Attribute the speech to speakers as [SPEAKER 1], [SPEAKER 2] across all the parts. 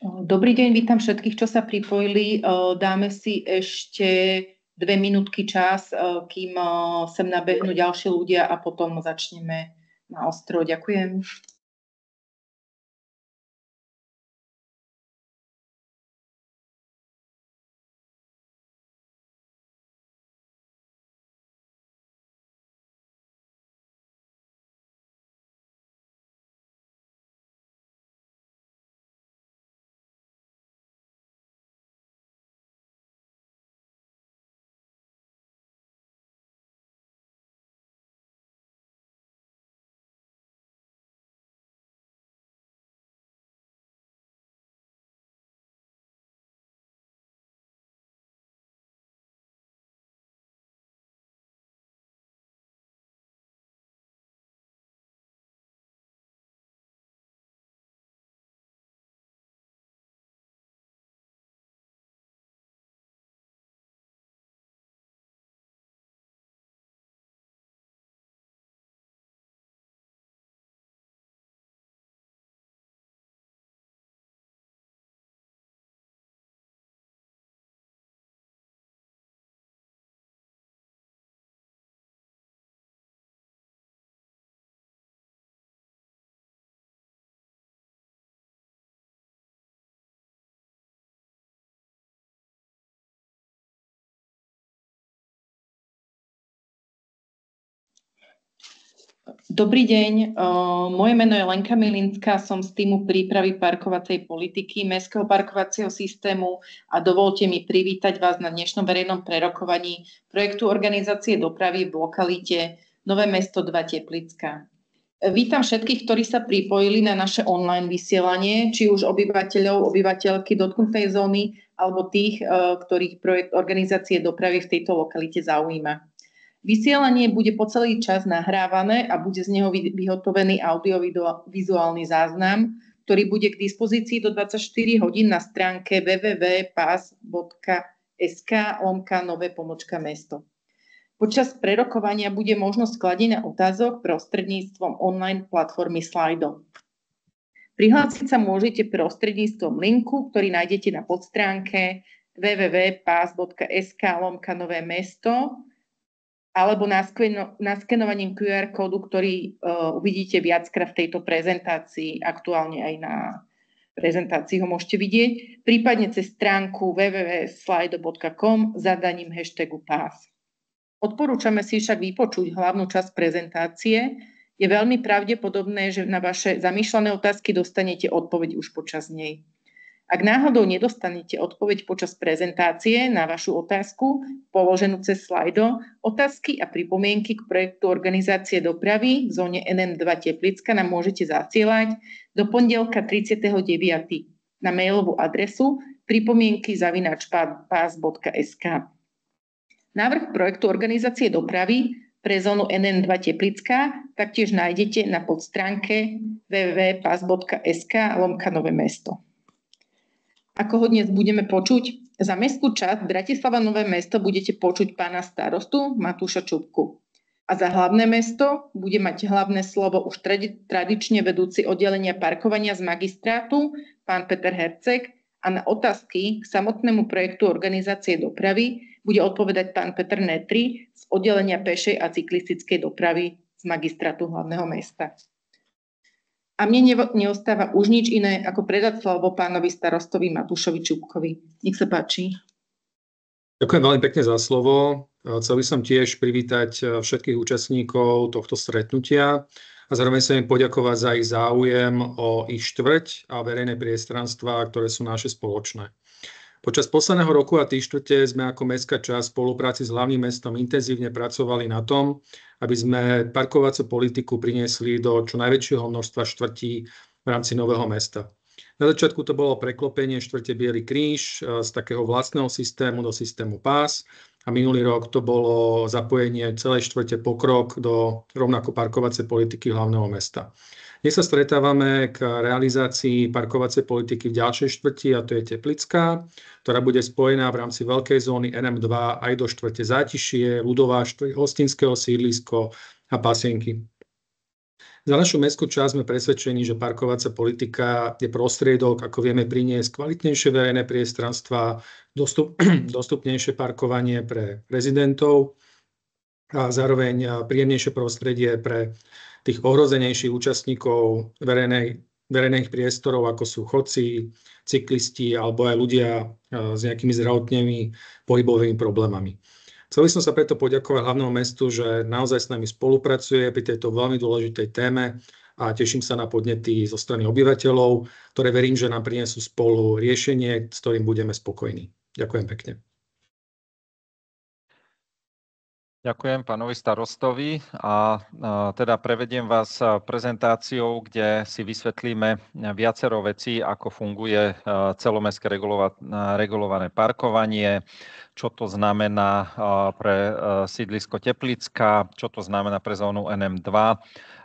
[SPEAKER 1] Dobrý deň, vítam všetkých, čo sa pripojili. E, dáme si ešte dve minútky čas, e, kým e, sem nabehnú ďalšie ľudia a potom začneme na ostro. Ďakujem. Dobrý deň, ehm, moje meno je Lenka Milinská, som z týmu prípravy parkovacej politiky Mestského parkovacieho systému a dovolte mi privítať vás na dnešnom verejnom prerokovaní projektu organizácie dopravy v lokalite Nové mesto 2 Teplická. Vítam všetkých, ktorí sa pripojili na naše online vysielanie, či už obyvateľov, obyvateľky dotknutej zóny alebo tých, ehm, ktorých projekt organizácie dopravy v tejto lokalite zaujíma. Vysielanie bude po celý čas nahrávané a bude z neho vyhotovený audiovizuálny záznam, ktorý bude k dispozícii do 24 hodín na stránke www.pas.sk lomka nové pomočka mesto. Počas prerokovania bude možnosť kladenia otázok prostredníctvom online platformy Slido. Prihlásiť sa môžete prostredníctvom linku, ktorý nájdete na podstránke www.pas.sk lomka nové mesto alebo naskenovaním QR kódu, ktorý uh, uvidíte viackrát v tejto prezentácii, aktuálne aj na prezentácii ho môžete vidieť, prípadne cez stránku www.slido.com zadaním hashtagu PAS. Odporúčame si však vypočuť hlavnú časť prezentácie. Je veľmi pravdepodobné, že na vaše zamýšľané otázky dostanete odpoveď už počas nej. Ak náhodou nedostanete odpoveď počas prezentácie na vašu otázku, položenú cez slajdo, otázky a pripomienky k projektu organizácie dopravy v zóne NM2 Teplicka nám môžete zasielať do pondelka 39. na mailovú adresu pripomienky zavinačpás.sk. Návrh projektu organizácie dopravy pre zónu NN2 Teplická taktiež nájdete na podstránke www.pas.sk lomka nové mesto. Ako ho dnes budeme počuť? Za mestskú časť Bratislava Nové mesto budete počuť pána starostu Matúša Čupku. A za hlavné mesto bude mať hlavné slovo už tradične vedúci oddelenia parkovania z magistrátu, pán Peter Herceg, a na otázky k samotnému projektu organizácie dopravy bude odpovedať pán Peter Netri z oddelenia pešej a cyklistickej dopravy z magistrátu hlavného mesta a mne neostáva už nič iné, ako predať slovo pánovi starostovi Matúšovi Čupkovi. Nech sa páči.
[SPEAKER 2] Ďakujem veľmi pekne za slovo. Chcel by som tiež privítať e, všetkých účastníkov tohto stretnutia a zároveň sa im poďakovať za ich záujem o ich štvrť a verejné priestranstva, ktoré sú naše spoločné. Počas posledného roku a týštvrte sme ako mestská časť v spolupráci s hlavným mestom intenzívne pracovali na tom, aby sme parkovacú politiku priniesli do čo najväčšieho množstva štvrtí v rámci Nového mesta. Na začiatku to bolo preklopenie štvrte Bielý kríž e, z takého vlastného systému do systému PAS a minulý rok to bolo zapojenie celej štvrte Pokrok do rovnako parkovacej politiky hlavného mesta. Dnes sa stretávame k realizácii parkovacej politiky v ďalšej štvrti a to je Teplická, ktorá bude spojená v rámci veľkej zóny NM2 aj do štvrte Zátišie, Ľudová, Hostinského sídlisko a Pasienky. Za našu mestskú časť sme presvedčení, že parkovacia politika je prostriedok, ako vieme priniesť kvalitnejšie verejné priestranstva, dostup, dostupnejšie parkovanie pre rezidentov a zároveň príjemnejšie prostredie pre tých ohrozenejších účastníkov verejnej, verejných priestorov, ako sú chodci, cyklisti alebo aj ľudia eh, s nejakými zdravotnými pohybovými problémami. Chcel by som sa preto poďakovať hlavnému mestu, že naozaj s nami spolupracuje pri tejto veľmi dôležitej téme a teším sa na podnety zo strany obyvateľov, ktoré verím, že nám prinesú spolu riešenie, s ktorým budeme spokojní. Ďakujem pekne.
[SPEAKER 3] Ďakujem pánovi starostovi a, teda prevediem vás prezentáciou, kde si vysvetlíme viacero vecí, ako funguje celomestské regulované parkovanie, čo to znamená pre sídlisko Teplická, čo to znamená pre zónu NM2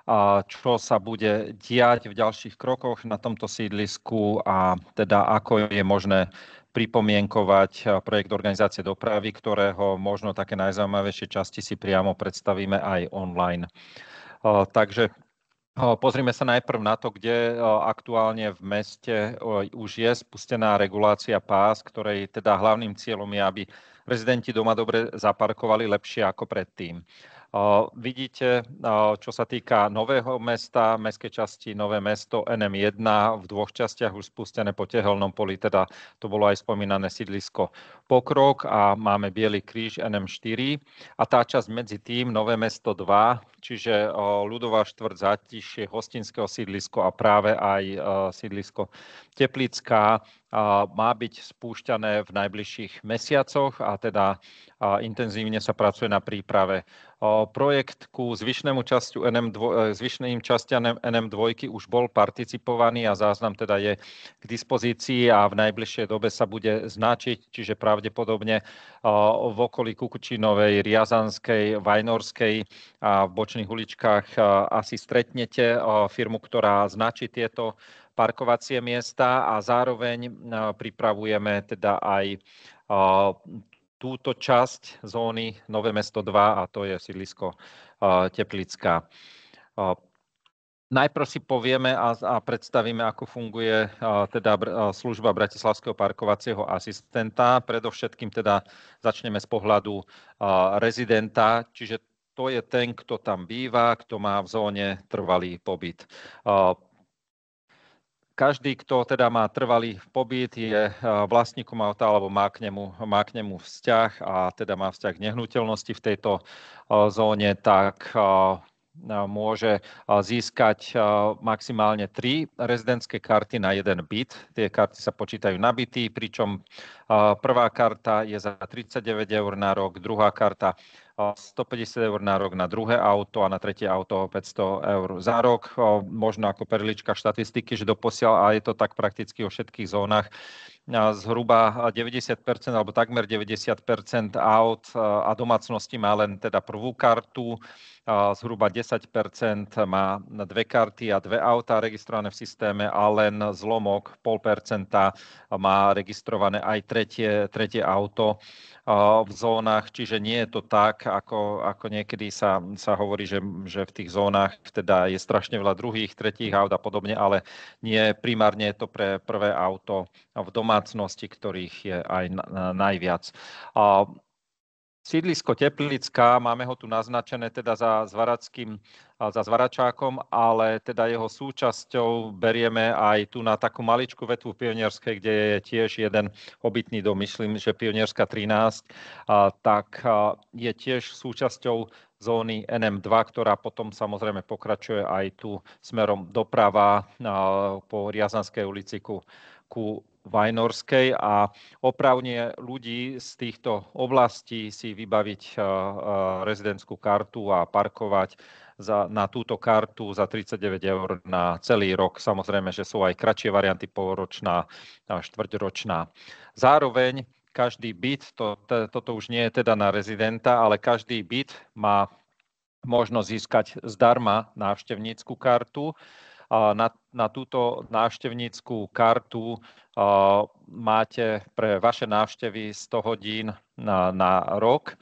[SPEAKER 3] a čo sa bude diať v ďalších krokoch na tomto sídlisku a teda ako je možné pripomienkovať eh, projekt organizácie dopravy, ktorého možno také najzaujímavejšie časti si priamo predstavíme aj online. Eh, takže eh, pozrime sa najprv na to, kde aktuálne v meste už je spustená regulácia pás, ktorej teda hlavným cieľom je, aby rezidenti doma dobre zaparkovali lepšie ako predtým. Vidíte, čo sa týka Nového mesta, mestskej časti Nové mesto NM1, v dvoch častiach už spustené po tehelnom poli, teda to bolo aj spomínané sídlisko Pokrok a máme Bielý kríž NM4 a tá časť medzi tým Nové mesto 2, čiže ľudová štvrť zatišie hostinského sídlisko a práve aj sídlisko Teplická, má byť spúšťané v najbližších mesiacoch a teda intenzívne sa pracuje na príprave. Projekt ku zvyšnému časťu NM2, e, zvyšným časťanem NM2 už bol participovaný a záznam teda je k dispozícii a v najbližšej dobe sa bude značiť, čiže pravdepodobne v okolí Kukučinovej, Riazanskej, Vajnorskej a v bočných uličkách asi stretnete firmu, ktorá značí tieto parkovacie miesta a zároveň e, pripravujeme teda aj e, túto časť zóny Nové mesto 2 a to je sídlisko e, Teplická. Najprv si povieme a, predstavíme, ako funguje teda služba Bratislavského parkovacieho asistenta. Predovšetkým teda začneme z pohľadu rezidenta, čiže to je ten, kto tam býva, kto má v zóne trvalý pobyt. Každý, kto teda má trvalý pobyt, je eh, vlastníkom auta alebo má k nemu, má k nemu vzťah a teda má vzťah k nehnuteľnosti v tejto eh, zóne, tak eh, môže získať maximálne tri rezidentské karty na jeden byt. Tie karty sa počítajú na byty, pričom prvá karta je za 39 eur na rok, druhá karta 150 eur na rok na druhé auto a na tretie auto 500 eur za rok. Možno ako perlička štatistiky, že doposiaľ, a je to tak prakticky o všetkých zónach, zhruba 90% alebo takmer 90% aut e, a domácnosti má len teda prvú kartu, e, zhruba 10% má dve karty a dve auta registrované v systéme a len zlomok 0,5% má registrované aj tretie, tretie auto e, v zónach, čiže nie je to tak, ako, ako niekedy sa, sa hovorí, že, že v tých zónach teda je strašne veľa druhých, tretích aut a podobne, ale nie, primárne je to pre prvé auto v domácnosti domácnosti, ktorých je aj najviac. Sídlisko Teplická, máme ho tu naznačené teda za, zvarackým, za zvaračákom, ale teda jeho súčasťou berieme aj tu na takú maličku vetvu pionierskej, kde je tiež jeden obytný dom, myslím, že pionierská 13, a, tak a, je tiež súčasťou zóny NM2, ktorá potom samozrejme pokračuje aj tu smerom doprava a, po Riazanskej ulici ku, ku Vajnorskej a opravne ľudí z týchto oblastí si vybaviť eh, eh, rezidentskú kartu a parkovať za, na túto kartu za 39 eur na celý rok. Samozrejme, že sú aj kratšie varianty, pôročná a štvrťročná. Zároveň každý byt, to, to, toto už nie je teda na rezidenta, ale každý byt má možnosť získať zdarma návštevníckú kartu. Na, na túto návštevníckú kartu máte pre vaše návštevy 100 hodín na, na rok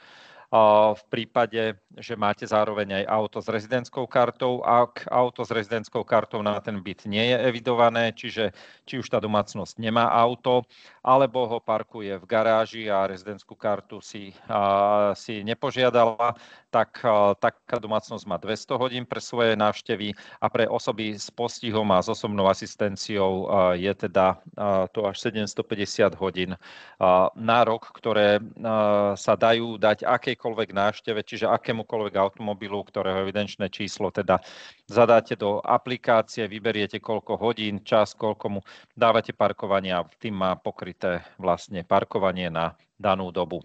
[SPEAKER 3] v prípade, že máte zároveň aj auto s rezidentskou kartou. Ak auto s rezidentskou kartou na ten byt nie je evidované, čiže či už tá domácnosť nemá auto, alebo ho parkuje v garáži a rezidentskú kartu si, a, si nepožiadala, tak a, taká domácnosť má 200 hodín pre svoje návštevy a pre osoby s postihom a s osobnou asistenciou a, je teda a, to až 750 hodín a, na rok, ktoré a, sa dajú dať akej akejkoľvek nášteve, čiže akémukoľvek automobilu, ktorého evidenčné číslo teda zadáte do aplikácie, vyberiete koľko hodín, čas, koľko mu dávate a tým má pokryté vlastne parkovanie na danú dobu.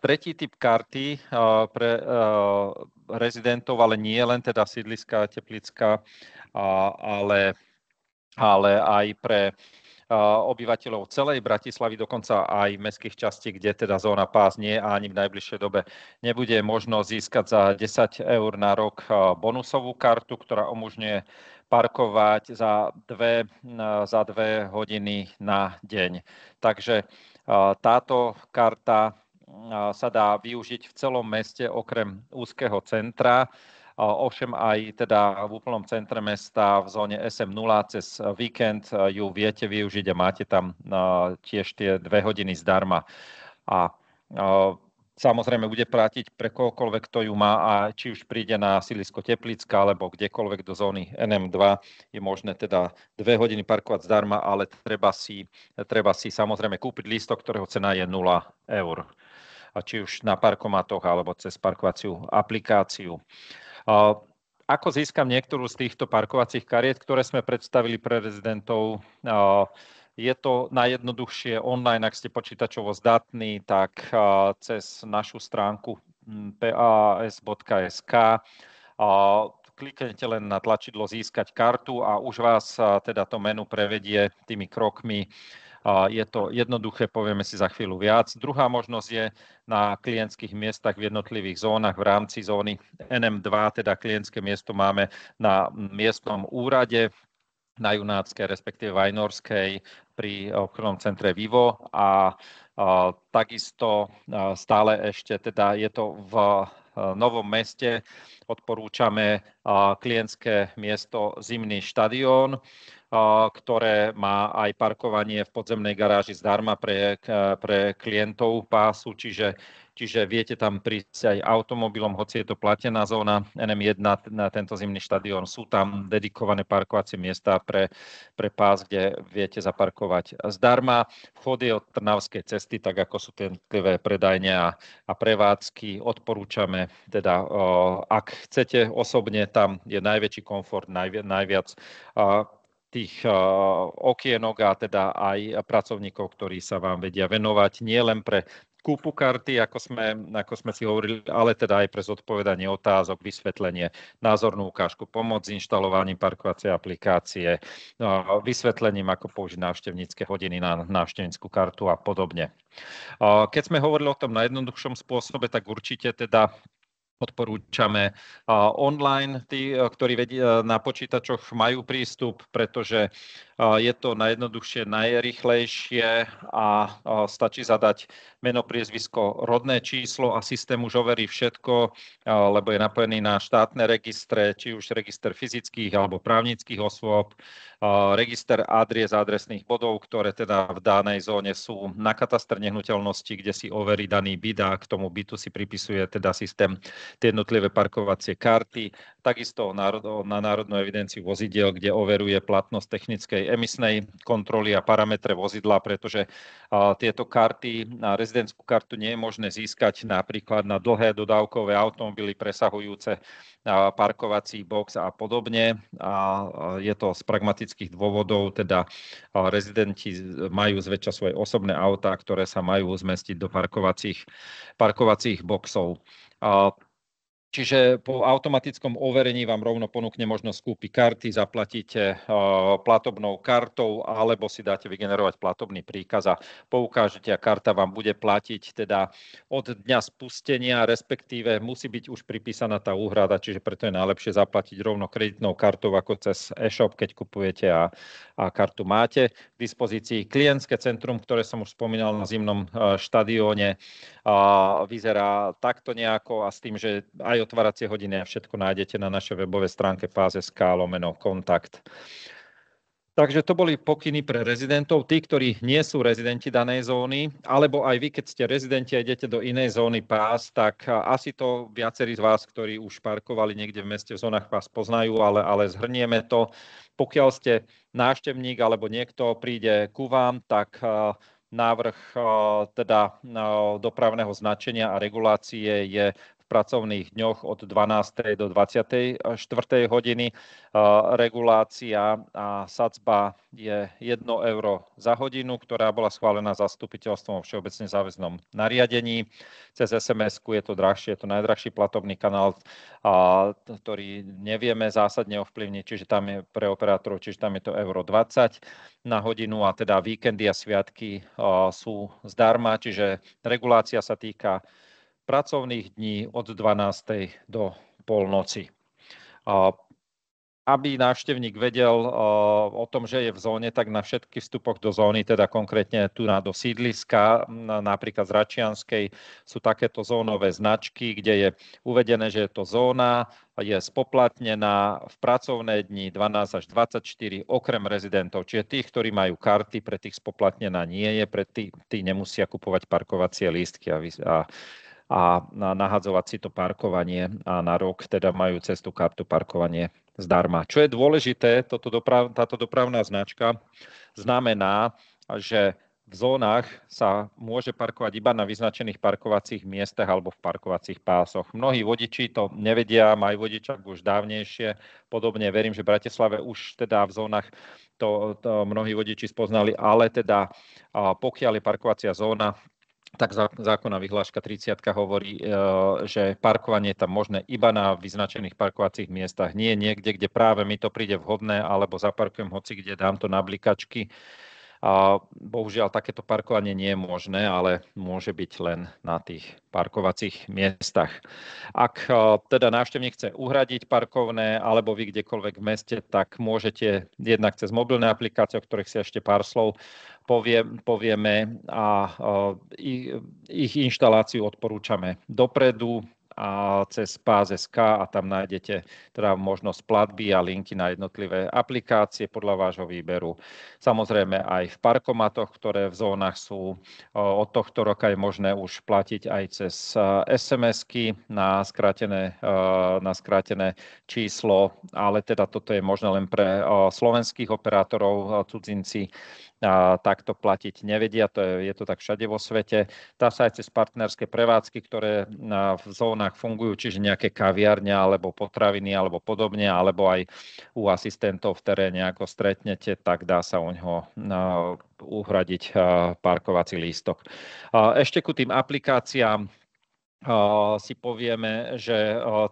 [SPEAKER 3] Tretí typ karty pre rezidentov, ale nie len teda sídliska Teplická, ale, ale aj pre obyvateľov celej Bratislavy, dokonca aj v mestských častí, kde teda zóna pás nie a ani v najbližšej dobe nebude možno získať za 10 eur na rok bonusovú kartu, ktorá umožňuje parkovať za dve, za dve hodiny na deň. Takže táto karta sa dá využiť v celom meste okrem úzkeho centra. Ovšem aj teda v úplnom centre mesta v zóne SM0 cez víkend eh, ju viete využiť a máte tam eh, tiež tie dve hodiny zdarma. A eh, samozrejme bude platiť pre kohokoľvek, kto ju má a či už príde na sídlisko Teplická alebo kdekoľvek do zóny NM2, je možné teda dve hodiny parkovať zdarma, ale treba si, treba si samozrejme kúpiť lístok, ktorého cena je 0 eur. A či už na parkomatoch alebo cez parkovaciu aplikáciu. Ako získam niektorú z týchto parkovacích kariet, ktoré sme predstavili pre rezidentov? Je to najjednoduchšie online, ak ste počítačovo zdatní, tak cez našu stránku hm, pas.sk kliknete len na tlačidlo získať kartu a už vás teda to menu prevedie tými krokmi je to jednoduché, povieme si za chvíľu viac. Druhá možnosť je na klientských miestach v jednotlivých zónach v rámci zóny NM2, teda klientské miesto máme na miestnom úrade na Junáckej, respektíve Vajnorskej pri obchodnom centre Vivo a, a takisto a stále ešte, teda je to v Novom meste, odporúčame a, klientské miesto Zimný štadión ktoré má aj parkovanie v podzemnej garáži zdarma pre, pre klientov pásu, čiže čiže viete tam prísť aj automobilom, hoci je to platená zóna NM1 na tento zimný štadión. Sú tam dedikované parkovacie miesta pre, pre pás, kde viete zaparkovať zdarma. Vchody od Trnavskej cesty, tak ako sú tie predajne a, a prevádzky. Odporúčame, teda ak chcete osobne, tam je najväčší komfort, najvi, najviac tých eh, okienok a teda aj pracovníkov, ktorí sa vám vedia venovať nielen pre kúpu karty, ako sme, ako sme si hovorili, ale teda aj pre zodpovedanie otázok, vysvetlenie, názornú ukážku, pomoc s inštalovaním parkovacej aplikácie, eh, vysvetlením, ako použiť návštevnícke hodiny na návštevníckú kartu a podobne. Eh, keď sme hovorili o tom najjednoduchšom spôsobe, tak určite teda odporúčame online, tí, e, ktorí e, na počítačoch majú prístup, pretože e, je to najjednoduchšie, najrychlejšie a stačí zadať meno, priezvisko, rodné číslo a systém už overí všetko, lebo je napojený na štátne registre, či už register fyzických alebo právnických osôb, register adries adresných bodov, ktoré teda v danej zóne sú na katastr nehnuteľnosti, kde si overí daný byt a k tomu bytu si pripisuje teda systém tie jednotlivé parkovacie karty, takisto na Národnú evidenciu vozidiel, kde overuje platnosť technickej emisnej kontroly a parametre vozidla, pretože tieto karty, na rezidentskú kartu nie je možné získať napríklad na dlhé dodávkové automobily presahujúce parkovací box a podobne. A je to z pragmatických dôvodov, teda rezidenti majú zväčša svoje osobné autá, ktoré sa majú zmestiť do parkovacích, parkovacích boxov. Čiže po automatickom overení vám rovno ponúkne možnosť kúpiť karty, zaplatíte eh, platobnou kartou alebo si dáte vygenerovať platobný príkaz a poukážete a karta vám bude platiť teda od dňa spustenia, respektíve musí byť už pripísaná tá úhrada, čiže preto je najlepšie zaplatiť rovno kreditnou kartou ako cez e-shop, keď kupujete a, a kartu máte. K dispozícii klientské centrum, ktoré som už spomínal na zimnom eh, štadióne, eh, vyzerá takto nejako a s tým, že aj aj otváracie hodiny a všetko nájdete na našej webovej stránke fáze.sk lomeno kontakt. Takže to boli pokyny pre rezidentov. Tí, ktorí nie sú rezidenti danej zóny, alebo aj vy, keď ste rezidenti a idete do inej zóny pás, tak asi to viacerí z vás, ktorí už parkovali niekde v meste v zónach pás, poznajú, ale, ale zhrnieme to. Pokiaľ ste náštevník alebo niekto príde ku vám, tak návrh teda dopravného značenia a regulácie je pracovných dňoch od 12. do 24. Eh, hodiny. Eh, regulácia a sadzba je 1 euro za hodinu, ktorá bola schválená zastupiteľstvom vo všeobecne záväznom nariadení. Cez SMS-ku je to drahšie, je to najdrahší platobný kanál, ktorý nevieme zásadne ovplyvniť, čiže tam je pre operátorov, čiže tam je to euro 20 na hodinu a teda víkendy a sviatky eh, sú zdarma, čiže regulácia sa týka pracovných dní od 12. do polnoci. Aby návštevník vedel o tom, že je v zóne, tak na všetkých vstupoch do zóny, teda konkrétne tu na do sídliska, napríklad z Račianskej, sú takéto zónové značky, kde je uvedené, že je to zóna, je spoplatnená v pracovné dni 12 až 24 okrem rezidentov. Čiže tých, ktorí majú karty, pre tých spoplatnená nie je, pre tých, tí nemusia kupovať parkovacie lístky a, a a nahadzovať si to parkovanie a na rok teda majú cestu kartu parkovanie zdarma. Čo je dôležité, toto doprav, táto dopravná značka znamená, že v zónach sa môže parkovať iba na vyznačených parkovacích miestach alebo v parkovacích pásoch. Mnohí vodiči to nevedia, majú vodičak už dávnejšie. Podobne verím, že v Bratislave už teda v zónach to, to mnohí vodiči spoznali, ale teda pokiaľ je parkovacia zóna, tak zákonná vyhláška 30 hovorí, e, že parkovanie je tam možné iba na vyznačených parkovacích miestach. Nie niekde, kde práve mi to príde vhodné, alebo zaparkujem hoci, kde dám to na blikačky a bohužiaľ, takéto parkovanie nie je možné, ale môže byť len na tých parkovacích miestach. Ak e, teda návštevník chce uhradiť parkovné alebo vy kdekoľvek v meste, tak môžete jednak cez mobilné aplikácie, o ktorých si ešte pár slov povie, povieme a e, ich inštaláciu odporúčame dopredu a cez PASSK a tam nájdete teda možnosť platby a linky na jednotlivé aplikácie podľa vášho výberu. Samozrejme aj v parkomatoch, ktoré v zónach sú. Od tohto roka je možné už platiť aj cez e, SMS-ky na skrátené, e, na skrátené číslo, ale teda toto je možné len pre e, slovenských operátorov, cudzinci takto platiť nevedia. To je, je to tak všade vo svete. Tá sa aj cez partnerské prevádzky, ktoré v zónach fungujú, čiže nejaké kaviarne alebo potraviny alebo podobne, alebo aj u asistentov v teréne, ako stretnete, tak dá sa u ňoho uhradiť parkovací lístok. Ešte ku tým aplikáciám si povieme, že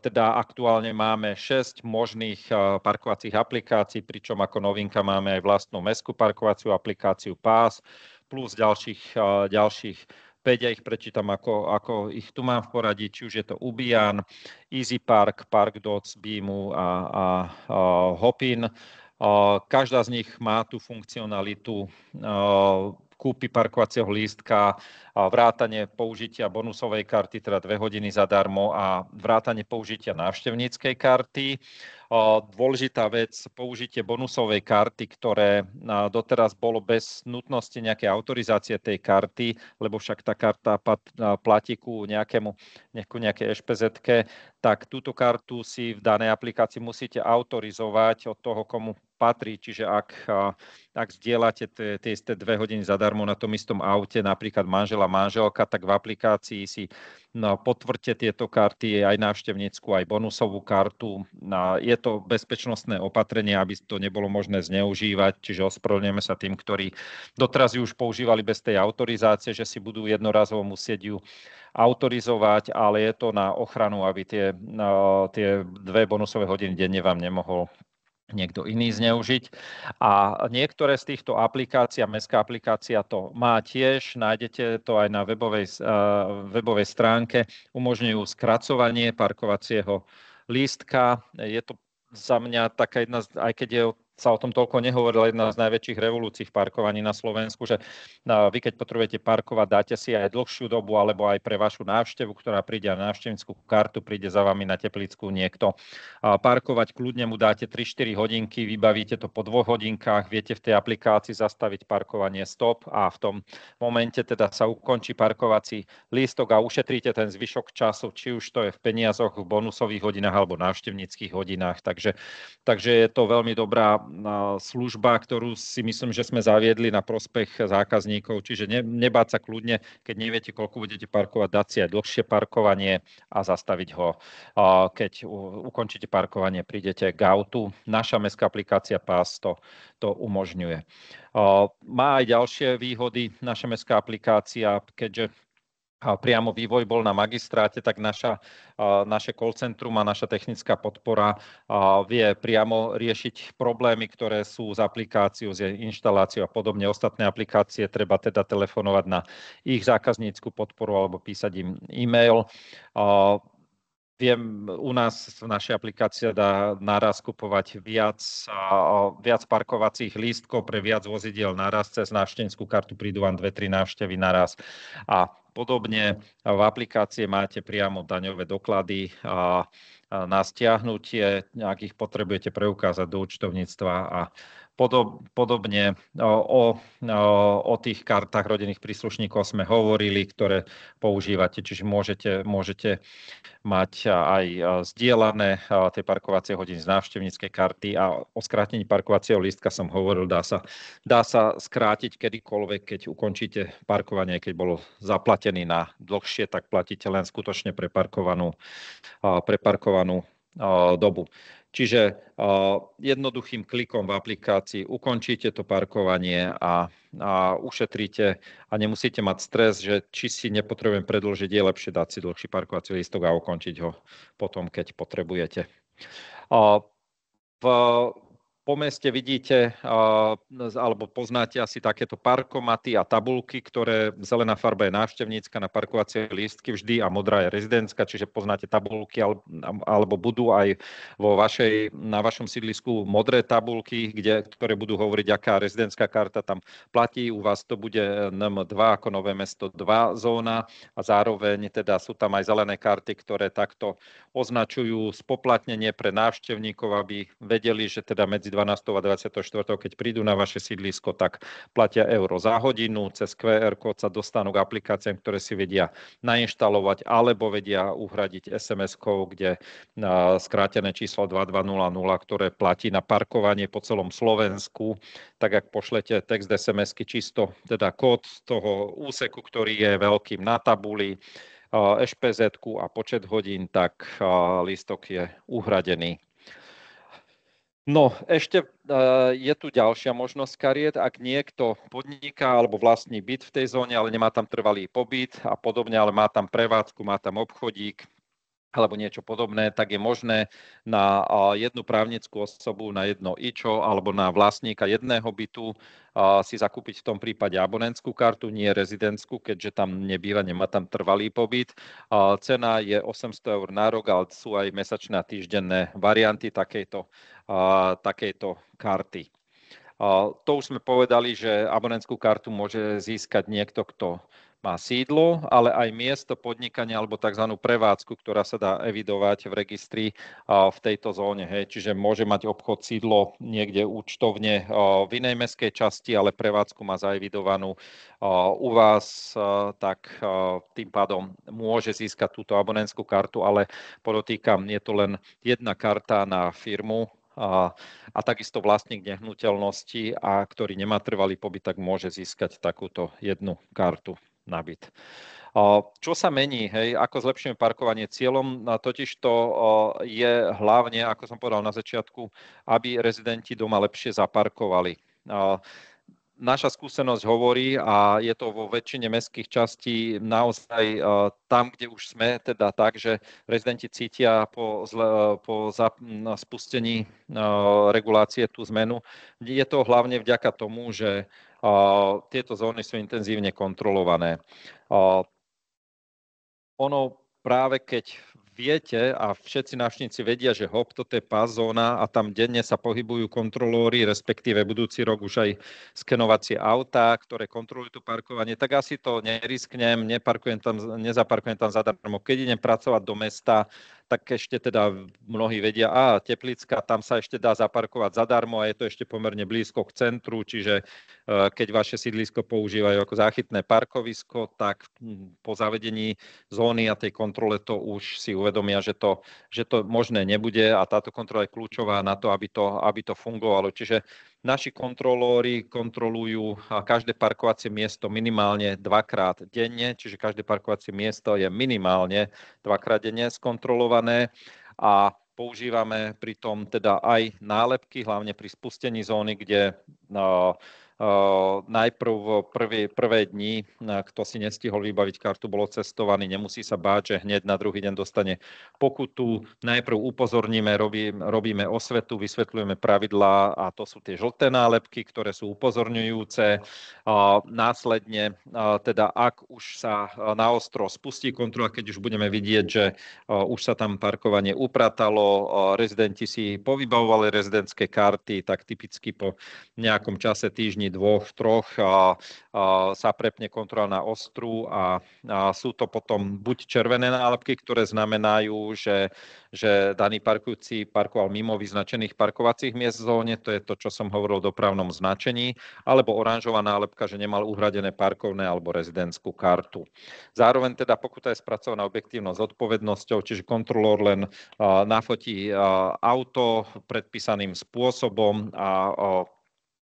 [SPEAKER 3] teda aktuálne máme 6 možných parkovacích aplikácií, pričom ako novinka máme aj vlastnú mestskú parkovaciu aplikáciu PAS, plus ďalších, ďalších 5, ja ich prečítam, ako, ako ich tu mám v poradí, či už je to Ubian, Easy Park, Park Dots, Beamu a, a, a Hopin. Každá z nich má tú funkcionalitu kúpy parkovacieho lístka, a vrátanie použitia bonusovej karty, teda dve hodiny zadarmo a vrátanie použitia návštevníckej karty. Dôležitá vec, použitie bonusovej karty, ktoré doteraz bolo bez nutnosti nejakej autorizácie tej karty, lebo však tá karta platí ku, nejakému, nejakej ešpezetke, tak túto kartu si v danej aplikácii musíte autorizovať od toho, komu patrí, čiže ak, ak zdieľate tie isté dve hodiny zadarmo na tom istom aute, napríklad manžela, manželka, tak v aplikácii si no, potvrďte tieto karty, aj návštevnícku, aj bonusovú kartu. No, je to bezpečnostné opatrenie, aby to nebolo možné zneužívať, čiže ospravedlňujeme sa tým, ktorí doteraz ju už používali bez tej autorizácie, že si budú jednorazovo musieť ju autorizovať, ale je to na ochranu, aby tie, no, tie dve bonusové hodiny denne vám nemohol niekto iný zneužiť. A niektoré z týchto aplikácií, mestská aplikácia to má tiež, nájdete to aj na webovej, eh, webovej stránke, umožňujú skracovanie parkovacieho lístka. Je to za mňa taká jedna, aj keď je sa o tom toľko nehovorila jedna z no. najväčších revolúcií v parkovaní na Slovensku, že vy keď potrebujete parkovať, dáte si aj dlhšiu dobu, alebo aj pre vašu návštevu, ktorá príde na návštevnickú kartu, príde za vami na teplickú niekto. Parkovať kľudne mu dáte 3-4 hodinky, vybavíte to po dvoch hodinkách, viete v tej aplikácii zastaviť parkovanie stop a v tom momente teda sa ukončí parkovací lístok a ušetríte ten zvyšok času, či už to je v peniazoch, v bonusových hodinách alebo návštevníckých hodinách. Takže, takže je to veľmi dobrá služba, ktorú si myslím, že sme zaviedli na prospech zákazníkov, čiže ne, nebáť sa kľudne, keď neviete, koľko budete parkovať, dať si aj dlhšie parkovanie a zastaviť ho. Keď ukončíte parkovanie, prídete k autu. Naša mestská aplikácia PAS to, to umožňuje. Má aj ďalšie výhody naša mestská aplikácia, keďže priamo vývoj bol na magistráte, tak naša, naše call centrum a naša technická podpora vie priamo riešiť problémy, ktoré sú s aplikáciou, s inštaláciou a podobne. Ostatné aplikácie treba teda telefonovať na ich zákaznícku podporu alebo písať im e-mail. Viem, u nás v našej aplikácii dá naraz kupovať viac, viac parkovacích lístkov pre viac vozidiel naraz. Cez návštevnickú kartu prídu vám dve, tri návštevy naraz a podobne. V aplikácie máte priamo daňové doklady a na stiahnutie, ak ich potrebujete preukázať do účtovníctva a Podob, podobne o, o, o tých kartách rodinných príslušníkov sme hovorili, ktoré používate, čiže môžete, môžete mať aj zdieľané tie parkovacie hodiny z návštevníckej karty a o skrátení parkovacieho lístka som hovoril, dá sa, dá sa skrátiť kedykoľvek, keď ukončíte parkovanie, keď bolo zaplatený na dlhšie, tak platíte len skutočne preparkovanú, preparkovanú dobu. Čiže eh, jednoduchým klikom v aplikácii ukončíte to parkovanie a, a ušetríte a nemusíte mať stres, že či si nepotrebujem predlžiť, je lepšie dať si dlhší parkovací listok a ukončiť ho potom, keď potrebujete. Eh, v po meste vidíte alebo poznáte asi takéto parkomaty a tabulky, ktoré zelená farba je návštevnícka na parkovacie lístky vždy a modrá je rezidentská, čiže poznáte tabulky alebo budú aj vo vašej, na vašom sídlisku modré tabulky, kde, ktoré budú hovoriť, aká rezidentská karta tam platí. U vás to bude e, NM2 ako Nové mesto 2 zóna a zároveň teda sú tam aj zelené karty, ktoré takto označujú spoplatnenie pre návštevníkov, aby vedeli, že teda medzi 12. a 24. keď prídu na vaše sídlisko, tak platia euro za hodinu, cez QR kód sa dostanú k aplikáciám, ktoré si vedia nainštalovať alebo vedia uhradiť SMS-kou, kde skrátené číslo 2200, ktoré platí na parkovanie po celom Slovensku, tak ak pošlete text SMS-ky čisto, teda kód toho úseku, ktorý je veľkým na tabuli, ešpz a počet hodín, tak listok je uhradený. No, ešte uh, je tu ďalšia možnosť kariet, ak niekto podniká alebo vlastní byt v tej zóne, ale nemá tam trvalý pobyt a podobne, ale má tam prevádzku, má tam obchodík, alebo niečo podobné, tak je možné na jednu právnickú osobu, na jedno IČO alebo na vlastníka jedného bytu si zakúpiť v tom prípade abonentskú kartu, nie rezidentskú, keďže tam nebýva, nemá tam trvalý pobyt. Cena je 800 eur na rok, ale sú aj mesačné a týždenné varianty takejto, takejto karty. To už sme povedali, že abonentskú kartu môže získať niekto, kto má sídlo, ale aj miesto podnikania alebo tzv. prevádzku, ktorá sa dá evidovať v registri v tejto zóne. Hej. Čiže môže mať obchod sídlo niekde účtovne v inej meskej časti, ale prevádzku má zaevidovanú u vás, tak tým pádom môže získať túto abonentskú kartu, ale podotýkam, je to len jedna karta na firmu, a, a takisto vlastník nehnuteľnosti a ktorý nemá trvalý pobyt, tak môže získať takúto jednu kartu na byt. Čo sa mení, hej, ako zlepšujeme parkovanie? Cieľom totiž to je hlavne, ako som povedal na začiatku, aby rezidenti doma lepšie zaparkovali naša skúsenosť hovorí a je to vo väčšine mestských častí naozaj e, tam, kde už sme, teda tak, že rezidenti cítia po, zle, e, po zap, spustení e, regulácie tú zmenu. Je to hlavne vďaka tomu, že tieto zóny sú intenzívne kontrolované. Ono práve keď viete a všetci návštevníci vedia, že HOP toto je pás zóna a tam denne sa pohybujú kontrolóri, respektíve budúci rok už aj skenovacie autá, ktoré kontrolujú to parkovanie, tak asi to nerisknem, neparkujem tam, nezaparkujem tam zadarmo. Keď idem pracovať do mesta tak ešte teda mnohí vedia, a Teplická, tam sa ešte dá zaparkovať zadarmo a je to ešte pomerne blízko k centru, čiže e, keď vaše sídlisko používajú ako záchytné parkovisko, tak hm, po zavedení zóny a tej kontrole to už si uvedomia, že to, že to možné nebude a táto kontrola je kľúčová na to, aby to, aby to fungovalo. Čiže naši kontrolóri kontrolujú každé parkovacie miesto minimálne dvakrát denne, čiže každé parkovacie miesto je minimálne dvakrát denne skontrolované zrealizované a používame pritom teda aj nálepky, hlavne pri spustení zóny, kde no, Najprv v prvý, prvé dni, kto si nestihol vybaviť kartu, bolo cestovaný, nemusí sa báť, že hneď na druhý deň dostane pokutu. Najprv upozorníme, robí, robíme osvetu, vysvetľujeme pravidlá a to sú tie žlté nálepky, ktoré sú upozorňujúce. Následne, teda ak už sa ostro spustí kontrola, keď už budeme vidieť, že už sa tam parkovanie upratalo, rezidenti si povybavovali rezidentské karty, tak typicky po nejakom čase týždni dvoch, troch a, a sa prepne kontrola na ostru a, a sú to potom buď červené nálepky, ktoré znamenajú, že, že daný parkujúci parkoval mimo vyznačených parkovacích miest v zóne, to je to, čo som hovoril o dopravnom značení, alebo oranžová nálepka, že nemal uhradené parkovné alebo rezidentskú kartu. Zároveň teda pokuta je spracovaná objektívnou zodpovednosťou, čiže kontrolór len nafotí auto predpísaným spôsobom a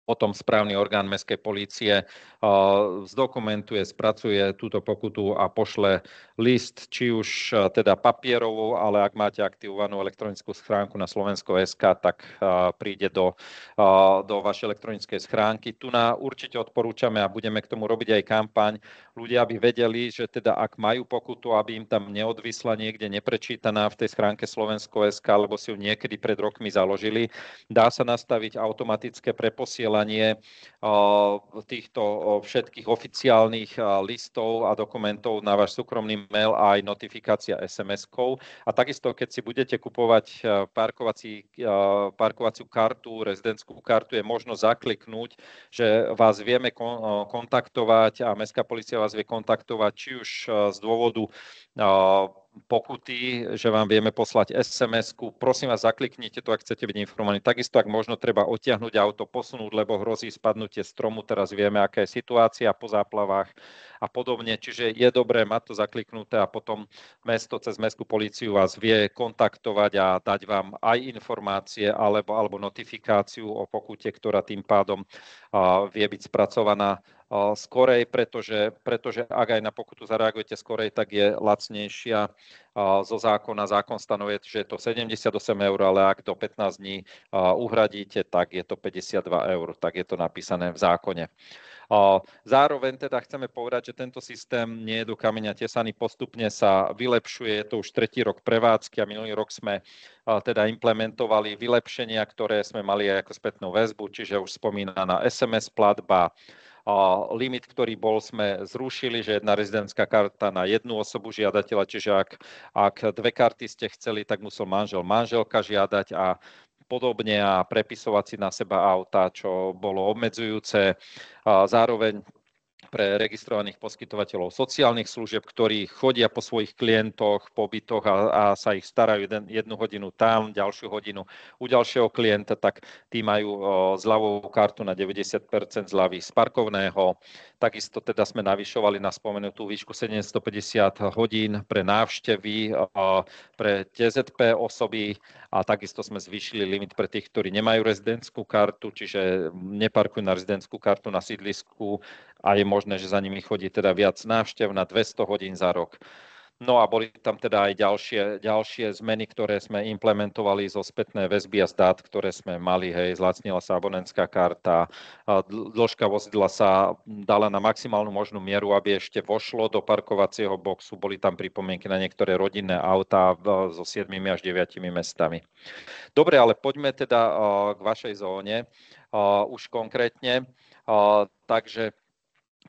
[SPEAKER 3] potom správny orgán mestskej polície zdokumentuje, spracuje túto pokutu a pošle list, či už teda papierovú, ale ak máte aktivovanú elektronickú schránku na Slovensko SK, tak príde do, do vašej elektronickej schránky. Tu na určite odporúčame a budeme k tomu robiť aj kampaň. Ľudia by vedeli, že teda ak majú pokutu, aby im tam neodvisla niekde neprečítaná v tej schránke Slovensko SK, alebo si ju niekedy pred rokmi založili, dá sa nastaviť automatické preposielanie posielanie eh, týchto všetkých oficiálnych eh, listov a dokumentov na váš súkromný mail a aj notifikácia SMS-kov. A takisto, keď si budete kupovať eh, parkovací, parkovaciu kartu, rezidentskú kartu, je možno zakliknúť, že vás vieme kontaktovať a mestská policia vás vie kontaktovať či už z dôvodu pokuty, že vám vieme poslať SMS-ku. Prosím vás, zakliknite to, ak chcete byť informovaní. Takisto, ak možno treba otiahnuť auto, posunúť, lebo hrozí spadnutie stromu. Teraz vieme, aká je situácia po záplavách a podobne. Čiže je dobré mať to zakliknuté a potom mesto cez mestskú políciu vás vie kontaktovať a dať vám aj informácie alebo, alebo notifikáciu o pokute, ktorá tým pádom vie byť spracovaná skorej, pretože, pretože ak aj na pokutu zareagujete skorej, tak je lacnejšia zo zákona. Zákon stanovuje, že je to 78 eur, ale ak do 15 dní uhradíte, tak je to 52 eur, tak je to napísané v zákone. Zároveň teda chceme povedať, že tento systém nie je do kameňa tesaný, postupne sa vylepšuje, je to už tretí rok prevádzky a minulý rok sme teda implementovali vylepšenia, ktoré sme mali aj ako spätnú väzbu, čiže už spomínaná SMS platba, limit, ktorý bol, sme zrušili, že jedna rezidentská karta na jednu osobu žiadateľa, čiže ak, ak dve karty ste chceli, tak musel manžel manželka žiadať a podobne a prepisovať si na seba auta, čo bolo obmedzujúce. Zároveň pre registrovaných poskytovateľov sociálnych služieb, ktorí chodia po svojich klientoch, po bytoch a, a sa ich starajú jeden, jednu hodinu tam, ďalšiu hodinu u ďalšieho klienta, tak tí majú zľavovú kartu na 90% zľavy z parkovného. Takisto teda sme navyšovali na spomenutú výšku 750 hodín pre návštevy, pre TZP osoby a takisto sme zvýšili limit pre tých, ktorí nemajú rezidentskú kartu, čiže neparkujú na rezidentskú kartu na sídlisku a je možné, že za nimi chodí teda viac návštev na 200 hodín za rok. No a boli tam teda aj ďalšie, ďalšie zmeny, ktoré sme implementovali zo spätné väzby a z dát, ktoré sme mali. Hej, zlacnila sa abonentská karta, dĺžka vozidla sa dala na maximálnu možnú mieru, aby ešte vošlo do parkovacieho boxu. Boli tam pripomienky na niektoré rodinné autá so 7 až 9 mestami. Dobre, ale poďme teda k vašej zóne už konkrétne. Takže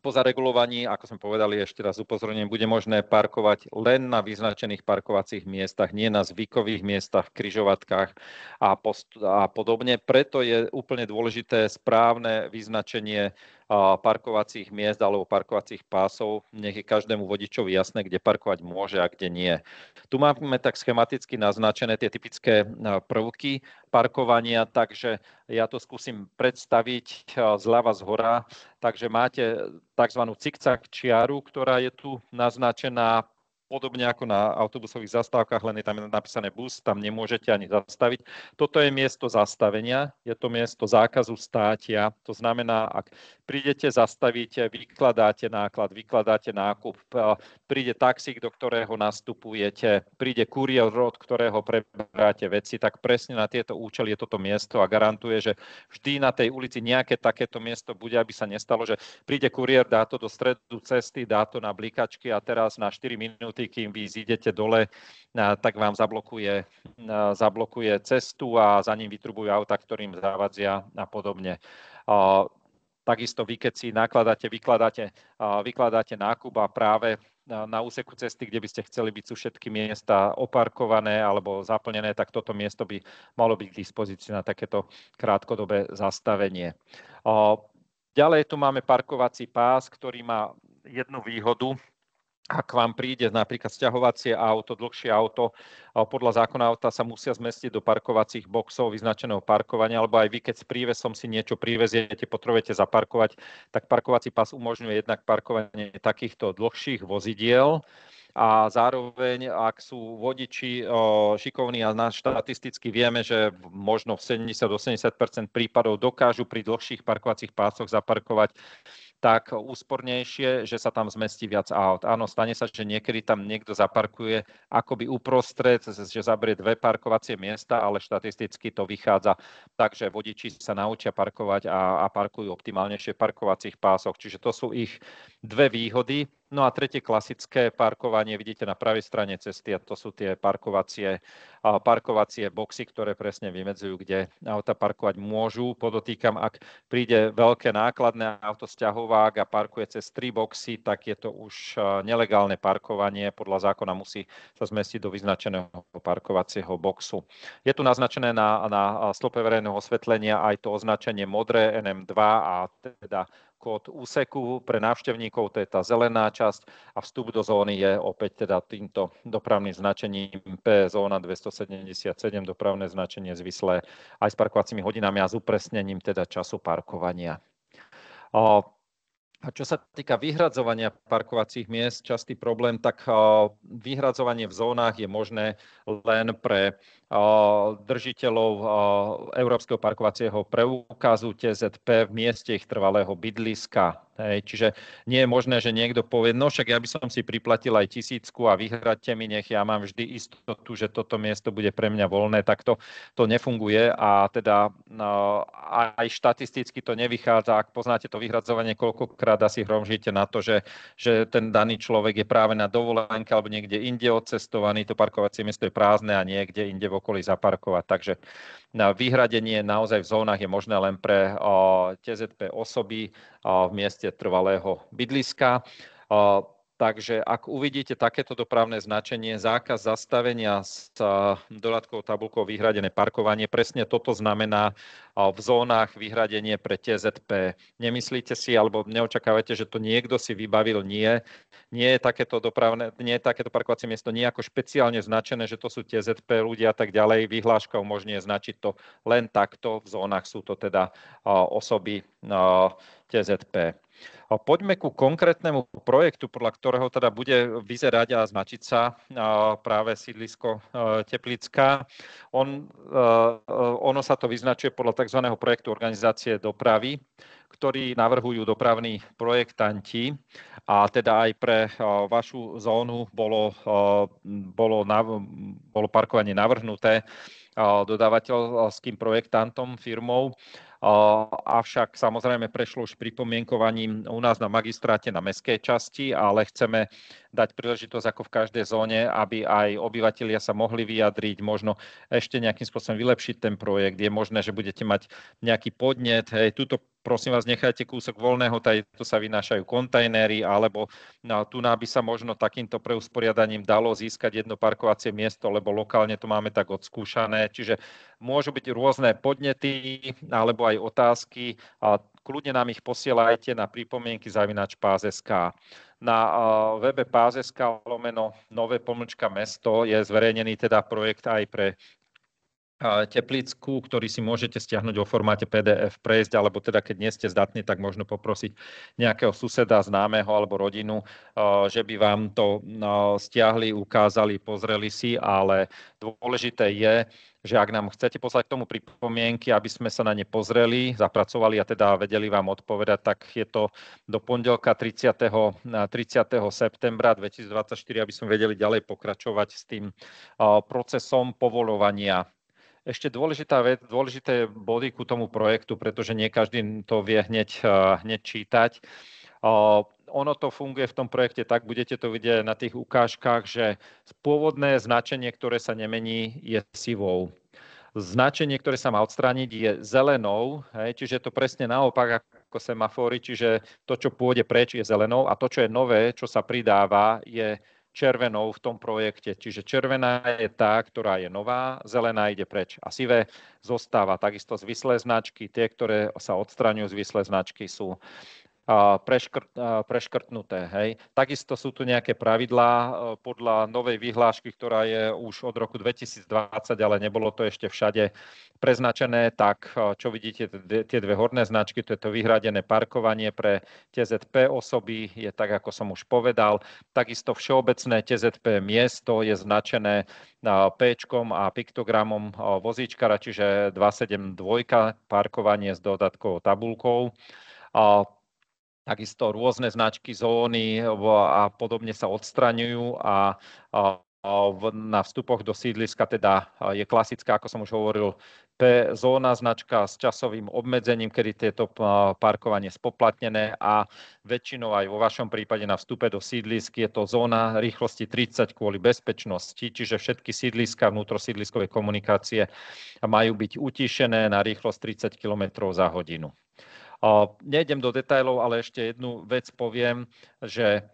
[SPEAKER 3] po zaregulovaní, ako sme povedali, ešte raz upozorňujem, bude možné parkovať len na vyznačených parkovacích miestach, nie na zvykových miestach, križovatkách a, post- a podobne. Preto je úplne dôležité správne vyznačenie parkovacích miest alebo parkovacích pásov, nech je každému vodičovi jasné, kde parkovať môže a kde nie. Tu máme tak schematicky naznačené tie typické e, prvky parkovania, takže ja to skúsim predstaviť e, zľava z hora. Takže máte tzv. cikcak čiaru, ktorá je tu naznačená podobne ako na autobusových zastávkach, len je tam napísané bus, tam nemôžete ani zastaviť. Toto je miesto zastavenia, je to miesto zákazu státia. To znamená, ak prídete, zastavíte, vykladáte náklad, vykladáte nákup, príde taxík, do ktorého nastupujete, príde kuriér, od ktorého preberáte veci, tak presne na tieto účely je toto miesto a garantuje, že vždy na tej ulici nejaké takéto miesto bude, aby sa nestalo, že príde kuriér, dá to do stredu cesty, dá to na blikačky a teraz na 4 minúty minúty, kým vy zídete dole, tak vám zablokuje, zablokuje cestu a za ním vytrubujú auta, ktorým zavadzia a podobne. Takisto vy, keď si nakladáte, vykladáte, vykladáte nákup a práve na úseku cesty, kde by ste chceli byť, sú všetky miesta oparkované alebo zaplnené, tak toto miesto by malo byť k dispozícii na takéto krátkodobé zastavenie. Ďalej tu máme parkovací pás, ktorý má jednu výhodu, ak vám príde napríklad sťahovacie auto, dlhšie auto, podľa zákona auta sa musia zmestiť do parkovacích boxov vyznačeného parkovania, alebo aj vy, keď s prívesom si niečo priveziete, potrebujete zaparkovať, tak parkovací pás umožňuje jednak parkovanie takýchto dlhších vozidiel a zároveň, ak sú vodiči šikovní a štatisticky vieme, že možno v 70-80 prípadov dokážu pri dlhších parkovacích pásoch zaparkovať tak úspornejšie, že sa tam zmestí viac aut. Áno, stane sa, že niekedy tam niekto zaparkuje akoby uprostred, že zabrie dve parkovacie miesta, ale štatisticky to vychádza tak, že vodiči sa naučia parkovať a, a parkujú optimálnejšie v parkovacích pásoch. Čiže to sú ich dve výhody. No a tretie klasické parkovanie vidíte na pravej strane cesty a to sú tie parkovacie, parkovacie boxy, ktoré presne vymedzujú, kde auta parkovať môžu. Podotýkam, ak príde veľké nákladné auto stiahovák a parkuje cez tri boxy, tak je to už nelegálne parkovanie. Podľa zákona musí sa zmestiť do vyznačeného parkovacieho boxu. Je tu naznačené na, na slope verejného osvetlenia aj to označenie modré NM2 a teda kód úseku pre návštevníkov, to je tá zelená časť a vstup do zóny je opäť teda týmto dopravným značením P zóna 277, dopravné značenie zvislé aj s parkovacími hodinami a s upresnením teda času parkovania. A čo sa týka vyhradzovania parkovacích miest, častý problém, tak vyhradzovanie v zónach je možné len pre držiteľov Európskeho parkovacieho preukazu TZP v mieste ich trvalého bydliska. čiže nie je možné, že niekto povie, no však ja by som si priplatil aj tisícku a vyhradte mi, nech ja mám vždy istotu, že toto miesto bude pre mňa voľné, tak to, to nefunguje a teda no, aj štatisticky to nevychádza, ak poznáte to vyhradzovanie, koľkokrát asi hromžíte na to, že, že ten daný človek je práve na dovolenke alebo niekde inde odcestovaný, to parkovacie miesto je prázdne a niekde inde vo okolí zaparkovať. Takže na vyhradenie naozaj v zónach je možné len pre TZP osoby v mieste trvalého bydliska. Takže ak uvidíte takéto dopravné značenie, zákaz zastavenia s dodatkovou tabulkou vyhradené parkovanie, presne toto znamená v zónach vyhradenie pre TZP. Nemyslíte si, alebo neočakávate, že to niekto si vybavil, nie. Nie je takéto, dopravné, nie je takéto parkovacie miesto nejako špeciálne značené, že to sú TZP ľudia a tak ďalej. Vyhláška umožňuje značiť to len takto. V zónach sú to teda osoby TZP. Poďme ku konkrétnemu projektu, podľa ktorého teda bude vyzerať a značiť sa práve sídlisko e, Teplická. On, e, e, ono sa to vyznačuje podľa tzv. projektu organizácie dopravy, ktorý navrhujú dopravní projektanti. A teda aj pre vašu zónu bolo, bolo, bolo parkovanie navrhnuté dodávateľským projektantom, firmou avšak samozrejme prešlo už pripomienkovaním u nás na magistráte na meskej časti, ale chceme dať príležitosť ako v každej zóne, aby aj obyvatelia sa mohli vyjadriť, možno ešte nejakým spôsobom vylepšiť ten projekt. Je možné, že budete mať nejaký podnet, hej, túto prosím vás, nechajte kúsok voľného, tu sa vynášajú kontajnery, alebo na, tu by sa možno takýmto preusporiadaním dalo získať jedno parkovacie miesto, lebo lokálne to máme tak odskúšané. Čiže môžu byť rôzne podnety alebo aj otázky a kľudne nám ich posielajte na pripomienky zavinač pázes.sk. Na webe pázes.sk lomeno nové pomlčka mesto je zverejnený teda projekt aj pre Teplicku, ktorý si môžete stiahnuť vo formáte PDF, prejsť, alebo teda keď nie ste zdatní, tak možno poprosiť nejakého suseda, známeho alebo rodinu, že by vám to stiahli, ukázali, pozreli si, ale dôležité je, že ak nám chcete poslať k tomu pripomienky, aby sme sa na ne pozreli, zapracovali a teda vedeli vám odpovedať, tak je to do pondelka 30. 30. septembra 2024, aby sme vedeli ďalej pokračovať s tým procesom povolovania ešte dôležitá vec, dôležité body ku tomu projektu, pretože nie každý to vie hneď, eh, hneď čítať. Eh, ono to funguje v tom projekte tak, budete to vidieť na tých ukážkach, že pôvodné značenie, ktoré sa nemení, je sivou značenie, ktoré sa má odstrániť, je zelenou, hej, čiže to presne naopak ako semafóry, čiže to, čo pôjde preč, je zelenou a to, čo je nové, čo sa pridáva, je červenou v tom projekte. Čiže červená je tá, ktorá je nová, zelená ide preč a sivé zostáva. Takisto zvislé značky, tie, ktoré sa odstraňujú zvislé značky, sú preškrt, preškrtnuté. Hej. Takisto sú tu nejaké pravidlá e, podľa novej vyhlášky, ktorá je už od roku 2020, ale nebolo to ešte všade preznačené, tak e, čo vidíte, tie dve horné značky, to je to vyhradené parkovanie pre TZP osoby, je tak, ako som už povedal. Takisto všeobecné TZP miesto je značené e, P a piktogramom vozíčkara, čiže 272 parkovanie s dodatkovou tabulkou. Takisto rôzne značky zóny a podobne sa odstraňujú a, na vstupoch do sídliska teda je klasická, ako som už hovoril, P zóna značka s časovým obmedzením, kedy tieto parkovanie spoplatnené a väčšinou aj vo vašom prípade na vstupe do sídlisk je to zóna rýchlosti 30 kvôli bezpečnosti, čiže všetky sídliska vnútrosídliskové komunikácie majú byť utišené na rýchlosť 30 km za hodinu. Nejdem do detajlov, ale ešte jednu vec poviem, že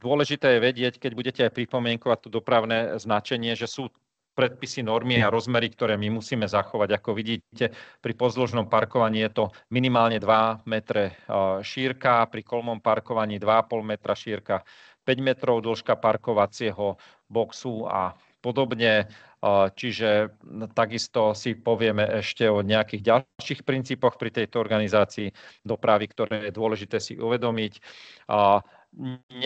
[SPEAKER 3] dôležité je vedieť, keď budete aj pripomienkovať tú dopravné značenie, že sú predpisy, normy a rozmery, ktoré my musíme zachovať. Ako vidíte, pri pozdĺžnom parkovaní je to minimálne 2 metre šírka, pri kolmom parkovaní 2,5 metra šírka, 5 metrov dĺžka parkovacieho boxu a podobne. Čiže takisto si povieme ešte o nejakých ďalších princípoch pri tejto organizácii dopravy, ktoré je dôležité si uvedomiť.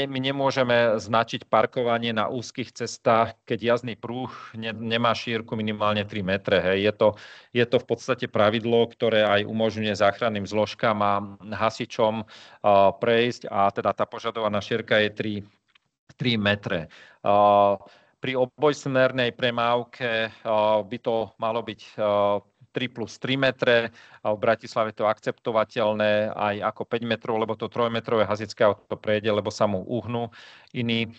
[SPEAKER 3] my nemôžeme značiť parkovanie na úzkých cestách, keď jazdný prúh nemá šírku minimálne 3 metre. Je, to, je to v podstate pravidlo, ktoré aj umožňuje záchranným zložkám a hasičom prejsť a teda tá požadovaná šírka je 3, 3 metre. Pri obojsmernej premávke by to malo byť 3 plus 3 metre v Bratislave to akceptovateľné aj ako 5 metrov, lebo to 3-metrové hazické auto prejde, lebo sa mu uhnú iní.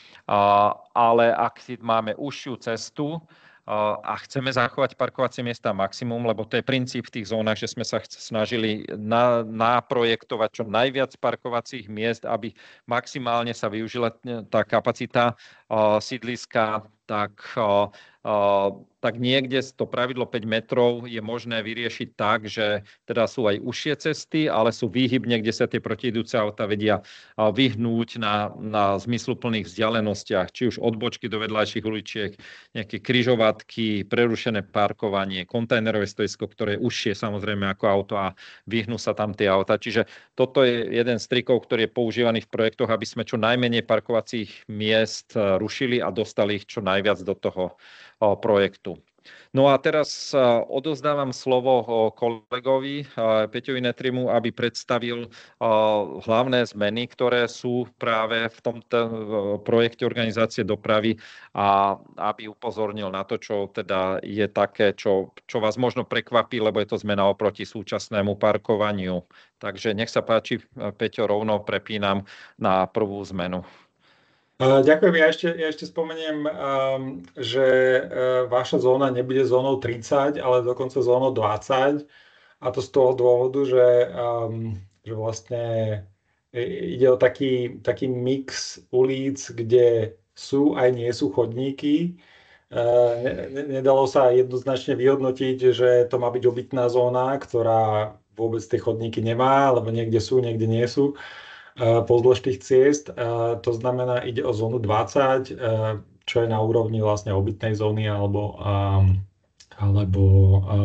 [SPEAKER 3] Ale ak si máme užšiu cestu, a chceme zachovať parkovacie miesta maximum, lebo to je princíp v tých zónach, že sme sa snažili na, naprojektovať čo najviac parkovacích miest, aby maximálne sa využila e, tá kapacita sídliska, tak, tak niekde to pravidlo 5 metrov je možné vyriešiť tak, že teda sú aj užšie cesty, ale sú výhybne, kde sa tie protiidúce auta vedia vyhnúť na, na zmysluplných vzdialenostiach, či už odbočky do vedľajších uličiek, nejaké kryžovatky, prerušené parkovanie, kontajnerové stojisko, ktoré je užšie samozrejme ako auto a vyhnú sa tam tie auta. Čiže toto je jeden z trikov, ktorý je používaný v projektoch, aby sme čo najmenej parkovacích miest e, rušili a dostali ich čo najviac do toho projektu. No a teraz e, odozdávam slovo kolegovi e, Peťovi Netrimu, aby predstavil e, hlavné zmeny, ktoré sú práve v tomto projekte organizácie dopravy a aby upozornil na to, čo teda je také, čo, čo vás možno prekvapí, lebo je to zmena oproti súčasnému parkovaniu. Takže nech sa páči, Peťo, rovno prepínam na prvú zmenu.
[SPEAKER 4] Ďakujem. Ja ešte, ja ešte spomeniem, um, že uh, vaša zóna nebude zónou 30, ale dokonca zónou 20. A to z toho dôvodu, že, um, že vlastne e, ide o taký, taký mix ulic, kde sú aj nie sú chodníky. Uh, nedalo sa jednoznačne vyhodnotiť, že to má byť obytná zóna, ktorá vôbec tie chodníky nemá, alebo niekde sú, niekde nie sú. E, pozdĺž tých ciest. E, to znamená, ide o zónu 20, e, čo je na úrovni vlastne obytnej zóny alebo, alebo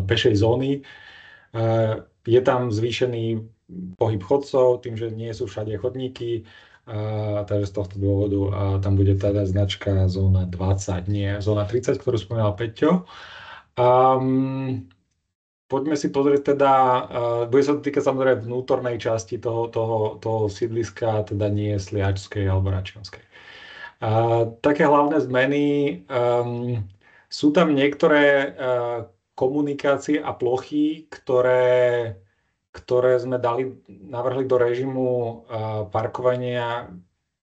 [SPEAKER 4] pešej zóny. Je tam zvýšený pohyb chodcov, tým, že nie sú všade chodníky, a, takže z tohto dôvodu a, tam bude teda značka zóna 20, nie zóna 30, ktorú spomínal Peťo. Um, Poďme si pozrieť teda, eh, bude sa to týkať samozrejme vnútornej časti toho, toho, toho sídliska, teda nie sliačskej alebo račianskej. Eh, také hlavné zmeny, um, sú tam niektoré eh, komunikácie a plochy, ktoré, ktoré sme dali, navrhli do režimu parkovania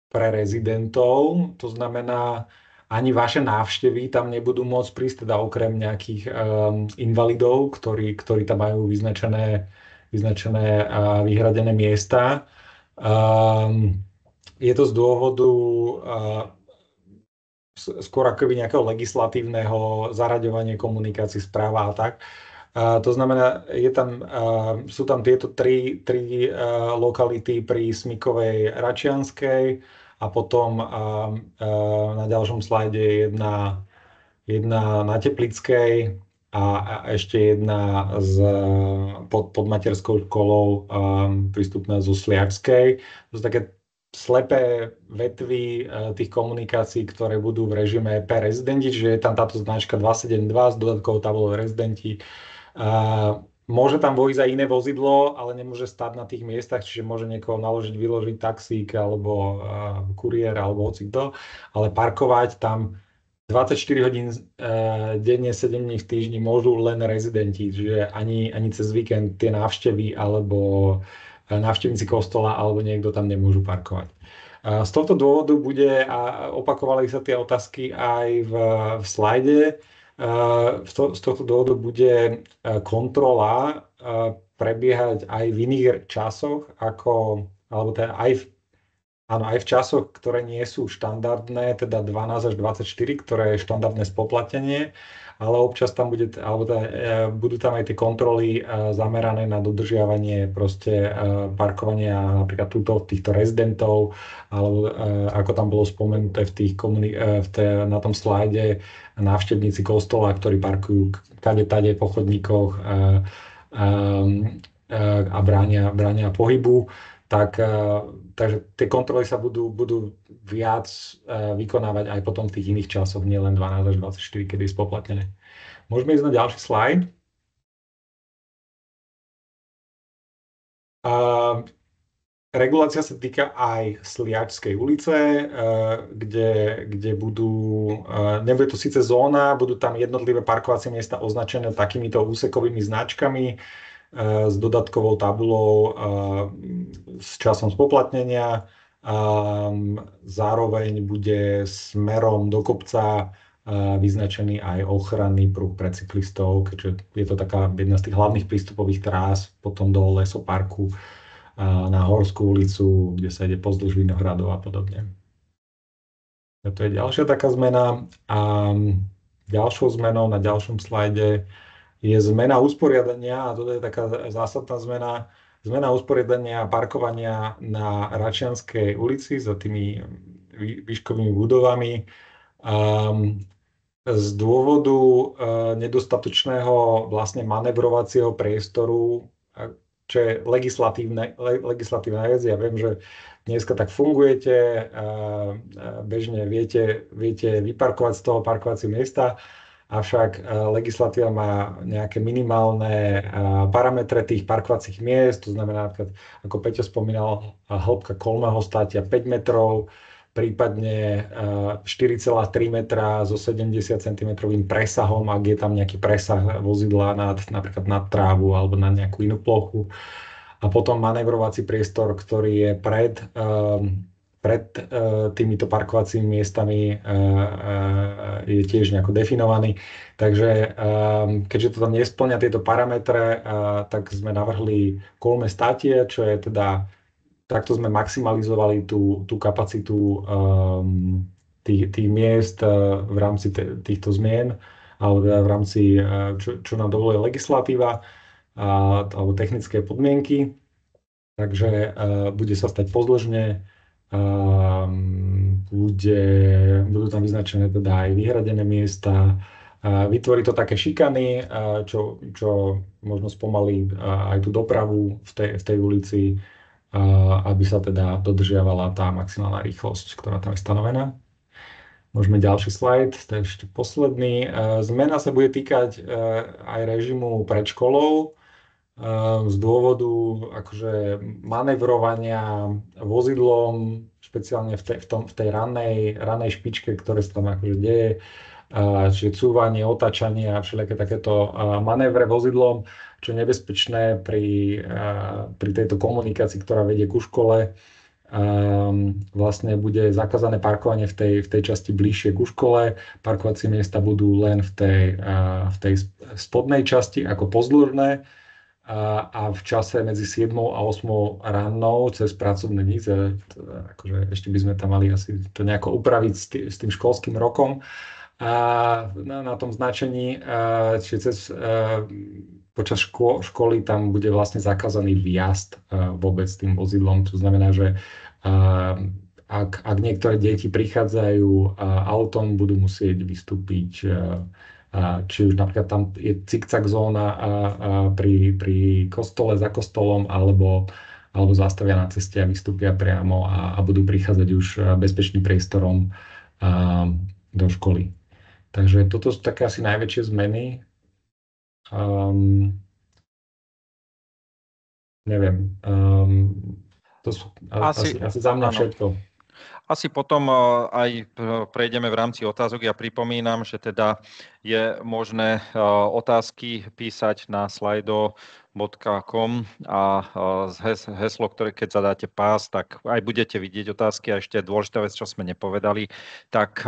[SPEAKER 4] pre rezidentov. To znamená, ani vaše návštevy tam nebudú môcť prísť, teda okrem nejakých um, invalidov, ktorí, ktorí tam majú vyznačené, vyznačené a vyhradené miesta. Um, je to z dôvodu uh, skôr by nejakého legislatívneho zaraďovania komunikácií správa a tak. Uh, to znamená, je tam, uh, sú tam tieto tri, tri uh, lokality pri Smikovej Račianskej, a potom na ďalšom slajde je jedna, jedna na Teplickej a, ešte jedna z, pod, pod materskou školou prístupná zo Sliakskej. To sú také slepé vetvy e, tých komunikácií, ktoré budú v režime per rezidenti, čiže je tam táto značka 272 s dodatkovou tabulou rezidenti môže tam vojsť aj iné vozidlo, ale nemôže stať na tých miestach, čiže môže niekoho naložiť, vyložiť taxík alebo uh, kuriér alebo hocikto, ale parkovať tam 24 hodín uh, denne, 7 dní v týždni môžu len rezidenti, čiže ani, ani cez víkend tie návštevy alebo e, návštevníci kostola alebo niekto tam nemôžu parkovať. E, z tohto dôvodu bude, a opakovali sa tie otázky aj v, v slajde, z tohto dôvodu bude e, kontrola e, prebiehať aj v iných časoch, ako, alebo teda aj v, áno, aj v časoch, ktoré nie sú štandardné, teda 12 až 24, ktoré je štandardné spoplatenie, ale občas tam bude, alebo teda, e, budú tam aj tie kontroly zamerané na dodržiavanie proste parkovania napríklad túto týchto rezidentov, alebo ako tam bolo spomenuté v tých komuni- v té, na tom slajde, návštevníci kostola, ktorí parkujú tade, tade po chodníkoch a, e, a, e, e, a bránia, bránia pohybu. Tak, takže tie kontroly sa budú, budú viac vykonávať aj potom v tých iných časoch, nielen 12 až 24, kedy je spoplatnené. Môžeme ísť na ďalší slide regulácia sa týka aj Sliačskej ulice, eh, kde, kde budú, eh, nebude to síce zóna, budú tam jednotlivé parkovacie miesta označené takýmito úsekovými značkami eh, s dodatkovou tabulou s časom spoplatnenia. Ehm, zároveň bude smerom do kopca vyznačený aj ochranný pruh pre cyklistov, keďže je to taká jedna z tých hlavných prístupových trás potom do lesoparku parku na Horskú ulicu, kde sa ide pozdĺž Vinohradov a podobne. No to je ďalšia taká zmena a ďalšou zmenou na ďalšom slajde je zmena usporiadania a toto je taká zásadná zmena, zmena usporiadania parkovania na Račianskej ulici za tými výškovými budovami um, z dôvodu uh, nedostatočného vlastne manevrovacieho priestoru čo je legislatívne, le, legislatívna vec. Ja viem, že dneska tak fungujete, a, a bežne viete, viete vyparkovať z toho parkovacie miesta, avšak e, legislatíva má nejaké minimálne e, parametre tých parkovacích miest, to znamená, ako Peťo spomínal, hĺbka kolmého státia 5 metrov, prípadne 4,3 e, metra so 70 cm presahom, ak je tam nejaký presah vozidla nad, napríklad nad trávu alebo na nejakú inú plochu. A potom manevrovací priestor, ktorý je pred, e, pred e, týmito parkovacími miestami, je tiež nejako definovaný. Takže keďže to tam nesplňa tieto parametre, tak sme navrhli kolme státie, čo je teda takto sme maximalizovali tú, tú kapacitu um, tých, tých miest uh, v rámci te, týchto zmien, alebo teda v rámci, uh, čo, čo nám dovoluje legislatíva a, alebo technické podmienky. Takže uh, bude sa stať pozložne, uh, ehm, bude, budú tam vyznačené teda aj vyhradené miesta, uh, vytvorí to také šikany, uh, čo, čo možno spomalí uh, aj tú dopravu v tej, v tej ulici, uh, Eh, aby sa teda dodržiavala tá maximálna rýchlosť, ktorá tam je stanovená. Môžeme ďalší slajd, to je ešte posledný. Eh, zmena sa bude týkať eh, aj režimu pred školou z dôvodu akože manevrovania vozidlom, špeciálne v, tej, v, tom, v tej ranej, ranej špičke, ktoré sa tam akože deje, čiže cúvanie, otačanie a všelijaké takéto manévre vozidlom čo nebezpečné pri, pri tejto komunikácii, ktorá vedie ku škole. Vlastne bude zakázané parkovanie v tej, v tej časti bližšie ku škole. Parkovacie miesta budú len v tej, v tej spodnej časti ako pozdĺžné a v čase medzi 7 a 8 rannou cez pracovné dní, akože ešte by sme tam mali asi to nejako upraviť s tým školským rokom, uh, na, na tom značení, či cez, počas ško- školy tam bude vlastne zakázaný vjazd vôbec tým vozidlom, to znamená, že ak, ak niektoré deti prichádzajú autom, budú musieť vystúpiť či už napríklad tam je cikcak zóna a, a pri, pri kostole, za kostolom, alebo, alebo zastavia na ceste a vystúpia priamo a, a budú prichádzať už bezpečným priestorom a, do školy. Takže toto sú také asi najväčšie zmeny. Um, neviem. Um, to sú asi, asi, asi za mňa áno. všetko.
[SPEAKER 3] Asi potom eh, aj eh, prejdeme v rámci otázok. Ja pripomínam, že teda je možné eh, otázky písať na slido.com a heslo, ktoré keď zadáte pás, tak aj budete vidieť otázky a ešte dôležitá vec, čo sme nepovedali, tak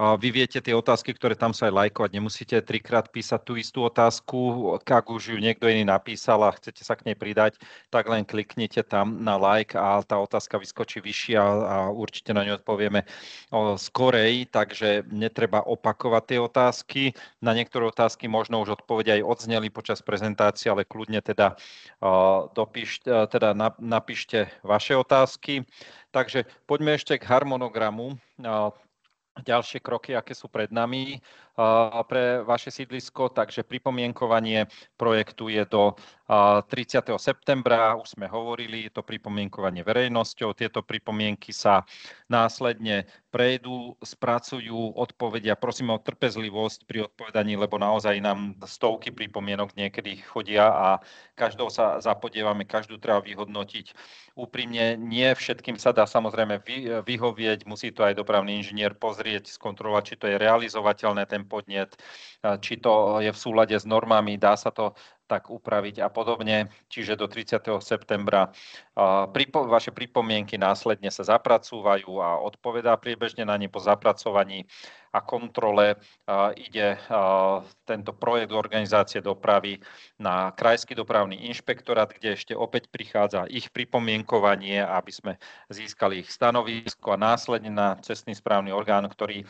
[SPEAKER 3] vy viete tie otázky, ktoré tam sa aj lajkovať. Nemusíte trikrát písať tú istú otázku, ak už ju niekto iný napísal a chcete sa k nej pridať, tak len kliknite tam na like a tá otázka vyskočí vyššia a určite určite na ňu odpovieme skorej, takže netreba opakovať tie otázky. Na niektoré otázky možno už odpovede aj odzneli počas prezentácie, ale kľudne teda, e, teda napíšte vaše otázky. Takže poďme ešte k harmonogramu ďalšie kroky, aké sú pred nami pre vaše sídlisko, takže pripomienkovanie projektu je do 30. septembra, už sme hovorili, je to pripomienkovanie verejnosťou. Tieto pripomienky sa následne prejdú, spracujú, odpovedia. Prosím o trpezlivosť pri odpovedaní, lebo naozaj nám stovky pripomienok niekedy chodia a každou sa zapodievame, každú treba vyhodnotiť. Úprimne nie všetkým sa dá samozrejme vyhovieť, musí to aj dopravný inžinier pozrieť, skontrolovať, či to je realizovateľné, ten podnet, či to je v súlade s normami, dá sa to tak upraviť a podobne. Čiže do 30. septembra vaše pripomienky následne sa zapracúvajú a odpovedá priebežne na ne po zapracovaní a kontrole ide tento projekt organizácie dopravy na Krajský dopravný inšpektorát, kde ešte opäť prichádza ich pripomienkovanie, aby sme získali ich stanovisko a následne na cestný správny orgán, ktorý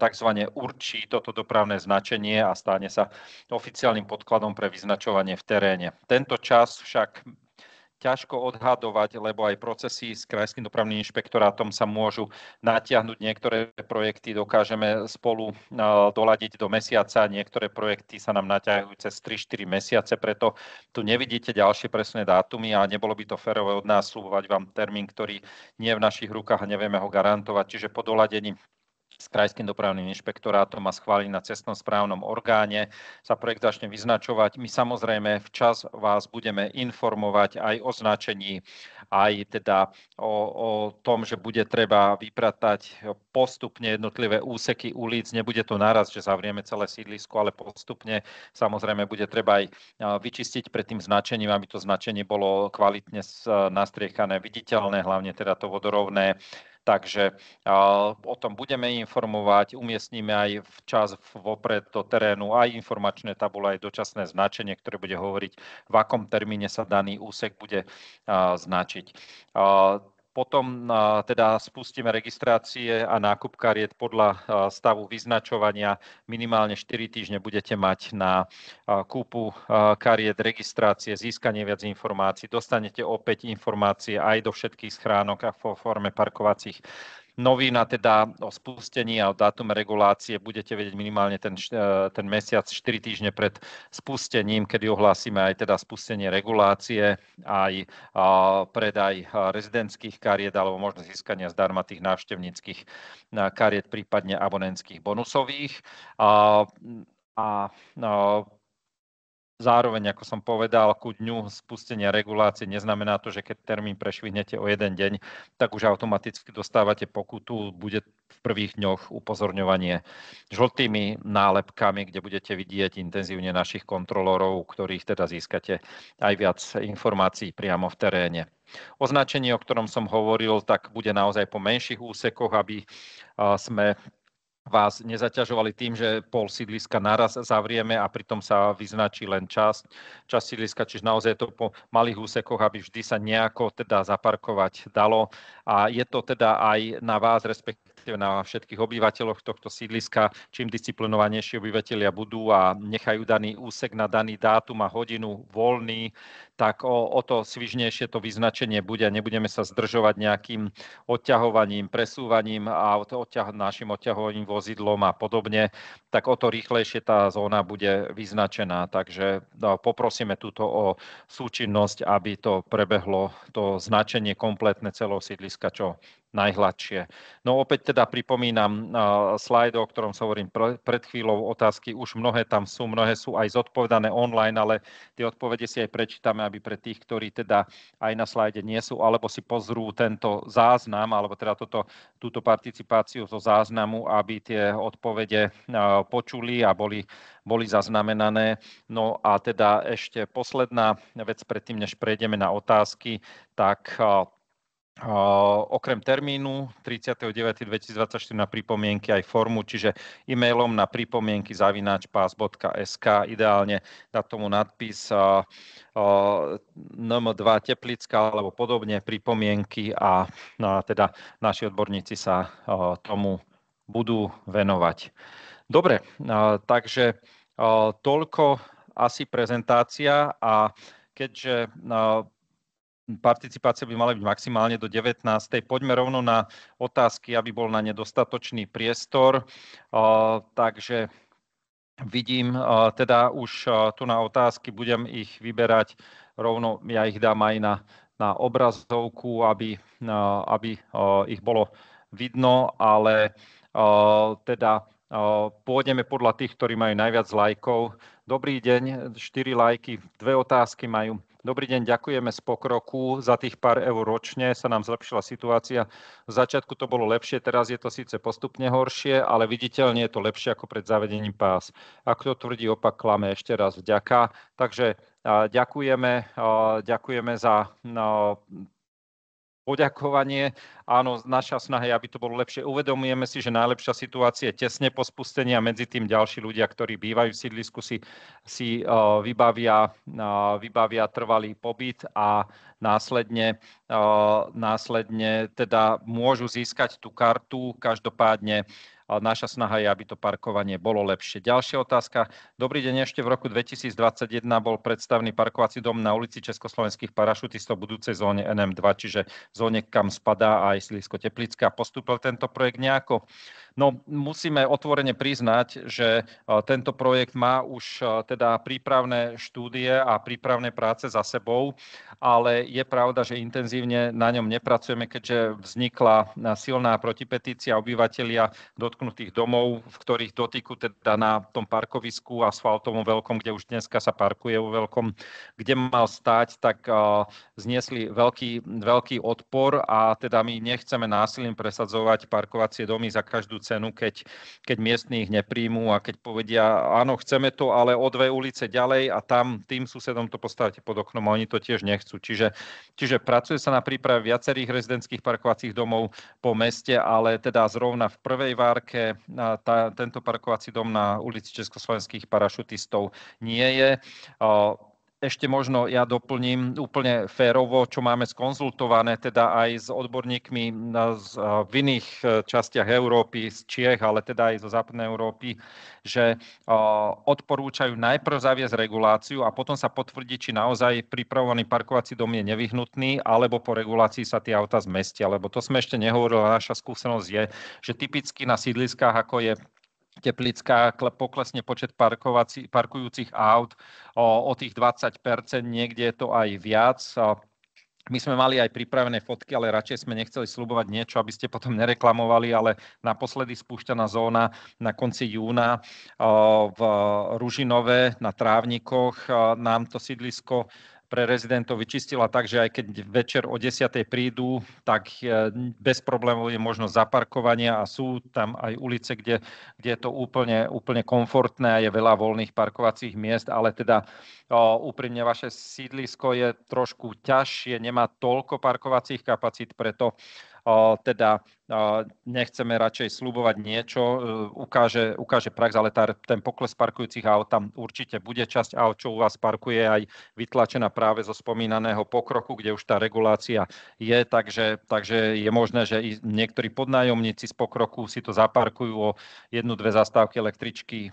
[SPEAKER 3] takzvané určí toto dopravné značenie a stane sa oficiálnym podkladom pre vyznačovanie v teréne. Tento čas však ťažko odhadovať, lebo aj procesy s Krajským dopravným inšpektorátom sa môžu natiahnuť. Niektoré projekty dokážeme spolu doladiť do mesiaca, niektoré projekty sa nám naťahujú cez 3-4 mesiace, preto tu nevidíte ďalšie presné dátumy a nebolo by to férové od nás slúbovať vám termín, ktorý nie je v našich rukách a nevieme ho garantovať. Čiže po doladení s krajským dopravným inšpektorátom a schváliť na cestnom správnom orgáne, sa projekt začne vyznačovať. My samozrejme včas vás budeme informovať aj o značení, aj teda o, o tom, že bude treba vypratať postupne jednotlivé úseky ulic. Nebude to naraz, že zavrieme celé sídlisko, ale postupne samozrejme bude treba aj vyčistiť pred tým značením, aby to značenie bolo kvalitne nastriechané, viditeľné, hlavne teda to vodorovné Takže o tom budeme informovať, umiestníme aj včas vopred do terénu aj informačné tabule, aj dočasné značenie, ktoré bude hovoriť, v akom termíne sa daný úsek bude značiť. Potom teda spustíme registrácie a nákup kariet podľa stavu vyznačovania. Minimálne 4 týždne budete mať na kúpu kariet, registrácie, získanie viac informácií. Dostanete opäť informácie aj do všetkých schránok a vo forme parkovacích Novina teda o spustení a o dátume regulácie budete vedieť minimálne ten, e, ten mesiac, 4 týždne pred spustením, kedy ohlásime aj teda spustenie regulácie, aj e, predaj e, rezidentských kariet alebo možno získania zdarma tých návštevníckých kariet, prípadne abonentských bonusových. A, a, a Zároveň, ako som povedal, ku dňu spustenia regulácie neznamená to, že keď termín prešvihnete o jeden deň, tak už automaticky dostávate pokutu, bude v prvých dňoch upozorňovanie žltými nálepkami, kde budete vidieť intenzívne našich kontrolorov, ktorých teda získate aj viac informácií priamo v teréne. Označenie, o ktorom som hovoril, tak bude naozaj po menších úsekoch, aby sme vás nezaťažovali tým, že pol sídliska naraz zavrieme a pritom sa vyznačí len časť, čas sídliska, čiže naozaj to po malých úsekoch, aby vždy sa nejako teda zaparkovať dalo. A je to teda aj na vás, respektíve na všetkých obyvateľoch tohto sídliska, čím disciplinovanejší obyvateľia budú a nechajú daný úsek na daný dátum a hodinu voľný, tak o, o to svižnejšie to vyznačenie bude nebudeme sa zdržovať nejakým odťahovaním, presúvaním a odťah, našim odťahovaním vozidlom a podobne, tak o to rýchlejšie tá zóna bude vyznačená. Takže no, poprosíme túto o súčinnosť, aby to prebehlo to značenie kompletné celého sídliska čo najhladšie. No opäť teda pripomínam slajdo, o ktorom sa hovorím pred chvíľou, otázky už mnohé tam sú, mnohé sú aj zodpovedané online, ale tie odpovede si aj prečítame, aby pre tých, ktorí teda aj na slajde nie sú, alebo si pozrú tento záznam, alebo teda toto, túto participáciu zo záznamu, aby tie odpovede počuli a boli, boli zaznamenané. No a teda ešte posledná vec predtým, než prejdeme na otázky, tak okrem termínu 39.2024 na pripomienky aj formu, čiže e-mailom na pripomienky zavináčpás.sk, ideálne dať tomu nadpis NM2 Teplická alebo podobne pripomienky a, no a teda naši odborníci sa tomu budú venovať. Dobre, takže toľko asi prezentácia a keďže participácia by mala byť maximálne do 19. Poďme rovno na otázky, aby bol na nedostatočný priestor. Takže vidím teda už tu na otázky, budem ich vyberať rovno, ja ich dám aj na, na obrazovku, aby, aby ich bolo vidno, ale teda pôjdeme podľa tých, ktorí majú najviac lajkov. Dobrý deň, 4 lajky, dve otázky majú Dobrý deň, ďakujeme z pokroku. Za tých pár eur ročne sa nám zlepšila situácia. V začiatku to bolo lepšie, teraz je to síce postupne horšie, ale viditeľne je to lepšie ako pred zavedením pás. Ak to tvrdí opak, klame ešte raz vďaka. Takže ďakujeme, ďakujeme za no, poďakovanie. Áno, naša snaha je, aby to bolo lepšie. Uvedomujeme si, že najlepšia situácia je tesne po spustení a medzi tým ďalší ľudia, ktorí bývajú v sídlisku, si, si uh, vybavia, uh, vybavia trvalý pobyt a následne, uh, následne teda môžu získať tú kartu. Každopádne uh, ale naša snaha je, aby to parkovanie bolo lepšie. Ďalšia otázka. Dobrý deň, ešte v roku 2021 bol predstavný parkovací dom na ulici Československých parašutistov v budúcej zóne NM2, čiže zóne, kam spadá aj Silisko Teplická. Postúpil tento projekt nejako? No, musíme otvorene priznať, že e, tento projekt má už e, teda prípravné štúdie a prípravné práce za sebou, ale je pravda, že intenzívne na ňom nepracujeme, keďže vznikla e, silná protipetícia obyvateľia dotknutých domov, v ktorých dotyku teda na tom parkovisku asfaltovom veľkom, kde už dneska sa parkuje vo veľkom, kde mal stáť, tak zniesli veľký, veľký odpor a teda my nechceme násilím presadzovať parkovacie domy za každú cenu, keď, keď miestni ich nepríjmú a keď povedia, áno, chceme to, ale o dve ulice ďalej a tam tým susedom to postavíte pod oknom a oni to tiež nechcú. Čiže, čiže pracuje sa na príprave viacerých rezidentských parkovacích domov po meste, ale teda zrovna v prvej várke tá, tento parkovací dom na ulici Československých parašutistov nie je ešte možno ja doplním úplne férovo, čo máme skonzultované teda aj s odborníkmi v iných e, častiach Európy, z Čiech, ale teda aj zo západnej Európy, že e, odporúčajú najprv zaviesť reguláciu a potom sa potvrdí, či naozaj pripravovaný parkovací dom je nevyhnutný, alebo po regulácii sa tie auta zmestia. Lebo to sme ešte nehovorili, ale naša skúsenosť je, že typicky na sídliskách, ako je Teplická poklesne počet parkujúcich aut o, o tých 20 niekde je to aj viac. My sme mali aj pripravené fotky, ale radšej sme nechceli slubovať niečo, aby ste potom nereklamovali, ale naposledy spúšťaná zóna na konci júna v Ružinove na Trávnikoch nám to sídlisko pre rezidentov vyčistila tak, že aj keď večer o 10. prídu, tak e, bez problémov je možnosť zaparkovania a sú tam aj ulice, kde, kde je to úplne, úplne komfortné a je veľa voľných parkovacích miest, ale teda o, úprimne vaše sídlisko je trošku ťažšie, nemá toľko parkovacích kapacít, preto o, teda nechceme radšej slúbovať niečo, e, ukáže, ukáže prax, ale tá, ten pokles parkujúcich aut tam určite bude časť aut, čo u vás parkuje aj vytlačená práve zo spomínaného pokroku, kde už tá regulácia je, takže, takže je možné, že i niektorí podnájomníci z pokroku si to zaparkujú o jednu, dve zastávky električky e,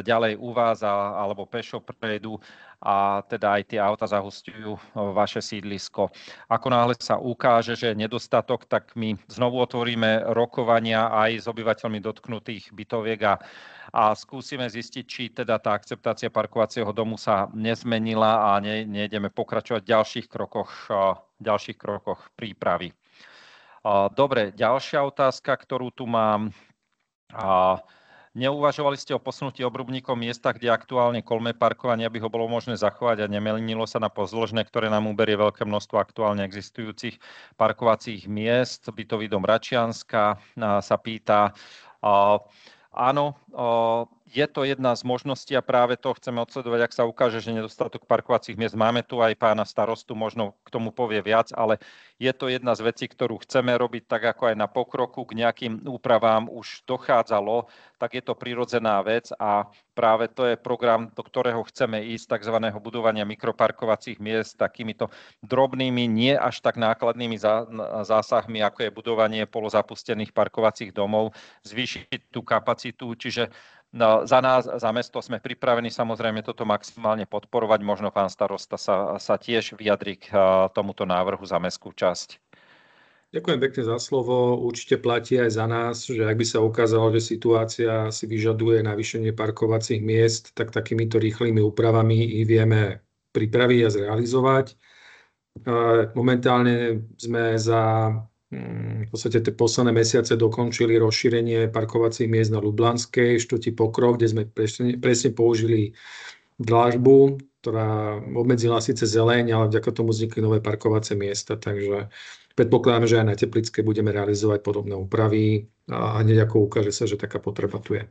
[SPEAKER 3] ďalej u vás a, alebo pešo prejdú a teda aj tie auta zahustujú e, vaše sídlisko. Ako náhle sa ukáže, že je nedostatok, tak my znovu otvoríme otvoríme rokovania aj s obyvateľmi dotknutých bytoviek a, a skúsime zistiť, či teda tá akceptácia parkovacieho domu sa nezmenila a ne, nejdeme pokračovať v ďalších krokoch, ďalších krokoch prípravy. Dobre, ďalšia otázka, ktorú tu mám. Neuvažovali ste o posunutí obrubníkov miesta, kde aktuálne kolme parkovanie, aby ho bolo možné zachovať a nemelinilo sa na pozložné, ktoré nám uberie veľké množstvo aktuálne existujúcich parkovacích miest. Bytový dom Račianska sa pýta. Áno, je to jedna z možností a práve to chceme odsledovať, ak sa ukáže, že nedostatok parkovacích miest. Máme tu aj pána starostu, možno k tomu povie viac, ale je to jedna z vecí, ktorú chceme robiť, tak ako aj na pokroku k nejakým úpravám už dochádzalo, tak je to prirodzená vec a práve to je program, do ktorého chceme ísť, tzv. budovania mikroparkovacích miest takýmito drobnými, nie až tak nákladnými zásahmi, ako je budovanie polozapustených parkovacích domov, zvýšiť tú kapacitu, čiže No, za nás, za mesto sme pripravení samozrejme toto maximálne podporovať. Možno pán starosta sa, sa tiež vyjadri k tomuto návrhu za mestskú časť.
[SPEAKER 2] Ďakujem pekne za slovo. Určite platí aj za nás, že ak by sa ukázalo, že situácia si vyžaduje navýšenie parkovacích miest, tak takýmito rýchlymi úpravami ich vieme pripraviť a zrealizovať. Momentálne sme za Mm, v podstate tie posledné mesiace dokončili rozšírenie parkovacích miest na Lublanskej, štvrti Pokrov, kde sme presne, presne použili dlážbu, ktorá obmedzila síce zeleň, ale vďaka tomu vznikli nové parkovacie miesta, takže predpokladáme, že aj na Teplické budeme realizovať podobné úpravy a hneď ako ukáže sa, že taká potreba tu je.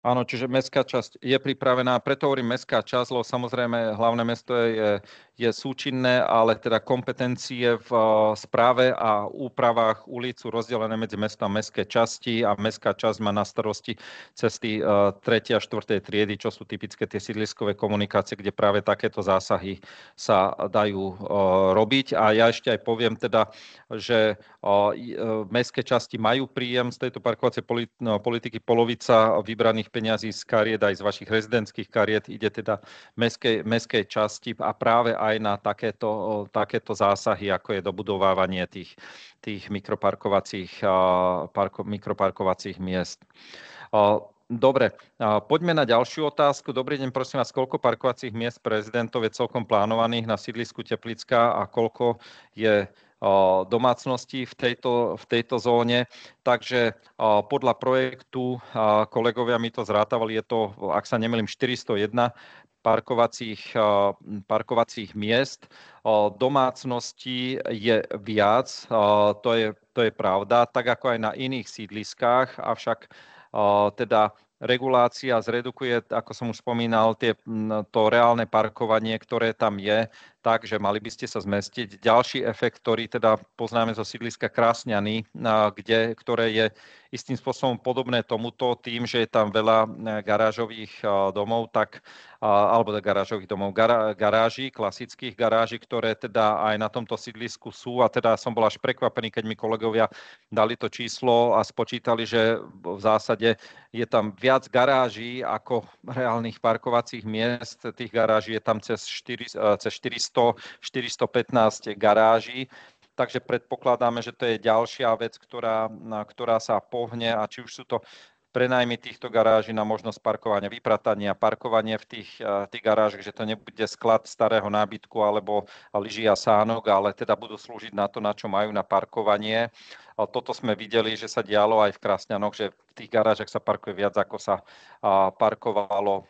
[SPEAKER 3] Áno, čiže mestská časť je pripravená, preto hovorím mestská časť, lebo samozrejme hlavné mesto je, je súčinné, ale teda kompetencie v eh, správe a úpravách ulic sú rozdelené medzi mesta a mestské časti a mestská časť má na starosti cesty 3. a 4. triedy, čo sú typické tie sídliskové komunikácie, kde práve takéto zásahy sa dajú eh, robiť. A ja ešte aj poviem teda, že eh, mestské časti majú príjem z tejto parkovacej no, politiky, polovica vybraných časť peňazí z kariet, aj z vašich rezidentských kariet ide teda meskej, meskej časti a práve aj na takéto, takéto zásahy, ako je dobudovávanie tých, tých mikroparkovacích, parko, mikroparkovacích miest. Dobre, poďme na ďalšiu otázku. Dobrý deň, prosím vás, koľko parkovacích miest prezidentov je celkom plánovaných na sídlisku Teplická a koľko je domácností v tejto, v tejto zóne. Takže podľa projektu, kolegovia mi to zrátavali, je to, ak sa nemýlim, 401 parkovacích, parkovacích miest. Domácností je viac, to je, to je pravda, tak ako aj na iných sídliskách, avšak teda regulácia zredukuje, ako som už spomínal, tie, to reálne parkovanie, ktoré tam je tak, že mali by ste sa zmestiť. Ďalší efekt, ktorý teda poznáme zo sídliska Krásňany, kde, ktoré je istým spôsobom podobné tomuto tým, že je tam veľa e, garážových e, domov, tak, alebo teda garážových domov, gará, garáží, klasických garáží, ktoré teda aj na tomto sídlisku sú a teda som bol až prekvapený, keď mi kolegovia dali to číslo a spočítali, že v zásade je tam viac garáží ako reálnych parkovacích miest. Tých garáží je tam cez, 4, e, cez 400 400-415 garáží. Takže predpokladáme, že to je ďalšia vec, ktorá, ktorá sa pohne a či už sú to prenajmy týchto garáží na možnosť parkovania, vypratania, parkovanie v tých, eh, tých garážach, že to nebude sklad starého nábytku alebo lyží a sánok, ale teda budú slúžiť na to, na čo majú na parkovanie toto sme videli, že sa dialo aj v Krasňanoch, že v tých garážach sa parkuje viac, ako sa parkovalo,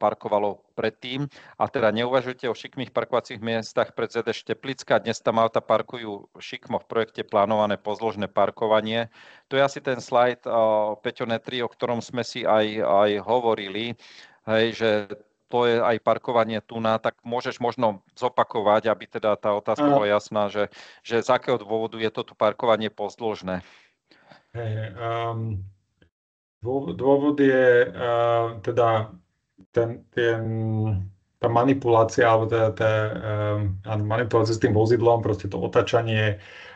[SPEAKER 3] parkovalo predtým. A teda neuvažujte o šikmých parkovacích miestach pred ZD Šteplická. Dnes tam auta parkujú šikmo v projekte plánované pozložné parkovanie. To je asi ten slajd Peťo Netri, o ktorom sme si aj, aj hovorili. Hej, že to je aj parkovanie tu na, tak môžeš možno zopakovať, aby teda tá otázka bola jasná, že, že z akého dôvodu je toto parkovanie pozdĺžne.
[SPEAKER 4] Hey, um, ehm, dôvod je uh, teda ten, ten, tá manipulácia, alebo teda tá, um, manipulácia s tým vozidlom, proste to otačanie, uh,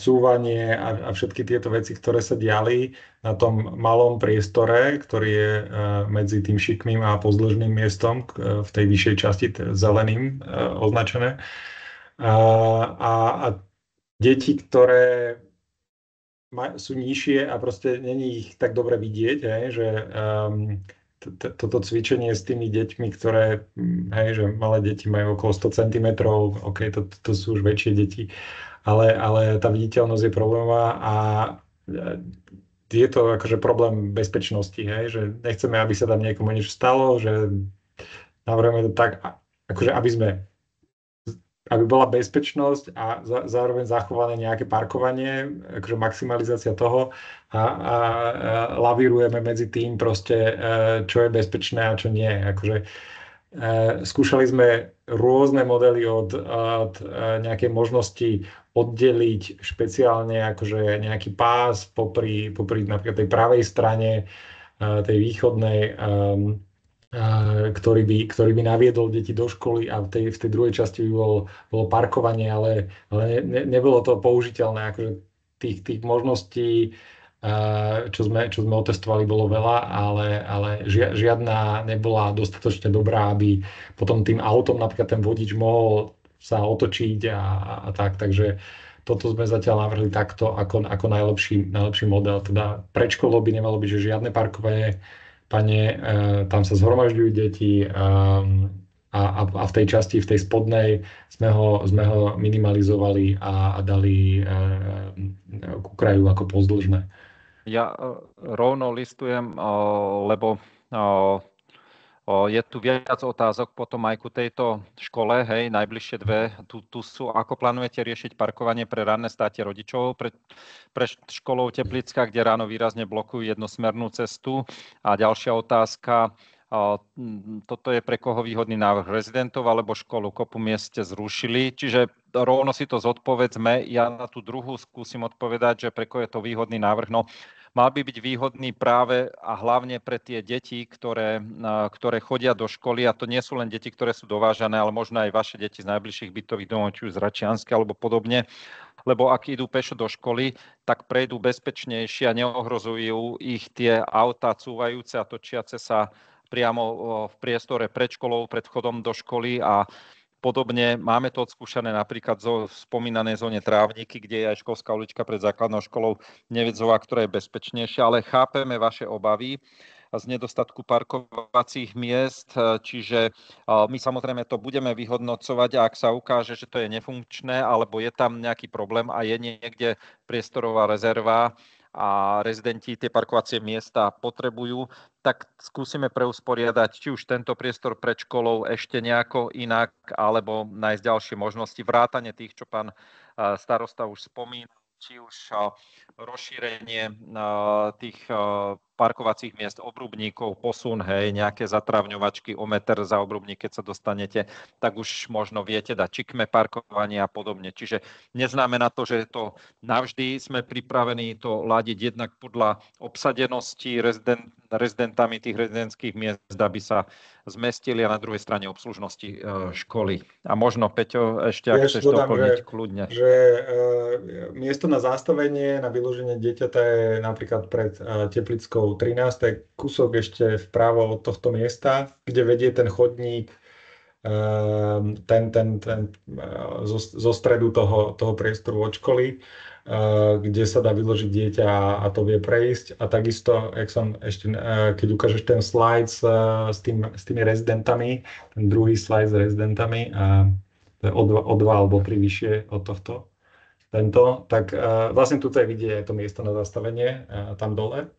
[SPEAKER 4] cúvanie a, a všetky tieto veci, ktoré sa diali na tom malom priestore, ktorý je e, medzi tým šikmým a pozdĺžným miestom e, v tej vyššej časti zeleným e, označené. A, a, a deti, ktoré sú nižšie a proste není ich tak dobre vidieť, hej, že um, toto cvičenie s tými deťmi, ktoré, hm, hej, že malé deti majú okolo 100 cm, OK, to, to sú už väčšie deti, ale, ale tá viditeľnosť je problémová a e, je to akože problém bezpečnosti, hej, že nechceme, aby sa tam niekomu niečo stalo, že navrhujeme to tak, akože aby sme aby bola bezpečnosť a za, zároveň zachované nejaké parkovanie, akože maximalizácia toho a, a, a lavírujeme medzi tým proste, e, čo je bezpečné a čo nie. Akože, e, skúšali sme rôzne modely od, od nejakej možnosti oddeliť špeciálne akože nejaký pás popri, popri napríklad tej pravej strane, eh, tej východnej, ehm, eh, ktorý by, ktorý by naviedol deti do školy a v tej, v tej druhej časti by bol, bolo parkovanie, ale, ale ne, nebolo to použiteľné. Akože tých, tých možností, eh, čo sme, čo sme otestovali, bolo veľa, ale, ale žiadna nebola dostatočne dobrá, aby potom tým autom napríklad ten vodič mohol sa otočiť a, a tak. Takže toto sme zatiaľ navrhli takto ako, ako najlepší, najlepší model. Teda pred by nemalo byť že žiadne parkovanie, pane, e, tam sa zhromažďujú deti, e, a, a v tej časti, v tej spodnej sme ho, sme ho minimalizovali a, a dali e, ku kraju ako pozdĺžne.
[SPEAKER 3] Ja e, rovno listujem, e, lebo e, je tu viac otázok potom aj ku tejto škole, hej, najbližšie dve. Tu, tu sú, ako plánujete riešiť parkovanie pre ranné státe rodičov pre, pre školou Teplická, kde ráno výrazne blokujú jednosmernú cestu. A ďalšia otázka, toto je pre koho výhodný návrh rezidentov alebo školu kopu mieste zrušili. Čiže rovno si to zodpovedzme. Ja na tú druhú skúsim odpovedať, že pre koho je to výhodný návrh. No, mal by byť výhodný práve a hlavne pre tie deti, ktoré, ktoré chodia do školy a to nie sú len deti, ktoré sú dovážané, ale možno aj vaše deti z najbližších bytových domov, či už z Račianske alebo podobne, lebo ak idú pešo do školy, tak prejdú bezpečnejšie a neohrozujú ich tie autá cúvajúce a točiace sa priamo v priestore pred školou, pred chodom do školy a Podobne máme to odskúšané napríklad zo spomínané zóne Trávniky, kde je aj školská ulička pred základnou školou Nevedzová, ktorá je bezpečnejšia, ale chápeme vaše obavy z nedostatku parkovacích miest, e, čiže e, my samozrejme to budeme vyhodnocovať a ak sa ukáže, že to je nefunkčné alebo je tam nejaký problém a je niekde priestorová rezerva, a rezidenti tie parkovacie miesta potrebujú, tak skúsime preusporiadať či už tento priestor pred školou ešte nejako inak, alebo nájsť ďalšie možnosti, vrátane tých, čo pán eh, starosta už spomínal, či už eh, rozšírenie eh, tých eh, parkovacích miest, obrubníkov, posun, hej, nejaké zatravňovačky o meter za obrubník, keď sa dostanete, tak už možno viete dať čikme parkovanie a podobne. Čiže neznamená to, že to navždy sme pripravení to ladiť jednak podľa obsadenosti rezident, rezidentami tých rezidentských miest, aby sa zmestili a na druhej strane obslužnosti eh, školy. A možno, Peťo, ešte ak chceš doplniť,
[SPEAKER 4] kľudne. Že uh, miesto na zastavenie, na predloženie dieťata je napríklad pred eh, Teplickou 13, kúsok ešte vpravo od tohto miesta, kde vedie ten chodník ehm, ten, ten, ten, eh, zo, zo stredu toho, toho priestoru od školy, eh, kde sa dá vyložiť dieťa a to vie prejsť. A takisto, jak som ešte, keď ukážeš ten slide s, s, tým, s tými rezidentami, ten druhý slide s rezidentami, to je o, dva, o dva alebo tri vyššie od tohto, tento, tak eh, vlastne tu je vidieť to miesto na zastavenie eh, tam dole.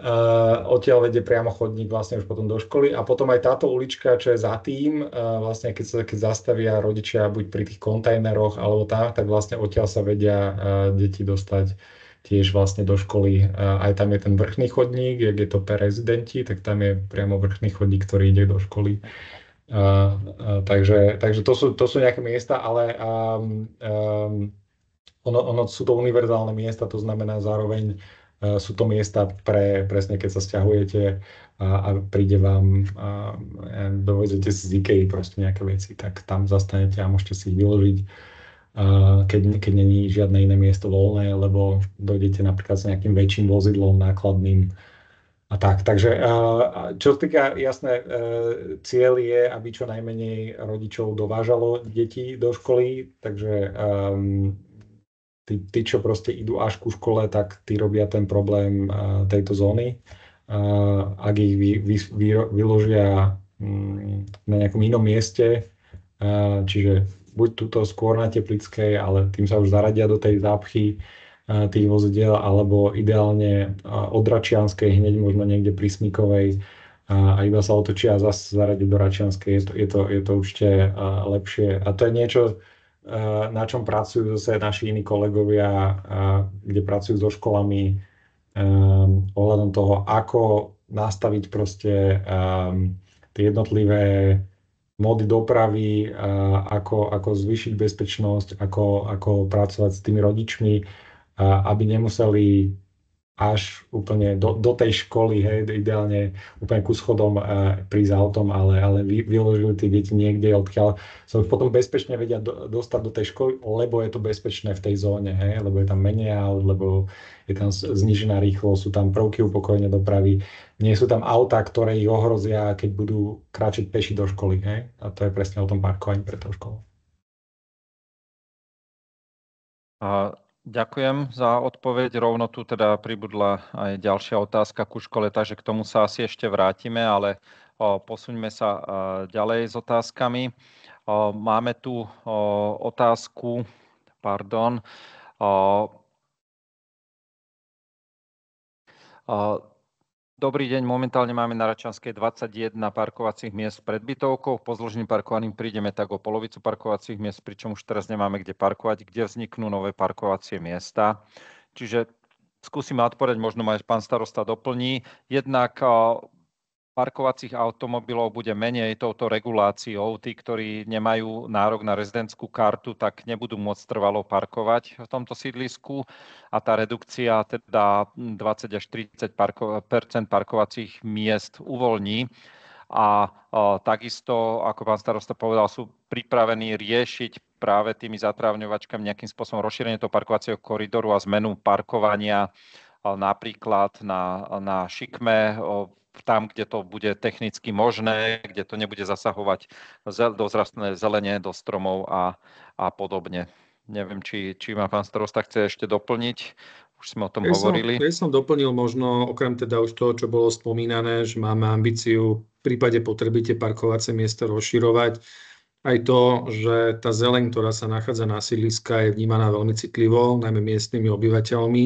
[SPEAKER 4] Uh, odtiaľ vedie priamo chodník vlastne už potom do školy a potom aj táto ulička, čo je za tým, uh, vlastne keď sa keď zastavia rodičia buď pri tých kontajneroch alebo tam, tak vlastne odtiaľ sa vedia uh, deti dostať tiež vlastne do školy. Uh, aj tam je ten vrchný chodník, jak je to pre rezidenti, tak tam je priamo vrchný chodník, ktorý ide do školy. Uh, uh, takže, takže to, sú, to sú nejaké miesta, ale um, um, ono, ono sú to univerzálne miesta, to znamená zároveň e, sú to miesta pre, presne keď sa stiahujete a, a príde vám, a, a dovezete si z IKEA proste nejaké veci, tak tam zastanete a môžete si ich vyložiť, uh, keď, keď není žiadne iné miesto voľné, lebo dojdete napríklad s nejakým väčším vozidlom nákladným a tak. Takže uh, čo týka, jasné, e, cieľ je, aby čo najmenej rodičov dovážalo deti do školy, takže um, tí, tí, čo proste idú až ku škole, tak tí robia ten problém uh, tejto zóny. Uh, ak ich vy, vy, vy, vyložia um, na nejakom inom mieste, uh, čiže buď túto skôr na Teplickej, ale tým sa už zaradia do tej zápchy uh, tých vozidiel, alebo ideálne uh, od Račianskej hneď možno niekde pri Smikovej a iba sa otočia a zase zaradia do Račianskej. Je to, je to, je to určite lepšie. A to je niečo, Eh, na čom pracujú zase naši iní kolegovia, eh, kde pracujú so školami eh, ohľadom toho, ako nastaviť proste tie jednotlivé mody dopravy, ako, ako zvýšiť bezpečnosť, ako, ako pracovať s tými rodičmi, aby nemuseli až úplne do, do tej školy, hej, ideálne úplne ku schodom a e, prísť autom, ale, ale vy, vyložili tie deti niekde, odkiaľ sa už potom bezpečne vedia do, dostať do tej školy, lebo je to bezpečné v tej zóne, hej, lebo je tam menej aut, lebo je tam znižená rýchlosť, sú tam prvky upokojenia dopravy, nie sú tam autá, ktoré ich ohrozia, keď budú kráčiť peši do školy, hej, a to je presne o tom parkovaní pre tú školu.
[SPEAKER 3] A Ďakujem za odpoveď. Rovno tu teda pribudla aj ďalšia otázka ku škole, takže k tomu sa asi ešte vrátime, ale posuňme sa ďalej s otázkami. Máme tu otázku, pardon, Dobrý deň, momentálne máme na Račanskej 21 parkovacích miest pred bytovkou. Pozdĺžným parkovaním prídeme tak o polovicu parkovacích miest, pričom už teraz nemáme kde parkovať, kde vzniknú nové parkovacie miesta. Čiže skúsime odporeť, možno ma aj pán starosta doplní. Jednak parkovacích automobilov bude menej touto reguláciou. Tí, ktorí nemajú nárok na rezidentskú kartu, tak nebudú môcť trvalo parkovať v tomto sídlisku a tá redukcia teda 20 až 30 parko- percent parkovacích miest uvoľní. A o, e, takisto, ako pán starosta povedal, sú pripravení riešiť práve tými zatravňovačkami nejakým spôsobom rozšírenie toho parkovacieho koridoru a zmenu parkovania Eh, napríklad na, na šikme tam, kde to bude technicky možné, kde to nebude zasahovať dozrastné zelenie do stromov a, a podobne. Neviem, či, či ma pán starosta chce ešte doplniť. Už sme o tom ja hovorili. Som, ja
[SPEAKER 2] som doplnil možno, okrem teda už toho, čo bolo spomínané, že máme ambíciu v prípade tie parkovacie miesta rozširovať. Aj to, že tá zeleň, ktorá sa nachádza na sídliska, je vnímaná veľmi citlivo, najmä miestnymi obyvateľmi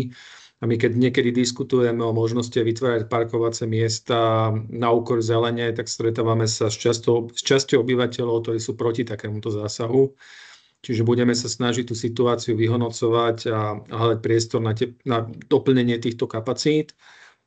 [SPEAKER 2] a my keď niekedy diskutujeme o možnosti vytvárať parkovacie miesta na úkor zelene, tak stretávame sa s, často, s časťou obyvateľov, ktorí sú proti takémuto zásahu. Čiže budeme sa snažiť tú situáciu vyhodnocovať a hľadať priestor na, te, na doplnenie týchto kapacít.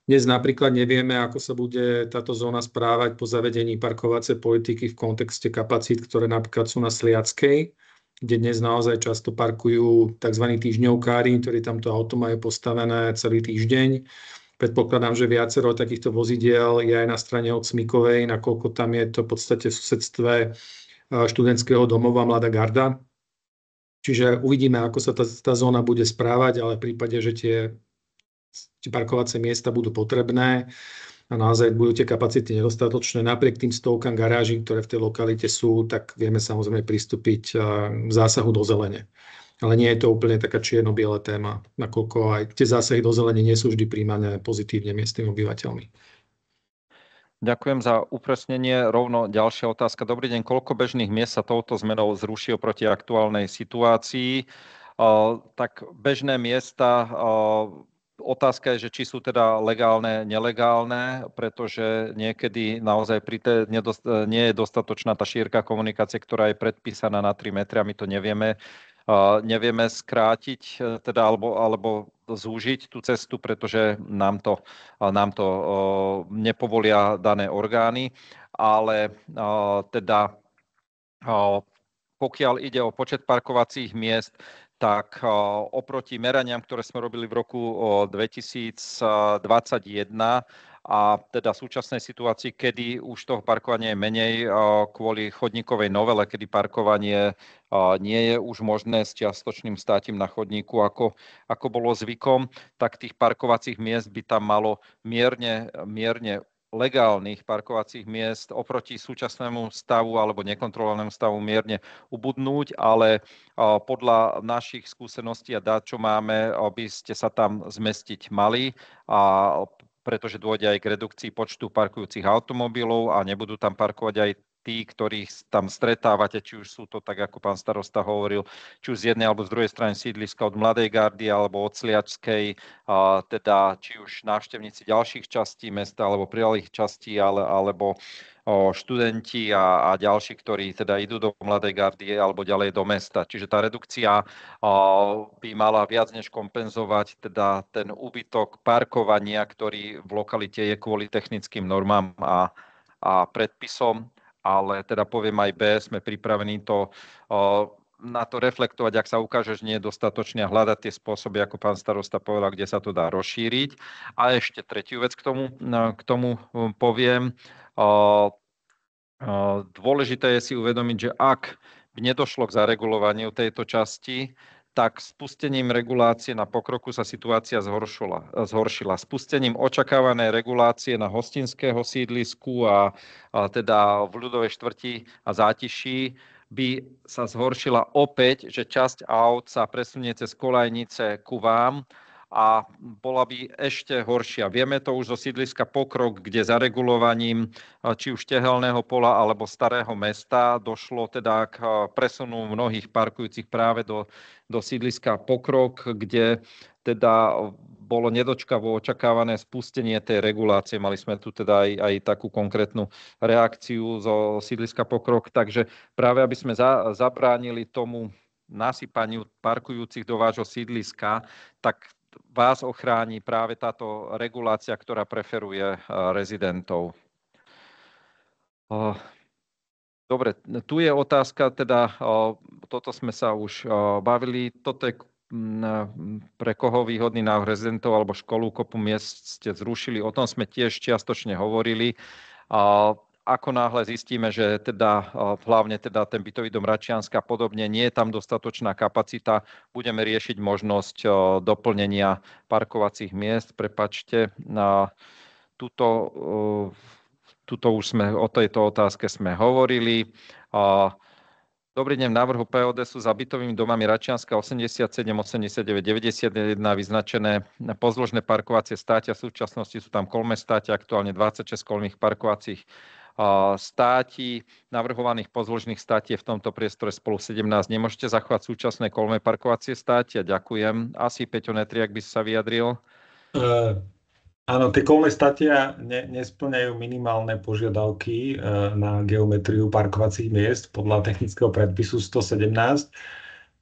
[SPEAKER 2] Dnes napríklad nevieme, ako sa bude táto zóna správať po zavedení parkovacej politiky v kontexte kapacít, ktoré napríklad sú na Sliackej kde dnes naozaj často parkujú tzv. týždňovkári, ktorí tamto auto majú postavené celý týždeň. Predpokladám, že viacero takýchto vozidiel je aj na strane od Smikovej, nakoľko tam je to v podstate v susedstve e, študentského domova Mladá garda. Čiže uvidíme, ako sa tá, tá zóna bude správať, ale v prípade, že tie, tie parkovacie miesta budú potrebné, a naozaj budú tie kapacity nedostatočné. Napriek tým stovkám garáží, ktoré v tej lokalite sú, tak vieme samozrejme pristúpiť k zásahu do zelene. Ale nie je to úplne taká čierno-biela téma, nakoľko aj tie zásahy do zelene nie sú vždy príjmané pozitívne miestnymi obyvateľmi.
[SPEAKER 3] Ďakujem za upresnenie. Rovno ďalšia otázka. Dobrý deň. Koľko bežných miest sa touto zmenou zruší oproti aktuálnej situácii? tak bežné miesta Otázka je, že či sú teda legálne, nelegálne, pretože niekedy naozaj pri te, nedost, nie je dostatočná tá šírka komunikácie, ktorá je predpísaná na 3 metry a my to nevieme, uh, nevieme skrátiť, e, teda alebo, alebo zúžiť tú cestu, pretože nám to, nám to uh, nepovolia dané orgány, ale uh, teda pokiaľ ide o počet parkovacích miest, tak eh, oproti meraniam, ktoré sme robili v roku 2021 eh, a teda súčasnej situácii, kedy už toho parkovania je menej eh, kvôli chodníkovej novele, kedy parkovanie nie je už možné s čiastočným státím na chodníku, ako, ako bolo zvykom, tak tých parkovacích miest by tam malo mierne, mierne legálnych parkovacích miest oproti súčasnému stavu alebo nekontrolovanému stavu mierne ubudnúť, ale podľa našich skúseností a dát, čo máme, by ste sa tam zmestiť mali a pretože dôjde aj k redukcii počtu parkujúcich automobilov a nebudú tam parkovať aj tí, ktorých tam stretávate, či už sú to, tak ako pán starosta hovoril, či už z jednej alebo z druhej strany sídliska od Mladej gardy alebo od Sliačskej, a teda či už návštevníci ďalších častí mesta alebo prialých častí, ale, alebo študenti a, a ďalší, ktorí teda idú do Mladej gardie alebo ďalej do mesta. Čiže tá redukcia o, by mala viac než kompenzovať teda ten úbytok parkovania, ktorý v lokalite je kvôli technickým normám a a predpisom ale teda poviem aj B, sme pripravení to na to reflektovať, ak sa ukáže, že nie je dostatočne a hľadať tie spôsoby, ako pán starosta povedal, kde sa to dá rozšíriť. A ešte tretiu vec k tomu, k tomu poviem. Dôležité je si uvedomiť, že ak by nedošlo k zaregulovaniu tejto časti, tak spustením regulácie na pokroku sa situácia zhoršila. zhoršila. Spustením očakávanej regulácie na hostinského sídlisku a, a teda v ľudovej štvrti a zátiší by sa zhoršila opäť, že časť aut sa presunie cez kolajnice ku vám a bola by ešte horšia. Vieme to už zo sídliska Pokrok, kde zaregulovaním či už tehelného pola alebo starého mesta došlo teda k presunu mnohých parkujúcich práve do, do sídliska Pokrok, kde teda bolo nedočkavo očakávané spustenie tej regulácie. Mali sme tu teda aj, aj takú konkrétnu reakciu zo sídliska Pokrok, takže práve aby sme za, zabránili tomu nasypaniu parkujúcich do vášho sídliska, tak vás ochráni práve táto regulácia, ktorá preferuje eh, rezidentov. Eh, dobre, tu je otázka, teda eh, toto sme sa už bavili, toto je mm, pre koho výhodný návrh rezidentov alebo školu, kopu miest ste zrušili, o tom sme tiež čiastočne hovorili ako náhle zistíme, že teda hlavne teda ten bytový dom Račianska podobne nie je tam dostatočná kapacita, budeme riešiť možnosť doplnenia parkovacích miest. Prepačte, na túto, e, túto už sme, o tejto otázke sme hovorili. Dobrý deň, v návrhu POD sú za bytovými domami Račianska 87, 89, 91 vyznačené pozložné parkovacie státia. V súčasnosti sú tam kolme státia, aktuálne 26 kolmých parkovacích státi, navrhovaných pozložných státie v tomto priestore spolu 17. Nemôžete zachovať súčasné kolme parkovacie státia? Ďakujem. Asi Peťo ak by sa vyjadril.
[SPEAKER 4] Uh, áno, tie kolme statia ne, nesplňajú minimálne požiadavky uh, na geometriu parkovacích miest podľa technického predpisu 117,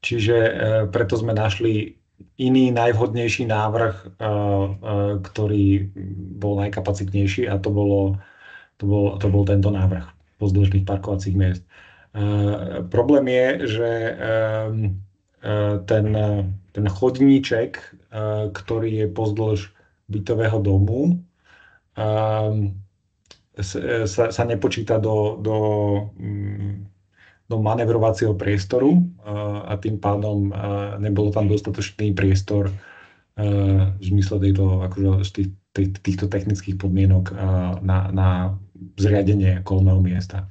[SPEAKER 4] čiže uh, preto sme našli iný najvhodnejší návrh, ktorý bol najkapacitnejší a to bolo to bol, to bol tento návrh pozdĺžných parkovacích miest. Uh, problém je, že um, uh, ten, ten chodníček, uh, ktorý je pozdĺž bytového domu, um, sa, sa nepočíta do, do, mm, do manevrovacieho priestoru a tým pádom nebolo tam dostatočný priestor v zmysle tejto, akože, tých, týchto technických podmienok na, na zriadenie kolného miesta.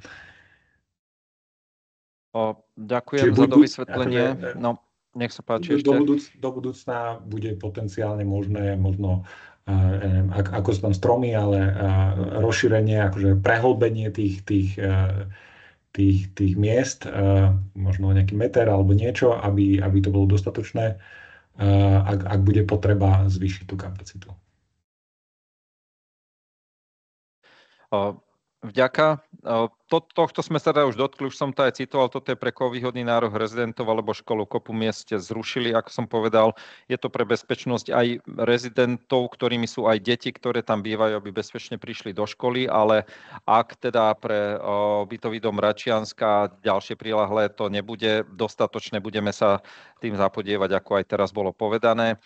[SPEAKER 3] O, ďakujem Čiže za to vysvetlenie. Eh, no, nech sa páči do, ešte. Do, budúc, do
[SPEAKER 4] budúcna bude potenciálne možné možno neviem, eh, eh, ako, ako sú tam stromy, ale rozšírenie, akože prehlbenie tých, tých, tých, tých miest, možno nejaký meter alebo niečo, aby, aby to bolo dostatočné, ak, ak bude potreba zvýšiť tú kapacitu.
[SPEAKER 3] Vďaka. To, tohto sme sa teda už dotkli, už som to aj citoval, toto je pre koho výhodný nároh rezidentov alebo školu kopu mieste zrušili, ako som povedal. Je to pre bezpečnosť aj rezidentov, ktorými sú aj deti, ktoré tam bývajú, aby bezpečne prišli do školy, ale ak teda pre bytový dom Račianska a ďalšie prílahlé to nebude dostatočné, budeme sa tým zapodievať, ako aj teraz bolo povedané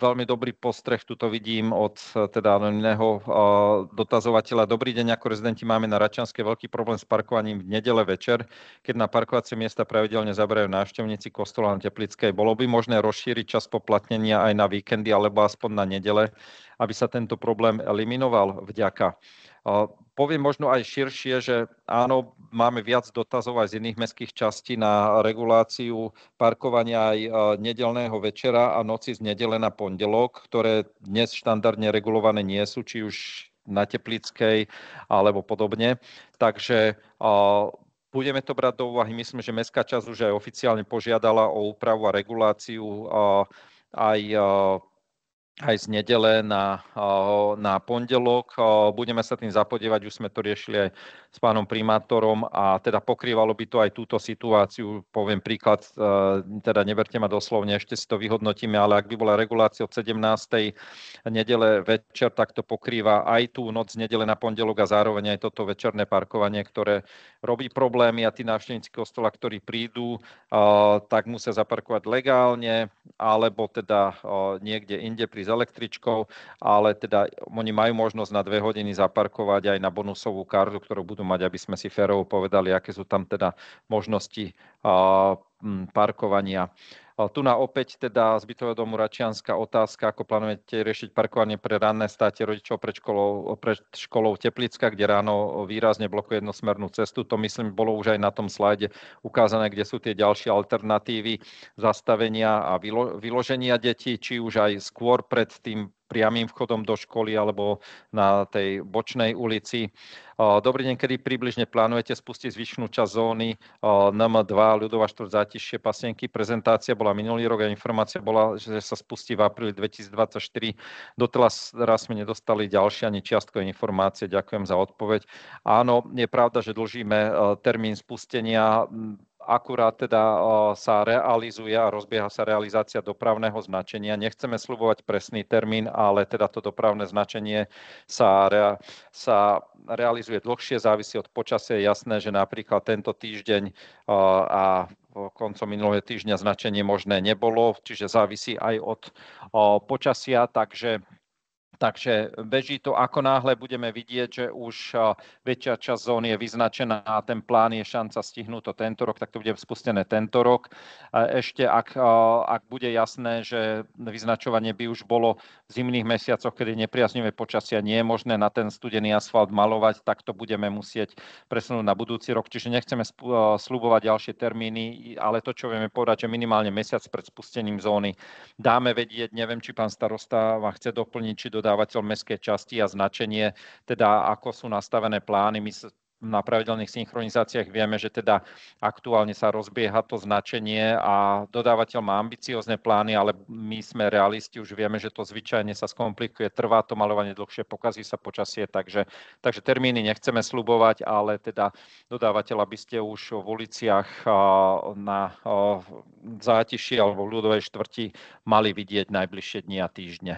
[SPEAKER 3] veľmi dobrý postreh, tu to vidím od eh, teda anonimného eh, dotazovateľa. Dobrý deň, ako rezidenti máme na Račanske veľký problém s parkovaním v nedele večer, keď na parkovacie miesta pravidelne zaberajú návštevníci kostola na Teplickej. Bolo by možné rozšíriť čas poplatnenia aj na víkendy alebo aspoň na nedele, aby sa tento problém eliminoval? Vďaka. Eh, poviem možno aj širšie, že áno, máme viac dotazov aj z iných mestských častí na reguláciu parkovania aj e, nedelného večera a noci z nedele na pondelok, ktoré dnes štandardne regulované nie sú, či už na Teplickej alebo podobne. Takže e, budeme to brať do úvahy. Myslím, že mestská časť už aj oficiálne požiadala o úpravu a reguláciu e, aj aj z nedele na, na pondelok. Budeme sa tým zapodievať, už sme to riešili aj s pánom primátorom a teda pokrývalo by to aj túto situáciu. Poviem príklad, e, teda neverte ma doslovne, ešte si to vyhodnotíme, ale ak by bola regulácia od 17. nedele večer, tak to pokrýva aj tú noc z nedele na pondelok a zároveň aj toto večerné parkovanie, ktoré robí problémy a tí návštevníci kostola, ktorí prídu, e, tak musia zaparkovať legálne alebo teda niekde inde pri električkou, ale teda oni majú možnosť na dve hodiny zaparkovať aj na bonusovú kartu, ktorú budú mať, aby sme si férovo povedali, aké sú tam teda možnosti parkovania. Tu na opäť teda z bytového domu Račianska otázka, ako plánujete riešiť parkovanie pre ranné státe rodičov pred školou, pred školou Teplicka, kde ráno výrazne blokuje jednosmernú cestu. To myslím bolo už aj na tom slajde ukázané, kde sú tie ďalšie alternatívy zastavenia a vyloženia detí, či už aj skôr pred tým priamým vchodom do školy alebo na tej bočnej ulici. Dobrý deň, kedy približne plánujete spustiť zvyšnú časť zóny NM2 ľudová štvrť zátišie pasienky. Prezentácia bola minulý rok a informácia bola, že sa spustí v apríli 2024. Doteraz raz sme nedostali ďalšie ani čiastkové informácie. Ďakujem za odpoveď. Áno, je pravda, že dlžíme termín spustenia akurát teda sa realizuje a rozbieha sa realizácia dopravného značenia. Nechceme slubovať presný termín, ale teda to dopravné značenie sa, rea, sa realizuje dlhšie, závisí od počasia. Je jasné, že napríklad tento týždeň a koncom minulého týždňa značenie možné nebolo, čiže závisí aj od počasia, takže Takže beží to, ako náhle budeme vidieť, že už väčšia časť zóny je vyznačená a ten plán je šanca stihnúť to tento rok, tak to bude spustené tento rok. Ešte ak, ak bude jasné, že vyznačovanie by už bolo v zimných mesiacoch, kedy nepriaznivé počasia nie je možné na ten studený asfalt malovať, tak to budeme musieť presunúť na budúci rok. Čiže nechceme slúbovať ďalšie termíny, ale to, čo vieme povedať, že minimálne mesiac pred spustením zóny dáme vedieť. Neviem, či pán starosta vám chce doplniť, či dodať zadávateľ mestskej časti a značenie, teda ako sú nastavené plány. My na pravidelných synchronizáciách vieme, že teda aktuálne sa rozbieha to značenie a dodávateľ má ambiciozne plány, ale my sme realisti, už vieme, že to zvyčajne sa skomplikuje, trvá to malovanie dlhšie, pokazí sa počasie, takže, takže termíny nechceme slubovať, ale teda dodávateľ, aby ste už v uliciach na zátiši alebo v ľudovej štvrti mali vidieť najbližšie dni a týždne.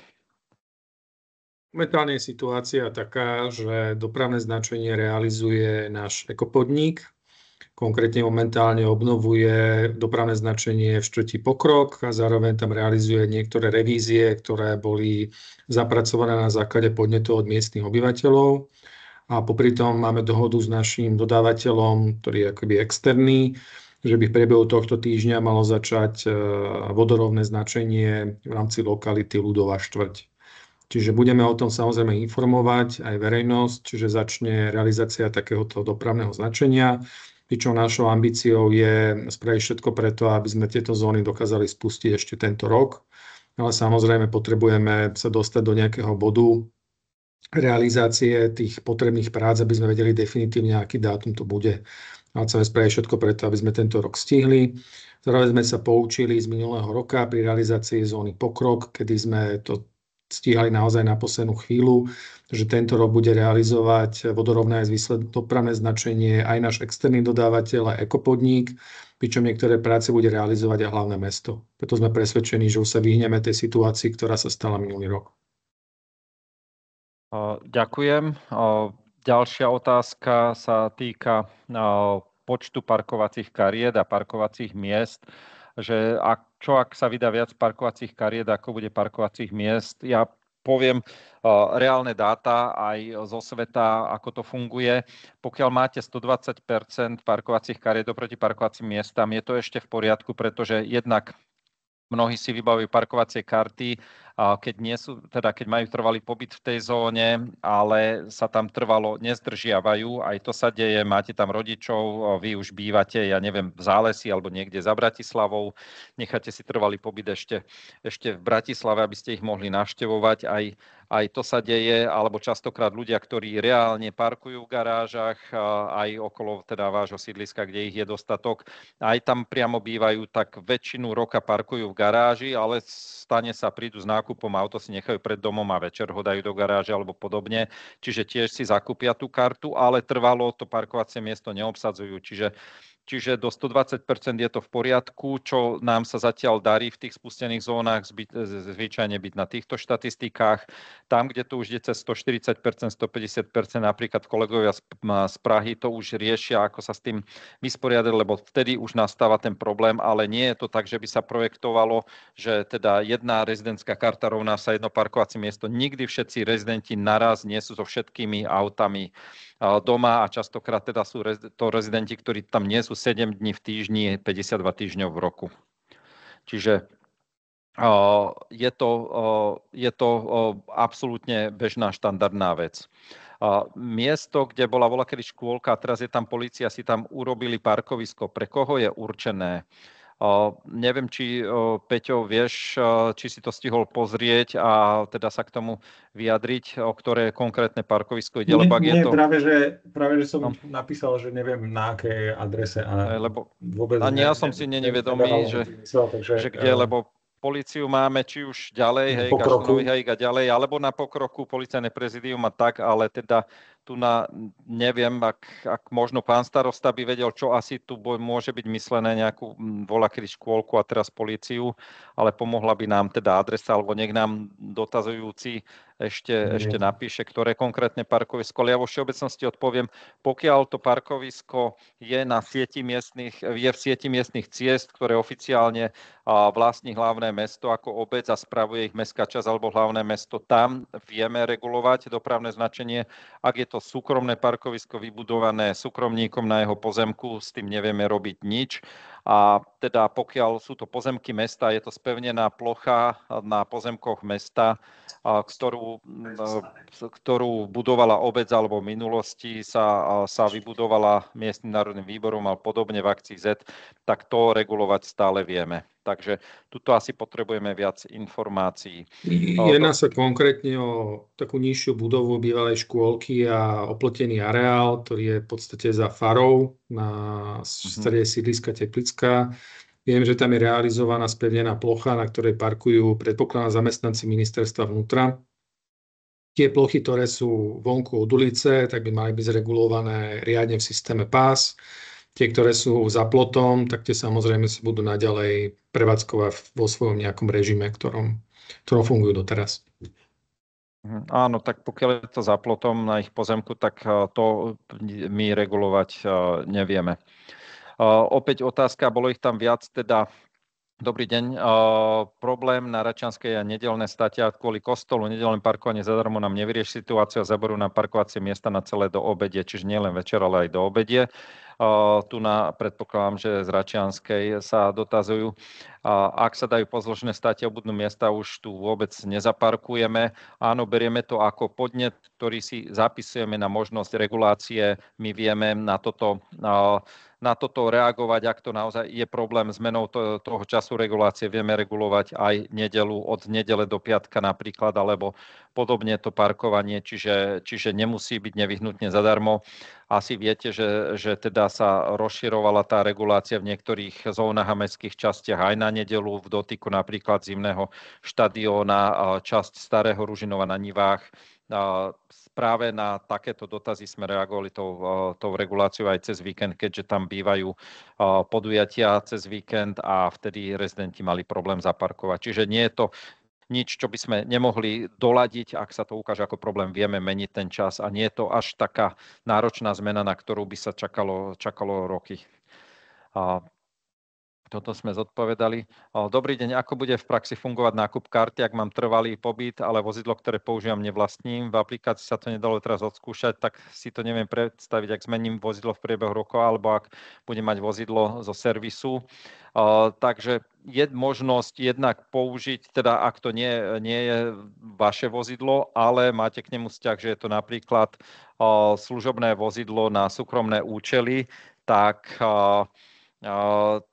[SPEAKER 2] Momentálne je situácia taká, že dopravné značenie realizuje náš ekopodnik. Konkrétne momentálne obnovuje dopravné značenie v štvrtí Pokrok a zároveň tam realizuje niektoré revízie, ktoré boli zapracované na základe podnetov od miestnych obyvateľov. A popri tom máme dohodu s našim dodávateľom, ktorý je akoby externý, že by v priebehu tohto týždňa malo začať eh, vodorovné značenie v rámci lokality Ľudová štvrť. Čiže budeme o tom samozrejme informovať aj verejnosť, čiže začne realizácia takéhoto dopravného značenia, pričom našou ambíciou je spraviť všetko preto, aby sme tieto zóny dokázali spustiť ešte tento rok. Ale samozrejme potrebujeme sa dostať do nejakého bodu realizácie tých potrebných prác, aby sme vedeli definitívne, aký dátum to bude. A chceme spraviť všetko preto, aby sme tento rok stihli. Zároveň sme sa poučili z minulého roka pri realizácii zóny pokrok, kedy sme to stíhali naozaj na poslednú chvíľu, že tento rok bude realizovať vodorovné aj dopravné značenie aj náš externý dodávateľ, aj ekopodník, pričom niektoré práce bude realizovať aj hlavné mesto. Preto sme presvedčení, že už sa vyhneme tej situácii, ktorá sa stala minulý rok.
[SPEAKER 3] Ďakujem. Ďalšia otázka sa týka počtu parkovacích kariet a parkovacích miest že ak, čo ak sa vydá viac parkovacích kariet, ako bude parkovacích miest. Ja poviem uh, reálne dáta aj zo sveta, ako to funguje. Pokiaľ máte 120 parkovacích kariet oproti parkovacím miestam, je to ešte v poriadku, pretože jednak mnohí si vybavujú parkovacie karty keď, nie sú, teda keď majú trvalý pobyt v tej zóne, ale sa tam trvalo nezdržiavajú. Aj to sa deje, máte tam rodičov, vy už bývate, ja neviem, v Zálesi alebo niekde za Bratislavou, necháte si trvalý pobyt ešte, ešte v Bratislave, aby ste ich mohli navštevovať. Aj, aj to sa deje, alebo častokrát ľudia, ktorí reálne parkujú v garážach, aj okolo teda vášho sídliska, kde ich je dostatok, aj tam priamo bývajú, tak väčšinu roka parkujú v garáži, ale stane sa, prídu z nákupom auto si nechajú pred domom a večer ho dajú do garáže alebo podobne. Čiže tiež si zakúpia tú kartu, ale trvalo to parkovacie miesto neobsadzujú. Čiže uh, čiže do 120 je to v poriadku, čo nám sa zatiaľ darí v tých spustených zónach zbyt, e, zvyčajne byť na týchto štatistikách. Tam, kde to už je cez 140 150 napríklad kolegovia z Prahy to už riešia, ako sa s tým vysporiadať, lebo vtedy už nastáva ten problém, ale nie je to tak, že by sa projektovalo, že teda jedna rezidentská karta rovná sa jedno parkovacie miesto. Nikdy všetci rezidenti naraz nie sú so všetkými autami doma a častokrát teda sú to rezidenti, ktorí tam nie sú 7 dní v týždni, 52 týždňov v roku. Čiže je to, je to absolútne bežná štandardná vec. Miesto, kde bola volakedy škôlka, teraz je tam policia, si tam urobili parkovisko. Pre koho je určené? Neviem, či Peťo, vieš, či si to stihol pozrieť a teda sa k tomu vyjadriť, o ktoré konkrétne parkovisko ide, lebo ak je to... Práve
[SPEAKER 4] že, práve, že som no. napísal, že neviem na akej adrese
[SPEAKER 3] a lebo, vôbec... Ani ne, ja som si nenevedomý, vedomý, že, že kde, eh, lebo policiu máme či už ďalej, hej, hej, a ďalej, alebo na pokroku policajné prezidium a tak, ale teda tu na, neviem, ak, ak možno pán starosta by vedel, čo asi tu môže byť myslené nejakú volakry škôlku a teraz políciu, ale pomohla by nám teda adresa, alebo nech nám dotazujúci ešte, mm. ešte napíše, ktoré konkrétne parkovisko. Ale ja vo všeobecnosti odpoviem, pokiaľ to parkovisko je, na sieti miestnych, je v sieti miestnych ciest, ktoré oficiálne vlastní hlavné mesto ako obec a spravuje ich mestská časť alebo hlavné mesto, tam vieme regulovať dopravné značenie. Ak je to súkromné parkovisko vybudované súkromníkom na jeho pozemku, s tým nevieme robiť nič. A teda pokiaľ sú to pozemky mesta, je to spevnená plocha na pozemkoch mesta, ktorú, e, ktorú budovala obec alebo v minulosti sa, sa vybudovala miestnym národným výborom, a podobne v akcii Z, tak to regulovať stále vieme. Takže tuto asi potrebujeme viac informácií. Jedná
[SPEAKER 2] sa konkrétne o takú nižšiu budovu bývalej škôlky a opletený areál, ktorý je v podstate za farou na strede mhm. sídliska Teplická. Viem, že tam je realizovaná spevnená plocha, na ktorej parkujú predpokladá zamestnanci ministerstva vnútra. Tie plochy, ktoré sú vonku od ulice, tak by mali byť zregulované riadne v systéme PAS. Tie, ktoré sú za plotom, tak tie samozrejme sa budú naďalej prevádzkovať vo svojom nejakom režime, ktorom, ktorom fungujú doteraz.
[SPEAKER 3] Mhm. Áno, tak pokiaľ je to za plotom na ich pozemku, tak e, to my regulovať e, nevieme. E, opäť otázka, bolo ich tam viac, teda Dobrý deň. Uh, problém na Račanskej a nedelné statia kvôli kostolu, nedelné parkovanie zadarmo nám nevyrieši situáciu a zaború nám parkovacie miesta na celé do obedie, čiže nielen večer, ale aj do obede. Tu na, predpokladám, že z Račianskej sa dotazujú. Ak sa dajú pozložené státe obudnú miesta, už tu vôbec nezaparkujeme. Áno, berieme to ako podnet, ktorý si zapisujeme na možnosť regulácie. My vieme na toto na toto reagovať, ak to naozaj je problém s to, toho času regulácie. Vieme regulovať aj nedelu od nedele do piatka napríklad, alebo podobne to parkovanie, čiže, čiže nemusí byť nevyhnutne zadarmo. Asi viete, že, že teda sa rozširovala tá regulácia v niektorých zónach a mestských častiach aj na nedelu v dotyku napríklad zimného štadióna, časť Starého Ružinova na Nivách. Práve na takéto dotazy sme reagovali tou, tou reguláciou aj cez víkend, keďže tam bývajú podujatia cez víkend a vtedy rezidenti mali problém zaparkovať. Čiže nie je to nič, čo by sme nemohli doladiť. Ak sa to ukáže ako problém, vieme meniť ten čas a nie je to až taká náročná zmena, na ktorú by sa čakalo, čakalo roky. A toto sme zodpovedali. Dobrý deň, ako bude v praxi fungovať nákup karty, ak mám trvalý pobyt, ale vozidlo, ktoré používam, nevlastním. V aplikácii sa to nedalo teraz odskúšať, tak si to neviem predstaviť, ak zmením vozidlo v priebehu rokov, alebo ak budem mať vozidlo zo servisu. Takže je možnosť jednak použiť, teda ak to nie, nie je vaše vozidlo, ale máte k nemu vzťah, že je to napríklad služobné vozidlo na súkromné účely, tak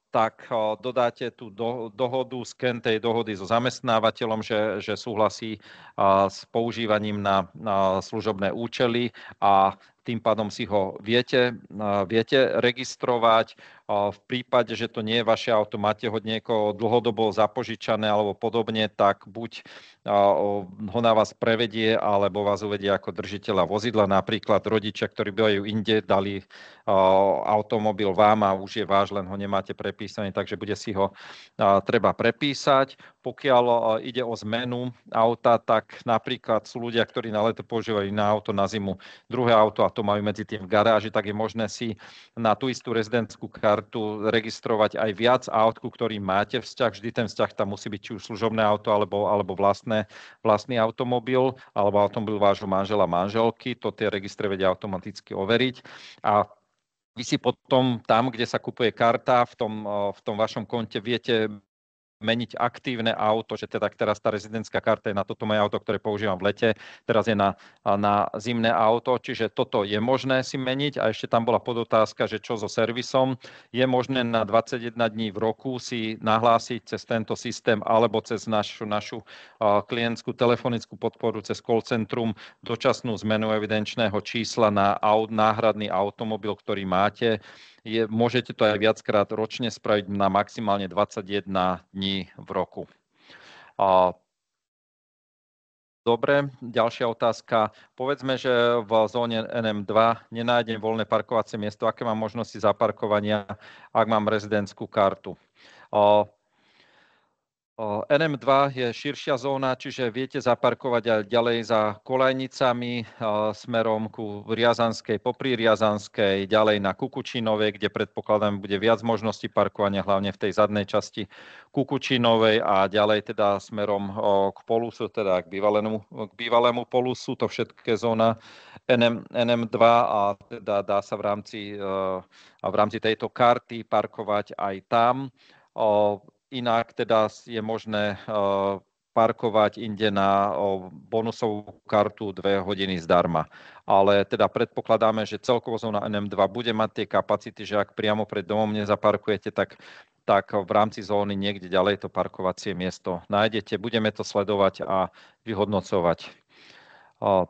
[SPEAKER 3] tak dodáte tú do, dohodu, sken tej dohody so zamestnávateľom, že, že súhlasí a, s používaním na, na služobné účely a tým pádom si ho viete, a, viete registrovať v prípade, že to nie je vaše auto, máte ho niekoho dlhodobo zapožičané alebo podobne, tak buď ho na vás prevedie, alebo vás uvedie ako držiteľa vozidla. Napríklad rodičia, ktorí ju inde, dali automobil vám a už je váš, len ho nemáte prepísaný, takže bude si ho treba prepísať. Pokiaľ ide o zmenu auta, tak napríklad sú ľudia, ktorí na leto používajú na auto, na zimu druhé auto a to majú medzi tým v garáži, tak je možné si na tú istú rezidentskú kartu kartu registrovať aj viac aut, ku ktorým máte vzťah. Vždy ten vzťah tam musí byť či už služobné auto alebo, alebo vlastné, vlastný automobil alebo automobil vášho manžela, manželky. To tie registre vedia automaticky overiť. A vy si potom tam, kde sa kupuje karta, v tom, v tom vašom konte viete meniť aktívne auto, že teda teraz tá rezidentská karta je na toto moje auto, ktoré používam v lete, teraz je na, na zimné auto, čiže toto je možné si meniť a ešte tam bola podotázka, že čo so servisom, je možné na 21 dní v roku si nahlásiť cez tento systém alebo cez našu, našu klientskú telefonickú podporu, cez call centrum dočasnú zmenu evidenčného čísla na aut, náhradný automobil, ktorý máte je, môžete to aj viackrát ročne spraviť na maximálne 21 dní v roku. A Dobre, ďalšia otázka. Povedzme, že v zóne NM2 nenájdem voľné parkovacie miesto. Aké mám možnosti zaparkovania, ak mám rezidentskú kartu? NM2 je širšia zóna, čiže viete zaparkovať aj ďalej za Kolajnicami e, smerom ku Riazanskej, popri Riazanskej, ďalej na Kukučinovej, kde predpokladám bude viac možností parkovania, hlavne v tej zadnej časti Kukučinovej a ďalej teda smerom e, k polusu, teda k bývalému, k bývalému polusu, to všetké zóna NM, NM2 a teda dá sa v rámci, e, v rámci tejto karty parkovať aj tam. Inak teda je možné eh, parkovať inde na bonusovú kartu dve hodiny zdarma. Ale teda predpokladáme, že celkovo zóna NM2 bude mať tie kapacity, že ak priamo pred domom nezaparkujete, tak tak v rámci zóny niekde ďalej to parkovacie miesto nájdete. Budeme to sledovať a vyhodnocovať. Eh,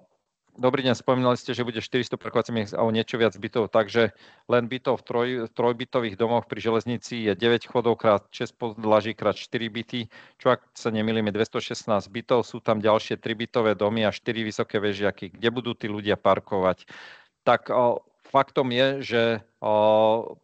[SPEAKER 3] Dobrý deň, spomínali ste, že bude 400 parkovacích miest alebo niečo viac bytov, takže len bytov v troj, trojbytových domoch pri železnici je 9 chodov krát 6 podlaží krát 4 byty, čo ak sa nemýlim je 216 bytov, sú tam ďalšie 3 bytové domy a 4 vysoké vežiaky, kde budú tí ľudia parkovať. Tak o, faktom je, že o,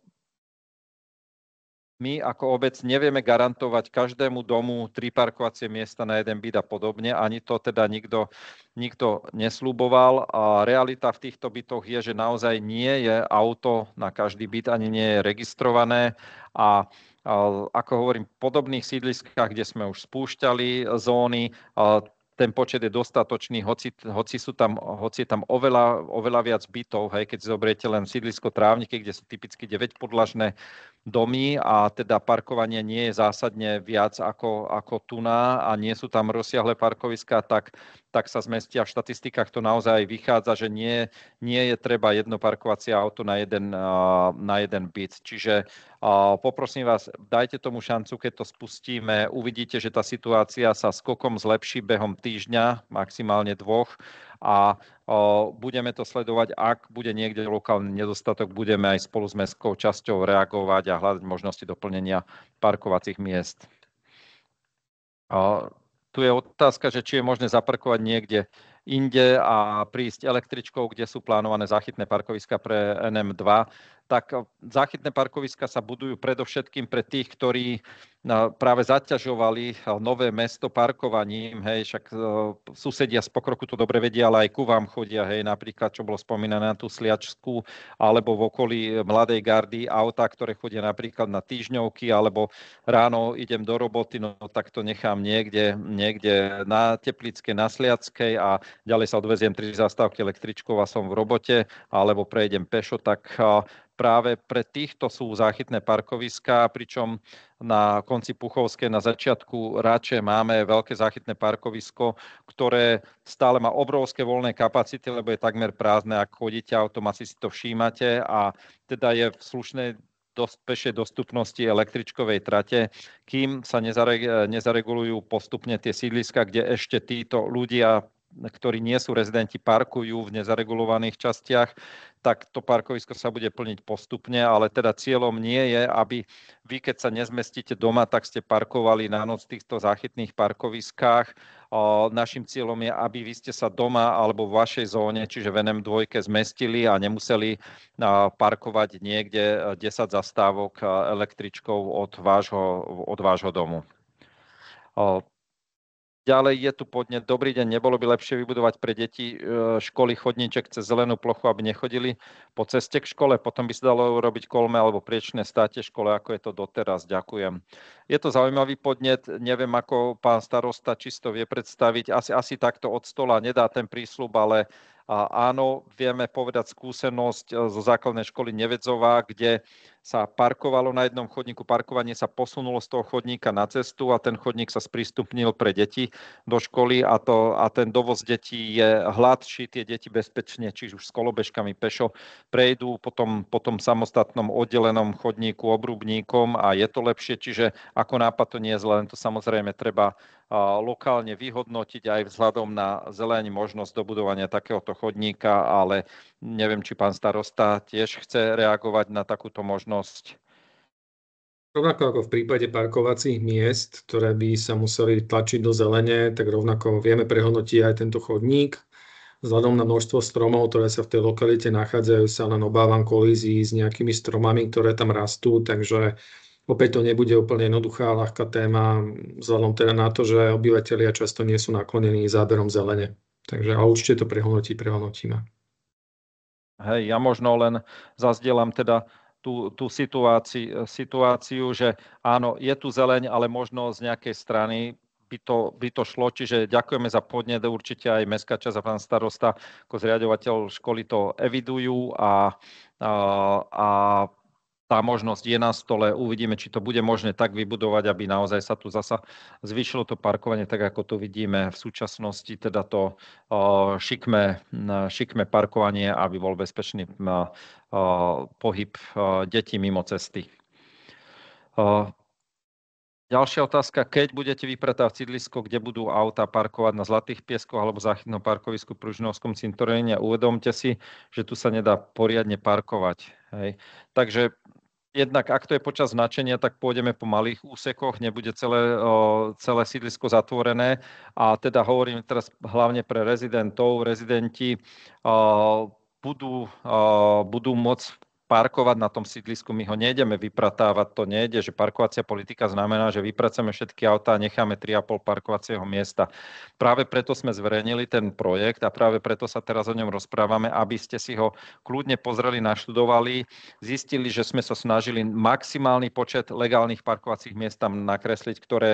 [SPEAKER 3] my ako obec nevieme garantovať každému domu tri parkovacie miesta na jeden byt a podobne. Ani to teda nikto, nikto nesľuboval. A realita v týchto bytoch je, že naozaj nie je auto na každý byt, ani nie je registrované. A, a ako hovorím, v podobných sídliskách, kde sme už spúšťali zóny, ten počet je dostatočný, hoci, hoci, sú tam, hoci je tam oveľa, oveľa viac bytov, hej, keď zoberiete len sídlisko Trávniky, kde sú typicky 9 podlažné domy a teda parkovanie nie je zásadne viac ako, ako tuná a nie sú tam rozsiahle parkoviská, tak tak sa zmestia. V štatistikách to naozaj vychádza, že nie, nie je treba jedno parkovacie auto na jeden, na jeden byt. Čiže poprosím vás, dajte tomu šancu, keď to spustíme. Uvidíte, že tá situácia sa skokom zlepší behom týždňa, maximálne dvoch a o, budeme to sledovať, ak bude niekde lokálny nedostatok, budeme aj spolu s mestskou časťou reagovať a hľadať možnosti doplnenia parkovacích miest. O, tu je otázka, že či je možné zaparkovať niekde inde a prísť električkou, kde sú plánované záchytné parkoviska pre NM2. Tak záchytné parkoviska sa budujú predovšetkým pre tých, ktorí práve zaťažovali e, nové mesto parkovaním, hej, však e, susedia z pokroku to dobre vedia, ale aj ku vám chodia, hej, napríklad, čo bolo spomínané na tú Sliačskú, alebo v okolí e, Mladej gardy auta, ktoré chodia napríklad na týždňovky, alebo ráno idem do roboty, no tak to nechám niekde, niekde na Teplické, na Sliackej a ďalej sa odveziem tri zastávky električkov a som v robote, alebo prejdem pešo, tak práve pre týchto sú záchytné parkoviská, pričom na konci Puchovské, na začiatku Rače máme veľké záchytné parkovisko, ktoré stále má obrovské voľné kapacity, lebo je takmer prázdne. Ak chodíte autom, asi si to všímate a teda je v slušnej dosť pešej dostupnosti električkovej trate, kým sa nezaregulujú postupne tie sídliska, kde ešte títo ľudia ktorí nie sú rezidenti, parkujú v nezaregulovaných častiach, tak to parkovisko sa bude plniť postupne, ale teda cieľom nie je, aby vy, keď sa nezmestíte doma, tak ste parkovali na noc v týchto záchytných parkoviskách. Našim cieľom je, aby vy ste sa doma alebo v vašej zóne, čiže v NM2, zmestili a nemuseli parkovať niekde 10 zastávok električkov od vášho, od vášho domu. Ďalej je tu podne dobrý deň, nebolo by lepšie vybudovať pre deti e, školy chodníček cez zelenú plochu, aby nechodili po ceste k škole, potom by sa dalo urobiť kolme alebo priečné státe škole, ako je to doteraz. Ďakujem. Je to zaujímavý podnet, neviem, ako pán starosta čisto vie predstaviť, asi, asi takto od stola nedá ten prísľub, ale áno, vieme povedať skúsenosť e, zo základnej školy Nevedzová, kde sa parkovalo na jednom chodníku, parkovanie sa posunulo z toho chodníka na cestu a ten chodník sa sprístupnil pre deti do školy a, to, a ten dovoz detí je hladší, tie deti bezpečne, čiže už s kolobežkami pešo, prejdú potom po tom samostatnom oddelenom chodníku obrubníkom a je to lepšie, čiže ako nápad to nie je zle, len to samozrejme treba lokálne vyhodnotiť aj vzhľadom na zeleň možnosť dobudovania takéhoto chodníka, ale neviem, či pán starosta tiež chce reagovať na takúto možnosť možnosť.
[SPEAKER 2] Rovnako ako v prípade parkovacích miest, ktoré by sa museli tlačiť do zelene, tak rovnako vieme prehodnotiť aj tento chodník. Vzhľadom na množstvo stromov, ktoré sa v tej lokalite nachádzajú, sa len obávam kolízií s nejakými stromami, ktoré tam rastú, takže opäť to nebude úplne jednoduchá a ľahká téma, vzhľadom teda na to, že obyvateľia často nie sú naklonení záberom zelene. Takže a určite to prehodnotí, prehodnotíme.
[SPEAKER 3] Hej, ja možno len zazdielam teda tú, tú situáciu, situáciu, že áno, je tu zeleň, ale možno z nejakej strany by to, by to šlo. Čiže ďakujeme za podnet, určite aj Mestská časť a pán starosta ako zriadovateľ školy to evidujú a, a, a tá možnosť je na stole. Uvidíme, či to bude možné tak vybudovať, aby naozaj sa tu zasa zvyšilo to parkovanie, tak ako to vidíme v súčasnosti, teda to šikme šikme parkovanie, aby bol bezpečný pohyb detí mimo cesty. Ďalšia otázka. Keď budete vypratať sídlisko, kde budú auta parkovať na Zlatých pieskoch alebo záchytnom parkovisku v Pružinovskom cintoréne, uvedomte si, že tu sa nedá poriadne parkovať. Hej. Takže jednak ak to je počas značenia, tak pôjdeme po malých úsekoch, nebude celé, celé sídlisko zatvorené. A teda hovorím teraz hlavne pre rezidentov. Rezidenti budú, budú môcť v parkovať na tom sídlisku, my ho nejdeme vypratávať, to nejde, že parkovacia politika znamená, že vypracujeme všetky autá a necháme 3,5 parkovacieho miesta. Práve preto sme zverejnili ten projekt a práve preto sa teraz o ňom rozprávame, aby ste si ho kľudne pozreli, naštudovali, zistili, že sme sa snažili maximálny počet legálnych parkovacích miest tam nakresliť, ktoré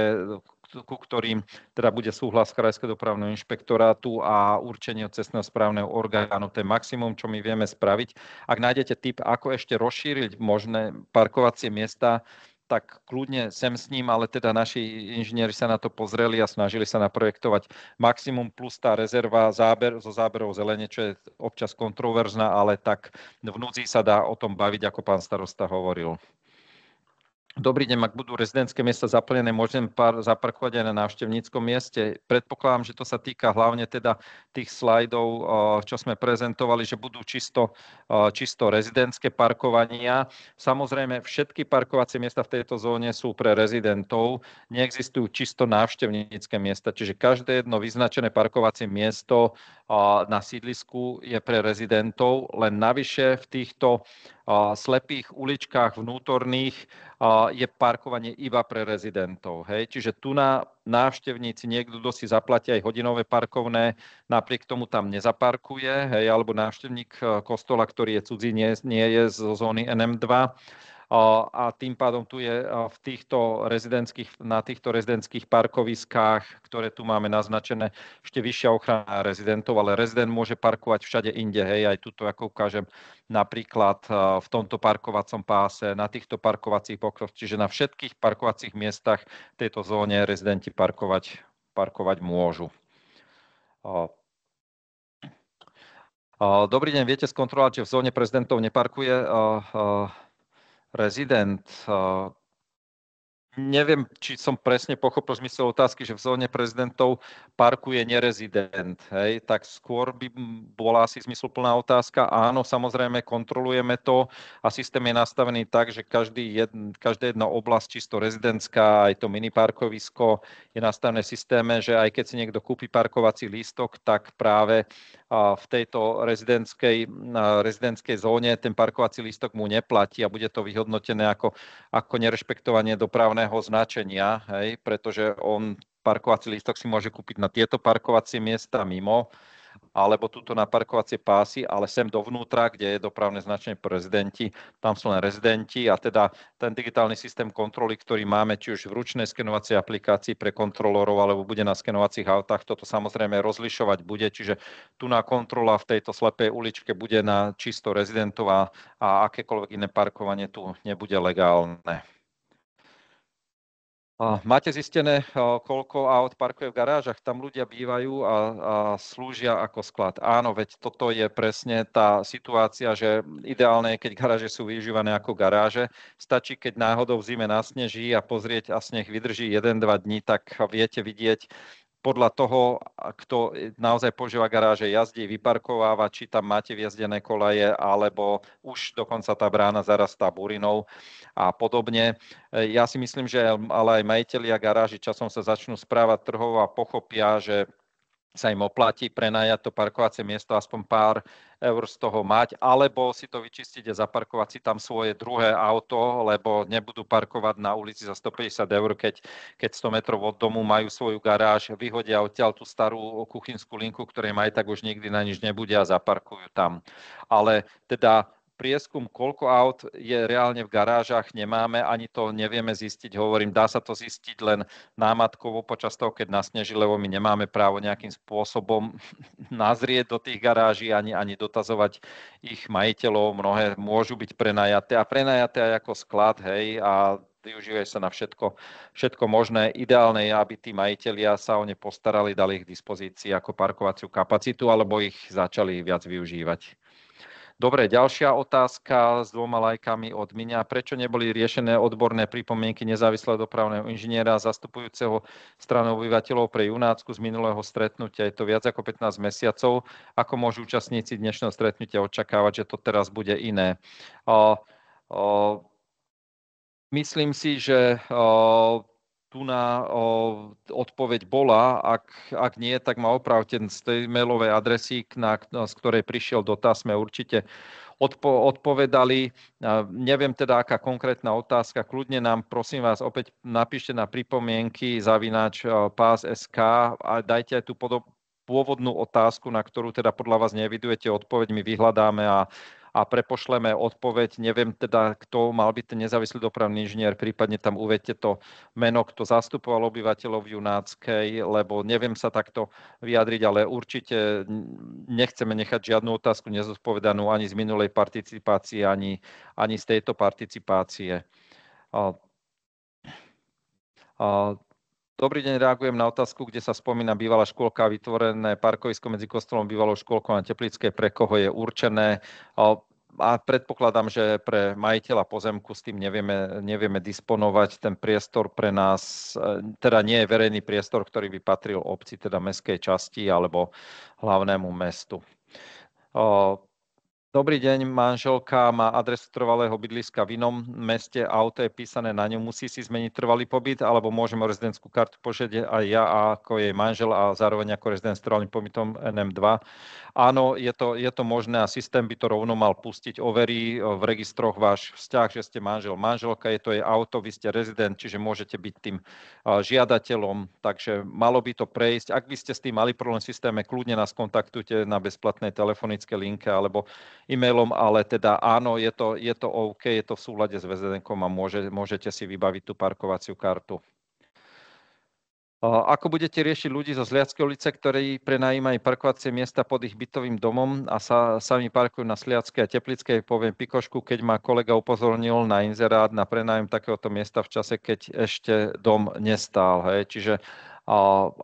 [SPEAKER 3] ku ktorým teda bude súhlas Krajského dopravného inšpektorátu a určenie cestného správneho orgánu. To je maximum, čo my vieme spraviť. Ak nájdete tip, ako ešte rozšíriť možné parkovacie miesta, tak kľudne sem s ním, ale teda naši inžinieri sa na to pozreli a snažili sa naprojektovať maximum plus tá rezerva záber, zo záberov zelene, čo je občas kontroverzná, ale tak vnúci sa dá o tom baviť, ako pán starosta hovoril. Dobrý deň, ak budú rezidentské miesta zaplnené, môžem pár zaparkovať aj na návštevníckom mieste. Predpokladám, že to sa týka hlavne teda tých slajdov, eh, čo sme prezentovali, že budú čisto, eh, čisto rezidentské parkovania. Samozrejme, všetky parkovacie miesta v tejto zóne sú pre rezidentov. Neexistujú čisto návštevnícke miesta, čiže každé jedno vyznačené parkovacie miesto eh, na sídlisku je pre rezidentov, len navyše v týchto slepých uličkách vnútorných je parkovanie iba pre rezidentov. Hej? Čiže tu na návštevníci, niekto, kto si zaplatí aj hodinové parkovné, napriek tomu tam nezaparkuje, hej? alebo návštevník e, kostola, ktorý je cudzí, nie, nie je z zóny NM2, a tým pádom tu je v týchto rezidentských, na týchto rezidentských parkoviskách, ktoré tu máme naznačené, ešte vyššia ochrana rezidentov, ale rezident môže parkovať všade inde, hej, aj tuto, ako ukážem, napríklad v tomto parkovacom páse, na týchto parkovacích pokroch, čiže na všetkých parkovacích miestach v tejto zóne rezidenti parkovať, parkovať môžu. Dobrý deň, viete skontrolovať, že v zóne prezidentov neparkuje rezident. Neviem, či som presne pochopil zmysel otázky, že v zóne prezidentov parkuje nerezident. Hej? Tak skôr by bola asi zmysluplná otázka. Áno, samozrejme, kontrolujeme to a systém je nastavený tak, že každý jedn, každá jedna oblasť, čisto rezidentská, aj to mini parkovisko je nastavené v systéme, že aj keď si niekto kúpi parkovací lístok, tak práve v tejto rezidentskej, rezidentskej zóne ten parkovací lístok mu neplatí a bude to vyhodnotené ako, ako nerešpektovanie dopravného značenia, hej, pretože on parkovací lístok si môže kúpiť na tieto parkovacie miesta mimo alebo tuto na parkovacie pásy, ale sem dovnútra, kde je dopravné značenie pre rezidenti, tam sú len rezidenti a teda ten digitálny systém kontroly, ktorý máme či už v ručnej skenovacej aplikácii pre kontrolorov alebo bude na skenovacích autách, toto samozrejme rozlišovať bude, čiže tu na kontrola v tejto slepej uličke bude na čisto rezidentová a akékoľvek iné parkovanie tu nebude legálne. Máte zistené, koľko aut parkuje v garážach? Tam ľudia bývajú a, a slúžia ako sklad. Áno, veď toto je presne tá situácia, že ideálne je, keď garáže sú využívané ako garáže. Stačí, keď náhodou v zime nasneží a pozrieť a sneh vydrží 1-2 dní, tak viete vidieť podľa toho, kto naozaj požíva garáže, jazdí, vyparkováva, či tam máte viazdené kolaje, alebo už dokonca tá brána zarastá burinou a podobne. Ja si myslím, že ale aj a garáži časom sa začnú správať trhov a pochopia, že sa im oplatí prenajať to parkovacie miesto, aspoň pár eur z toho mať, alebo si to vyčistiť a zaparkovať si tam svoje druhé auto, lebo nebudú parkovať na ulici za 150 eur, keď, keď 100 metrov od domu majú svoju garáž, vyhodia odtiaľ tú starú kuchynskú linku, ktorej majú, tak už nikdy na nič nebude a zaparkujú tam. Ale teda prieskum, koľko aut je reálne v garážach, nemáme, ani to nevieme zistiť. Hovorím, dá sa to zistiť len námatkovo počas toho, keď nasneží, lebo my nemáme právo nejakým spôsobom nazrieť do tých garáží ani, ani dotazovať ich majiteľov. Mnohé môžu byť prenajaté a prenajaté aj ako sklad, hej, a využívajú sa na všetko, všetko možné. Ideálne je, aby tí majiteľia sa o ne postarali, dali ich dispozícii ako parkovaciu kapacitu alebo ich začali viac využívať. Dobre, ďalšia otázka s dvoma lajkami od mňa. Prečo neboli riešené odborné pripomienky nezávislého dopravného inžiniera zastupujúceho stranu obyvateľov pre Junácku z minulého stretnutia? Je to viac ako 15 mesiacov. Ako môžu účastníci dnešného stretnutia očakávať, že to teraz bude iné? Myslím si, že tu na o, odpoveď bola. Ak, ak nie, tak ma opravte z tej mailovej adresy, na, z ktorej prišiel dotaz, sme určite odpo, odpovedali. Neviem teda, aká konkrétna otázka. Kľudne nám, prosím vás, opäť napíšte na pripomienky zavináč SK a dajte aj tú podob, pôvodnú otázku, na ktorú teda podľa vás nevidujete odpoveď, my vyhľadáme a a prepošleme odpoveď. Neviem teda, kto mal byť ten nezávislý dopravný inžinier, prípadne tam uvedte to meno, kto zastupoval obyvateľov Junáckej, lebo neviem sa takto vyjadriť, ale určite nechceme nechať žiadnu otázku nezodpovedanú ani z minulej participácie, ani, ani z tejto participácie. Dobrý deň, reagujem na otázku, kde sa spomína bývalá škôlka a vytvorené parkovisko medzi kostolom bývalou škôlkou na Teplické, pre koho je určené a predpokladám, že pre majiteľa pozemku s tým nevieme, nevieme disponovať. Ten priestor pre nás, e, teda nie je verejný priestor, ktorý by patril obci, teda mestskej časti alebo hlavnému mestu. Dobrý deň, manželka má adresu trvalého bydliska v inom meste, auto je písané na ňu, musí si zmeniť trvalý pobyt, alebo o rezidentskú kartu požiť aj ja ako jej manžel a zároveň ako rezident s trvalým pobytom NM2. Áno, je to, je to možné a systém by to rovno mal pustiť, overí e, v registroch váš vzťah, že ste manžel, manželka, je to jej auto, vy ste rezident, čiže môžete byť tým e, žiadateľom, takže malo by to prejsť. Ak by ste s tým mali problém v systéme, kľudne nás kontaktujte na bezplatnej telefonické linke alebo e-mailom, ale teda áno, je to, je to OK, je to v súlade s VZN a môže, môžete si vybaviť tú parkovaciu kartu. Ako budete riešiť ľudí zo Sliackej ulice, ktorí prenajímajú parkovacie miesta pod ich bytovým domom a sa, sami parkujú na Sliackej a Teplickej? Poviem Pikošku, keď ma kolega upozornil na inzerát na prenájom takéhoto miesta v čase, keď ešte dom nestál. Hej. Čiže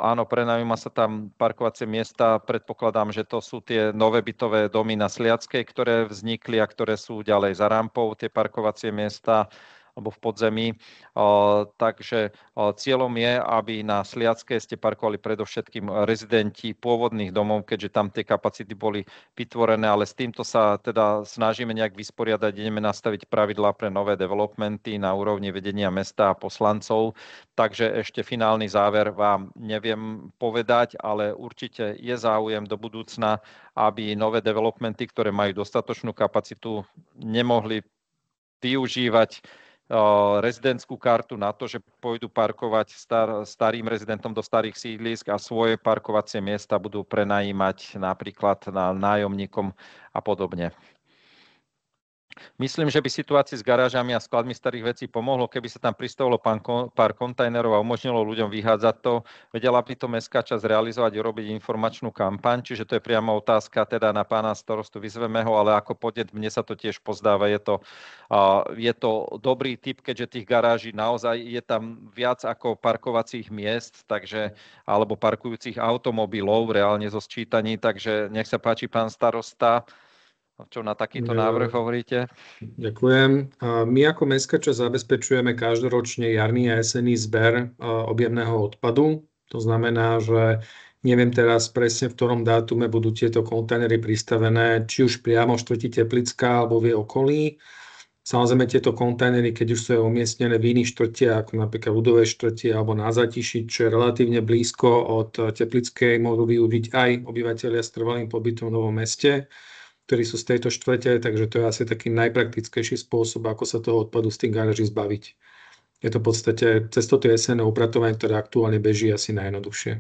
[SPEAKER 3] áno, prenajíma sa tam parkovacie miesta. Predpokladám, že to sú tie nové bytové domy na Sliackej, ktoré vznikli a ktoré sú ďalej za rampou, tie parkovacie miesta alebo v podzemí. Takže cieľom je, aby na Sliacké ste parkovali predovšetkým rezidenti pôvodných domov, keďže tam tie kapacity boli vytvorené, ale s týmto sa teda snažíme nejak vysporiadať, ideme nastaviť pravidlá pre nové developmenty na úrovni vedenia mesta a poslancov. Takže ešte finálny záver vám neviem povedať, ale určite je záujem do budúcna, aby nové developmenty, ktoré majú dostatočnú kapacitu, nemohli využívať rezidentskú kartu na to, že pôjdu parkovať star, starým rezidentom do starých sídlisk a svoje parkovacie miesta budú prenajímať napríklad na nájomníkom a podobne. Myslím, že by situácii s garážami a skladmi starých vecí pomohlo, keby sa tam pristavilo pár kontajnerov a umožnilo ľuďom vyhádzať to. Vedela by to mestská časť realizovať, urobiť informačnú kampaň, čiže to je priamo otázka teda na pána starostu, vyzveme ho, ale ako podnet mne sa to tiež pozdáva. Je to, je to dobrý typ, keďže tých garáží naozaj je tam viac ako parkovacích miest, takže, alebo parkujúcich automobilov reálne zo sčítaní, takže nech sa páči pán starosta čo na takýto návrh hovoríte?
[SPEAKER 2] Ďakujem. My ako mestská časť zabezpečujeme každoročne jarný a jesenný zber objemného odpadu. To znamená, že neviem teraz presne v ktorom dátume budú tieto kontajnery pristavené, či už priamo v štvrti Teplická alebo v jej okolí. Samozrejme tieto kontajnery, keď už sú je umiestnené v iných štvrtiach, ako napríklad ľudové štvrti alebo na Zatiši, čo je relatívne blízko od Teplickej, môžu využiť aj obyvateľia s trvalým pobytom v Novom meste ktorí sú z tejto štvrte, takže to je asi taký najpraktickejší spôsob, ako sa toho odpadu z tých garaží zbaviť. Je to v podstate cez toto jesenné upratovanie, ktoré aktuálne beží asi najjednoduchšie.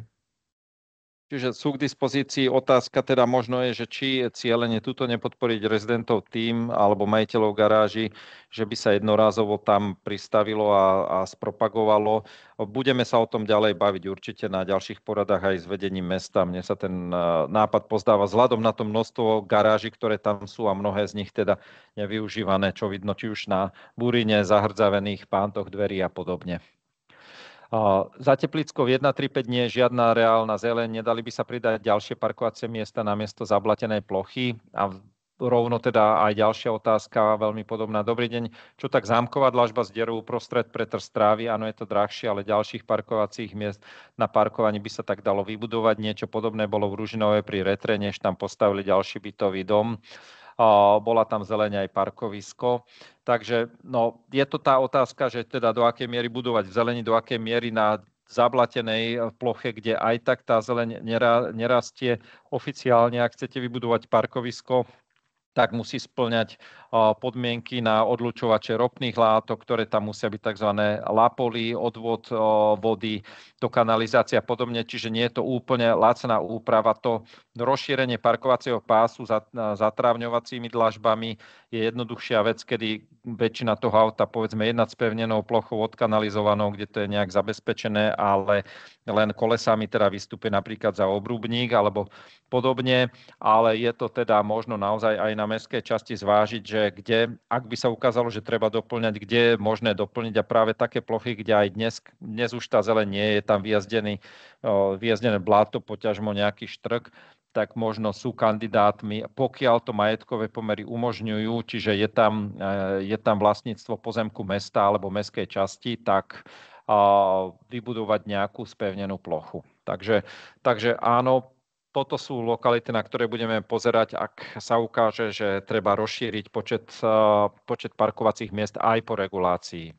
[SPEAKER 3] Čiže sú k dispozícii otázka, teda možno je, že či je cieľene tuto nepodporiť rezidentov tým alebo majiteľov garáži, že by sa jednorázovo tam pristavilo a, a spropagovalo. Budeme sa o tom ďalej baviť určite na ďalších poradách aj s vedením mesta. Mne sa ten e, nápad pozdáva vzhľadom na to množstvo garáží, ktoré tam sú a mnohé z nich teda nevyužívané, čo vidno či už na burine, zahrdzavených pántoch dverí a podobne. Za Teplickou 1,35 nie je žiadna reálna zeleň, nedali by sa pridať ďalšie parkovacie miesta na miesto zablatenej plochy a rovno teda aj ďalšia otázka, veľmi podobná. Dobrý deň, čo tak zámková dlažba z deru prostred pretrs trávy, áno je to drahšie, ale ďalších parkovacích miest na parkovanie by sa tak dalo vybudovať. Niečo podobné bolo v Ružinové pri Retre, než tam postavili ďalší bytový dom bola tam zelenia aj parkovisko. Takže no, je to tá otázka, že teda do akej miery budovať v zelení, do akej miery na zablatenej eh, ploche, kde aj tak tá zeleň nerastie oficiálne. Ak chcete vybudovať parkovisko, tak musí splňať eh, podmienky na odlučovače ropných látok, ktoré tam musia byť tzv. lapoly, odvod eh, vody, to kanalizácia a podobne, čiže nie je to úplne lacná úprava. To rozšírenie parkovacieho pásu za, zatrávňovacími dlažbami je jednoduchšia vec, kedy väčšina toho auta, povedzme, jedna spevnenou plochou odkanalizovanou, kde to je nejak zabezpečené, ale len kolesami teda vystúpe napríklad za obrubník alebo podobne, ale je to teda možno naozaj aj na mestskej časti zvážiť, že kde, ak by sa ukázalo, že treba doplňať, kde je možné doplniť a práve také plochy, kde aj dnes, dnes už tá zelenie nie je, tam vyjazdený, vyjazdené bláto, poťažmo nejaký štrk, tak možno sú kandidátmi, pokiaľ to majetkové pomery umožňujú, čiže je tam, e, je tam vlastníctvo pozemku mesta alebo mestskej časti, tak vybudovať nejakú spevnenú plochu. Takže, takže áno, toto sú lokality, na ktoré budeme pozerať, ak sa ukáže, že treba rozšíriť počet, e, počet parkovacích miest aj po regulácii.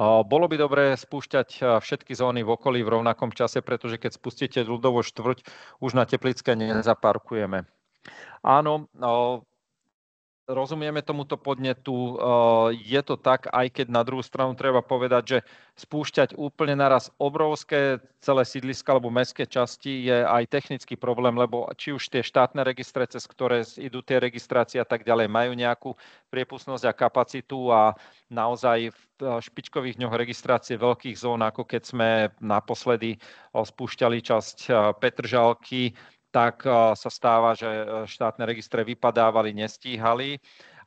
[SPEAKER 3] Bolo by dobré spúšťať všetky zóny v okolí v rovnakom čase, pretože keď spustíte ľudovo štvrť, už na Teplické nezaparkujeme. Áno, rozumieme tomuto podnetu, eh, je to tak, aj keď na druhú stranu treba povedať, že spúšťať úplne naraz obrovské celé sídliska alebo mestské časti je aj technický problém, lebo či už tie štátne registre, cez ktoré idú tie registrácie a tak ďalej, majú nejakú priepustnosť a kapacitu a naozaj v eh, špičkových dňoch registrácie veľkých zón, ako keď sme naposledy eh, spúšťali časť Petržalky, tak eh, sa stáva, že eh, štátne registre vypadávali, nestíhali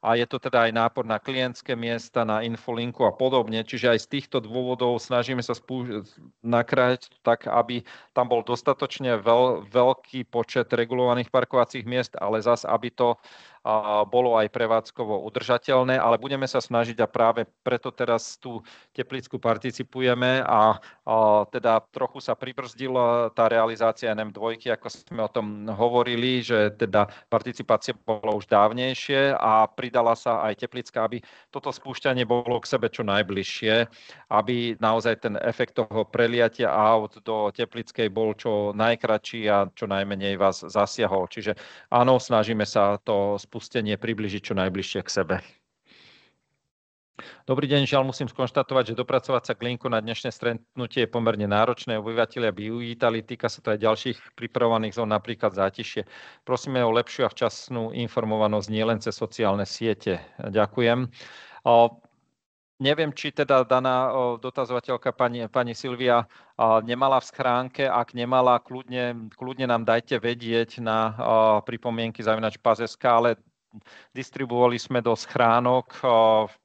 [SPEAKER 3] a je to teda aj nápor na klientské miesta, na infolinku a podobne. Čiže aj z týchto dôvodov snažíme sa spú- nakrájať tak, aby tam bol dostatočne veľ- veľký počet regulovaných parkovacích miest, ale zas, aby to bolo aj prevádzkovo udržateľné, ale budeme sa snažiť a práve preto teraz tú Teplicku participujeme a, teda trochu sa pribrzdila tá realizácia NM2, ako sme o tom hovorili, že teda participácia bola už dávnejšie a pridala sa aj Teplická, aby toto spúšťanie bolo k sebe čo najbližšie, aby naozaj ten efekt toho preliatia aut do Teplickej bol čo najkračší a čo najmenej vás zasiahol. Čiže áno, snažíme sa to spúšťať odpustenie približiť čo najbližšie k sebe. Dobrý deň, žiaľ musím skonštatovať, že dopracovať sa k linku na dnešné stretnutie je pomerne náročné. Obyvateľia by uvítali, týka sa to aj ďalších pripravovaných zón, napríklad zátišie. Prosíme o lepšiu a včasnú informovanosť nielen cez sociálne siete. Ďakujem. Neviem, či teda daná dotazovateľka pani, pani Silvia nemala v schránke. Ak nemala, kľudne, kľudne nám dajte vedieť na pripomienky zavinač PASSK, ale distribuovali sme do schránok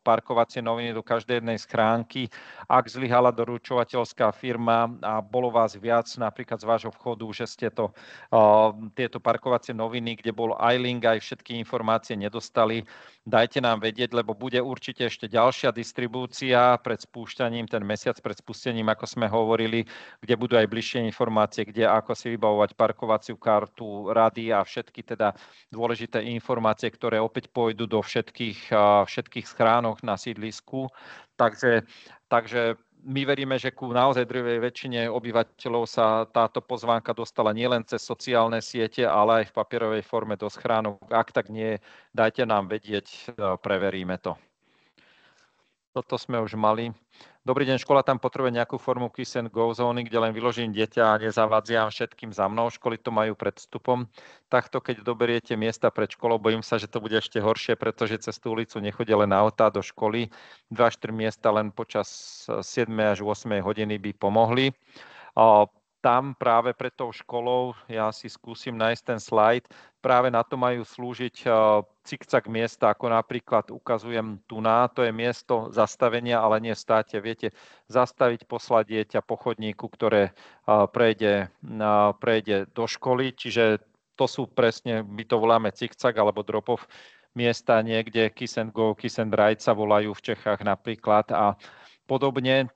[SPEAKER 3] parkovacie noviny do každej jednej schránky. Ak zlyhala doručovateľská firma a bolo vás viac napríklad z vášho vchodu, že ste to, tieto parkovacie noviny, kde bol aj link, aj všetky informácie nedostali, dajte nám vedieť, lebo bude určite ešte ďalšia distribúcia pred spúšťaním, ten mesiac pred spustením, ako sme hovorili, kde budú aj bližšie informácie, kde ako si vybavovať parkovaciu kartu, rady a všetky teda dôležité informácie, ktoré opäť pôjdu do všetkých, všetkých schránok na sídlisku. Takže, takže my veríme, že ku naozaj drvej väčšine obyvateľov sa táto pozvánka dostala nielen cez sociálne siete, ale aj v papierovej forme do schránok. Ak tak nie, dajte nám vedieť, preveríme to. Toto sme už mali dobrý deň, škola tam potrebuje nejakú formu kiss and go zóny, kde len vyložím dieťa a nezavadziam všetkým za mnou, školy to majú pred vstupom. Takto, keď doberiete miesta pred školou, bojím sa, že to bude ešte horšie, pretože cez tú ulicu nechodia len autá do školy. 2-4 miesta len počas 7 eh, až 8 hodiny by pomohli tam práve pred tou školou, ja si skúsim nájsť ten slajd, práve na to majú slúžiť eh, cikcak miesta, ako napríklad ukazujem tu na, to je miesto zastavenia, ale nie státe. Viete zastaviť, poslať dieťa po chodníku, ktoré prejde, prejde do školy, čiže to sú presne, my to voláme cikcak alebo dropov miesta niekde, kiss and go, kiss and ride sa volajú v Čechách napríklad a podobne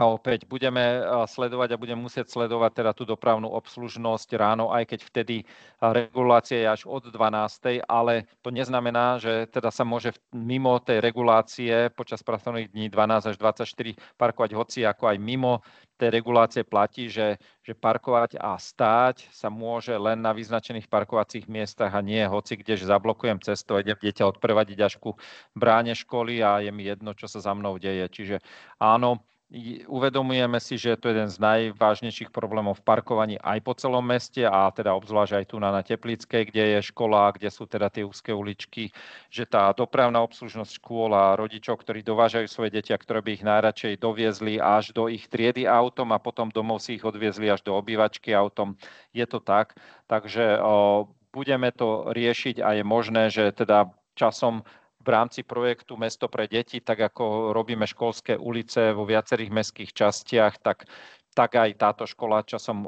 [SPEAKER 3] a opäť budeme sledovať a budem musieť sledovať teda tú dopravnú obslužnosť ráno, aj keď vtedy regulácia je až od 12. Ale to neznamená, že teda sa môže mimo tej regulácie počas pracovných dní 12 až 24 parkovať hoci ako aj mimo tej regulácie platí, že, že parkovať a stáť sa môže len na vyznačených parkovacích miestach a nie hoci, kdež zablokujem cestu, idem dieťa odprevadiť až ku bráne školy a je mi jedno, čo sa za mnou deje. Čiže áno, uvedomujeme si, že je to jeden z najvážnejších problémov v parkovaní aj po celom meste a teda obzvlášť aj tu na, na Teplickej, kde je škola, kde sú teda tie úzke uličky, že tá dopravná obslužnosť škôl a rodičov, ktorí dovážajú svoje deti, ktoré by ich najradšej doviezli až do ich triedy autom a potom domov si ich odviezli až do obývačky autom, je to tak. Takže o, budeme to riešiť a je možné, že teda časom v rámci projektu Mesto pre deti, tak ako robíme školské ulice vo viacerých mestských častiach, tak tak aj táto škola časom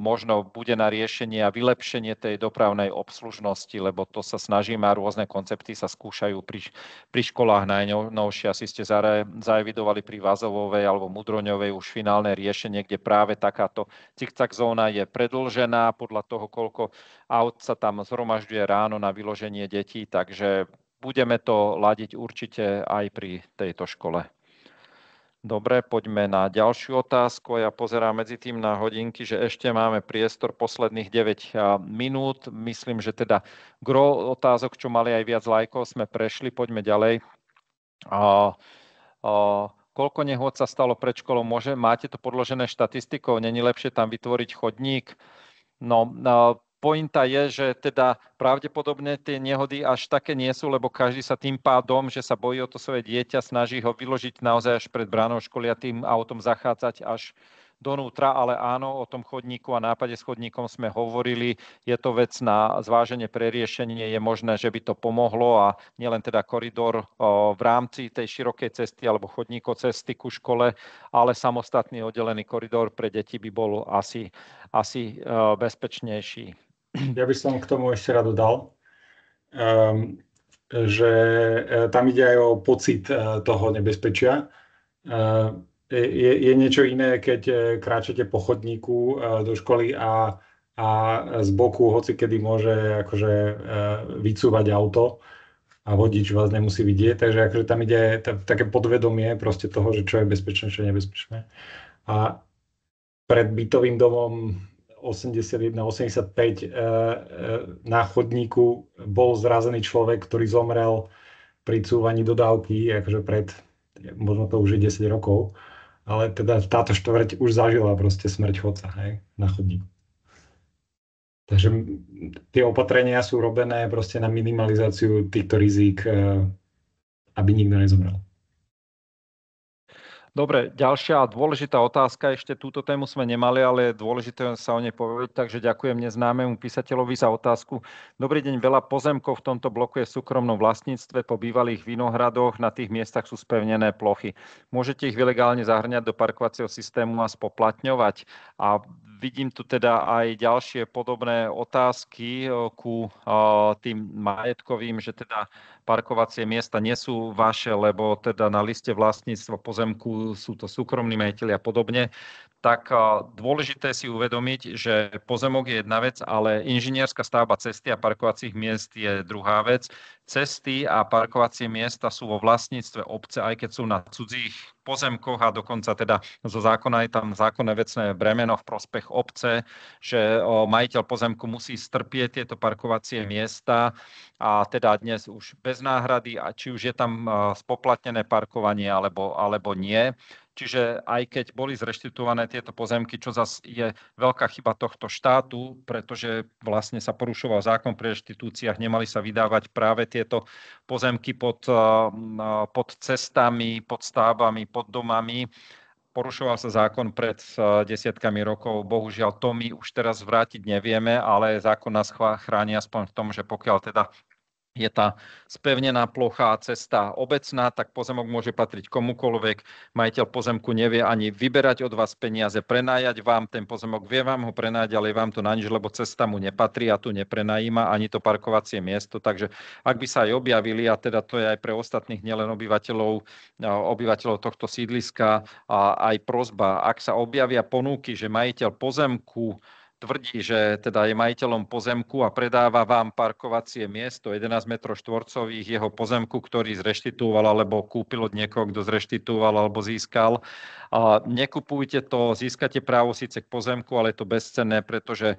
[SPEAKER 3] možno bude na riešenie a vylepšenie tej dopravnej obslužnosti, lebo to sa snažíme a rôzne koncepty sa skúšajú pri, pri školách najnovšie. Asi ste zaevidovali pri Vazovovej alebo Mudroňovej už finálne riešenie, kde práve takáto cikcak zóna je predlžená podľa toho, koľko aut sa tam zhromažďuje ráno na vyloženie detí, takže budeme to ladiť určite aj pri tejto škole. Dobre, poďme na ďalšiu otázku. Ja pozerám medzi tým na hodinky, že ešte máme priestor posledných 9 minút. Myslím, že teda gro otázok, čo mali aj viac lajkov, sme prešli. Poďme ďalej. A, a, koľko nehôd sa stalo pred školou? Môže, máte to podložené štatistikou? Není lepšie tam vytvoriť chodník? No, pointa je, že teda pravdepodobne tie nehody až také nie sú, lebo každý sa tým pádom, že sa bojí o to svoje dieťa, snaží ho vyložiť naozaj až pred bránou školy a tým autom zachádzať až donútra, ale áno, o tom chodníku a nápade s chodníkom sme hovorili. Je to vec na zváženie pre riešenie, je možné, že by to pomohlo a nielen teda koridor v rámci tej širokej cesty alebo chodníko cesty ku škole, ale samostatný oddelený koridor pre deti by bol asi, asi e, bezpečnejší.
[SPEAKER 4] Ja by som k tomu ešte rád dodal, ehm, že e, tam ide aj o pocit e, toho nebezpečia. E, je, je niečo iné, keď kráčate po chodníku do školy a, a z boku hoci kedy môže akože vycúvať auto a vodič vás nemusí vidieť, takže akože tam ide také podvedomie proste toho, že čo je bezpečné, čo je nebezpečné. A pred bytovým domom 81-85 eh, eh, na chodníku bol zrazený človek, ktorý zomrel pri cúvaní dodávky, akože pred, možno to už je 10 rokov, ale teda táto štvrť už zažila proste smrť chodca hej, na chodníku. Takže tie opatrenia sú robené proste na minimalizáciu týchto rizík, eh, aby nikto nezomrel.
[SPEAKER 3] Dobre, ďalšia dôležitá otázka, ešte túto tému sme nemali, ale je dôležité sa o nej povedať, takže ďakujem neznámemu písateľovi za otázku. Dobrý deň, veľa pozemkov v tomto bloku je v súkromnom vlastníctve, po bývalých vinohradoch na tých miestach sú spevnené plochy. Môžete ich vylegálne zahrňať do parkovacieho systému a spoplatňovať? A Vidím tu teda aj ďalšie podobné otázky eh, ku eh, tým majetkovým, že teda parkovacie miesta nie sú vaše, lebo teda na liste vlastníctva pozemku sú to súkromní majiteľi a podobne tak eh, dôležité si uvedomiť, že pozemok je jedna vec, ale inžinierská stavba cesty a parkovacích miest je druhá vec. Cesty a parkovacie miesta sú vo vlastníctve obce, aj keď sú na cudzích pozemkoch a dokonca teda zo zákona je tam zákonné vecné bremeno v prospech obce, že eh, majiteľ pozemku musí strpieť tieto parkovacie miesta a teda dnes už bez náhrady a či už je tam eh, spoplatnené parkovanie alebo, alebo nie Čiže aj keď boli zreštitované tieto pozemky, čo zase je veľká chyba tohto štátu, pretože vlastne sa porušoval zákon pri reštitúciách, nemali sa vydávať práve tieto pozemky pod, eh, eh, pod cestami, pod stábami, pod domami porušoval sa zákon pred eh, desiatkami rokov. Bohužiaľ, to my už teraz vrátiť nevieme, ale zákon nás chráni aspoň v tom, že pokiaľ teda je tá spevnená plochá cesta obecná, tak pozemok môže patriť komukoľvek. Majiteľ pozemku nevie ani vyberať od vás peniaze, prenájať vám ten pozemok, vie vám ho prenajať, ale je vám to na nič, lebo cesta mu nepatrí a tu neprenajíma ani to parkovacie miesto. Takže ak by sa aj objavili, a teda to je aj pre ostatných nielen obyvateľov, obyvateľov tohto sídliska, a aj prozba, ak sa objavia ponúky, že majiteľ pozemku tvrdí, že teda je majiteľom pozemku a predáva vám parkovacie miesto 11 m štvorcových jeho pozemku, ktorý zreštituoval alebo kúpil od niekoho, kto zreštituoval alebo získal. A nekupujte to, získate právo síce k pozemku, ale je to bezcenné, pretože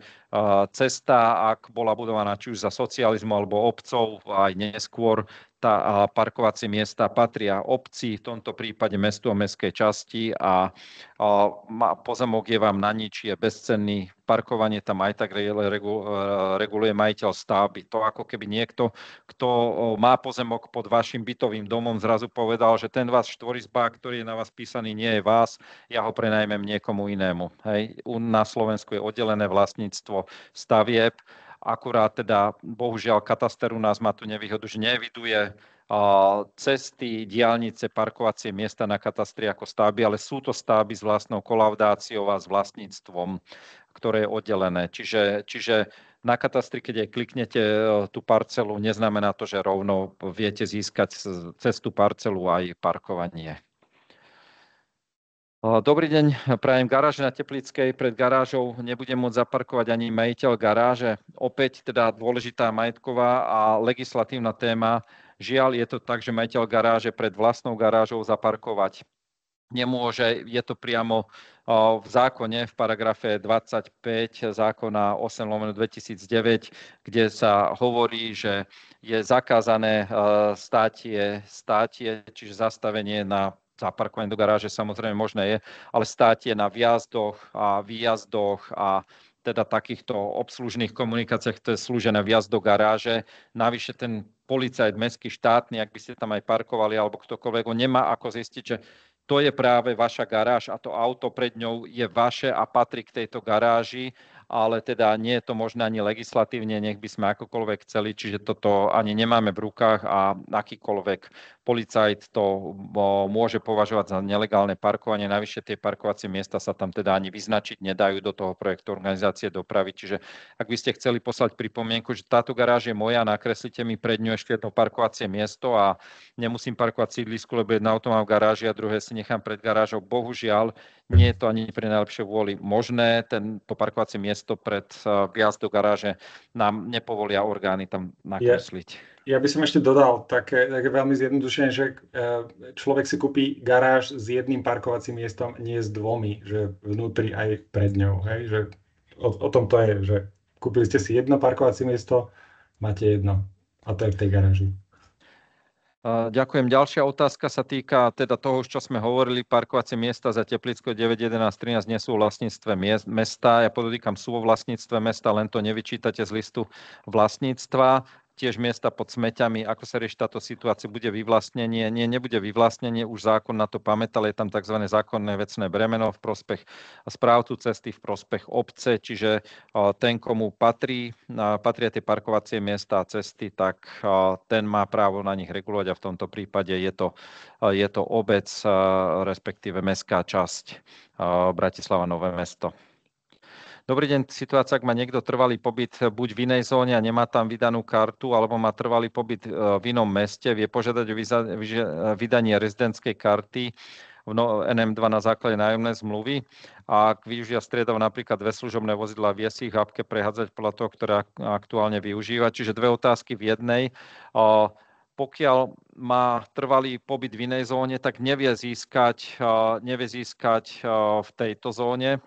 [SPEAKER 3] cesta, ak bola budovaná či už za socializmu alebo obcov, aj neskôr, tá, a parkovacie miesta patria obci, v tomto prípade mestu a mestskej časti a, pozemok je vám na nič, je bezcenný, parkovanie tam aj tak reguluje majiteľ stavby. To ako keby niekto, kto má pozemok pod vašim bytovým domom, zrazu povedal, že ten váš štvorizba, ktorý je na vás písaný, nie je vás, ja ho prenajmem niekomu inému. Hej. Na Slovensku je oddelené vlastníctvo stavieb, Akurát teda, bohužiaľ, katasteru u nás má tu nevýhodu, že neviduje cesty, diálnice, parkovacie miesta na katastri ako stáby, ale sú to stáby s vlastnou kolaudáciou a s vlastníctvom, ktoré je oddelené. Čiže, čiže na katastri, keď aj kliknete e, tú parcelu, neznamená to, že rovno viete získať cez tú parcelu aj parkovanie. Dobrý deň, prajem garáže na Teplickej. Pred garážou nebude môcť zaparkovať ani majiteľ garáže. Opäť teda dôležitá majetková a legislatívna téma. Žiaľ, je to tak, že majiteľ garáže pred vlastnou garážou zaparkovať nemôže. Je to priamo v zákone, v paragrafe 25 zákona 8 2009, kde sa hovorí, že je zakázané státie, státie, čiže zastavenie na zaparkovanie do garáže samozrejme možné je, ale je na viazdoch, a výjazdoch a teda takýchto obslužných komunikáciách, to je slúžené vjazd do garáže. Navyše ten policajt, mestský štátny, ak by ste tam aj parkovali alebo ktokoľvek, nemá ako zistiť, že to je práve vaša garáž a to auto pred ňou je vaše a patrí k tejto garáži ale teda nie je to možné ani legislatívne, nech by sme akokoľvek chceli, čiže toto ani nemáme v rukách a akýkoľvek policajt to môže považovať za nelegálne parkovanie. Navyše tie parkovacie miesta sa tam teda ani vyznačiť nedajú do toho projektu organizácie dopravy. Čiže ak by ste chceli poslať pripomienku, že táto garáž je moja, nakreslite mi pred ňou ešte jedno parkovacie miesto a nemusím parkovať sídlisku, lebo jedno auto mám v garáži a druhé si nechám pred garážou. Bohužiaľ, nie je to ani pre najlepšie vôli možné. Ten, to parkovacie miesto miesto pred viac eh, do garáže nám nepovolia orgány tam nakresliť.
[SPEAKER 4] Ja, ja by som ešte dodal také, také veľmi zjednodušené, že eh, človek si kúpi garáž s jedným parkovacím miestom, nie s dvomi, že vnútri aj pred ňou. Hej? Že o, o tom to je, že kúpili ste si jedno parkovacie miesto, máte jedno. A to je v tej
[SPEAKER 3] garáži. Ďakujem. Ďalšia otázka sa týka teda toho, čo sme hovorili. Parkovacie miesta za Teplicko 9, 11, 13 nie sú vlastníctve mesta. Ja podotýkam, sú vo vlastníctve mesta, len to nevyčítate z listu vlastníctva tiež miesta pod smeťami, ako sa rieši táto situácia, bude vyvlastnenie, nie, nebude vyvlastnenie, už zákon na to pamätal, je tam tzv. zákonné vecné bremeno v prospech správcu cesty, v prospech obce, čiže ten, komu patrí, patria tie parkovacie miesta a cesty, tak ten má právo na nich regulovať a v tomto prípade je to, je to obec, respektíve mestská časť Bratislava Nové mesto. Dobrý deň, situácia, ak má niekto trvalý pobyt eh, buď v inej zóne a nemá tam vydanú kartu, alebo má trvalý pobyt eh, v inom meste, vie požiadať o eh, vydanie rezidentskej karty v NM2 no, na základe nájomnej zmluvy a ak využia striedov napríklad dve služobné vozidla, vie si ich hábke prehádzať podľa toho, ktoré aktuálne využíva. Čiže dve otázky v jednej. Pokiaľ má trvalý pobyt v inej zóne, tak nevie získať, nevie získať v tejto zóne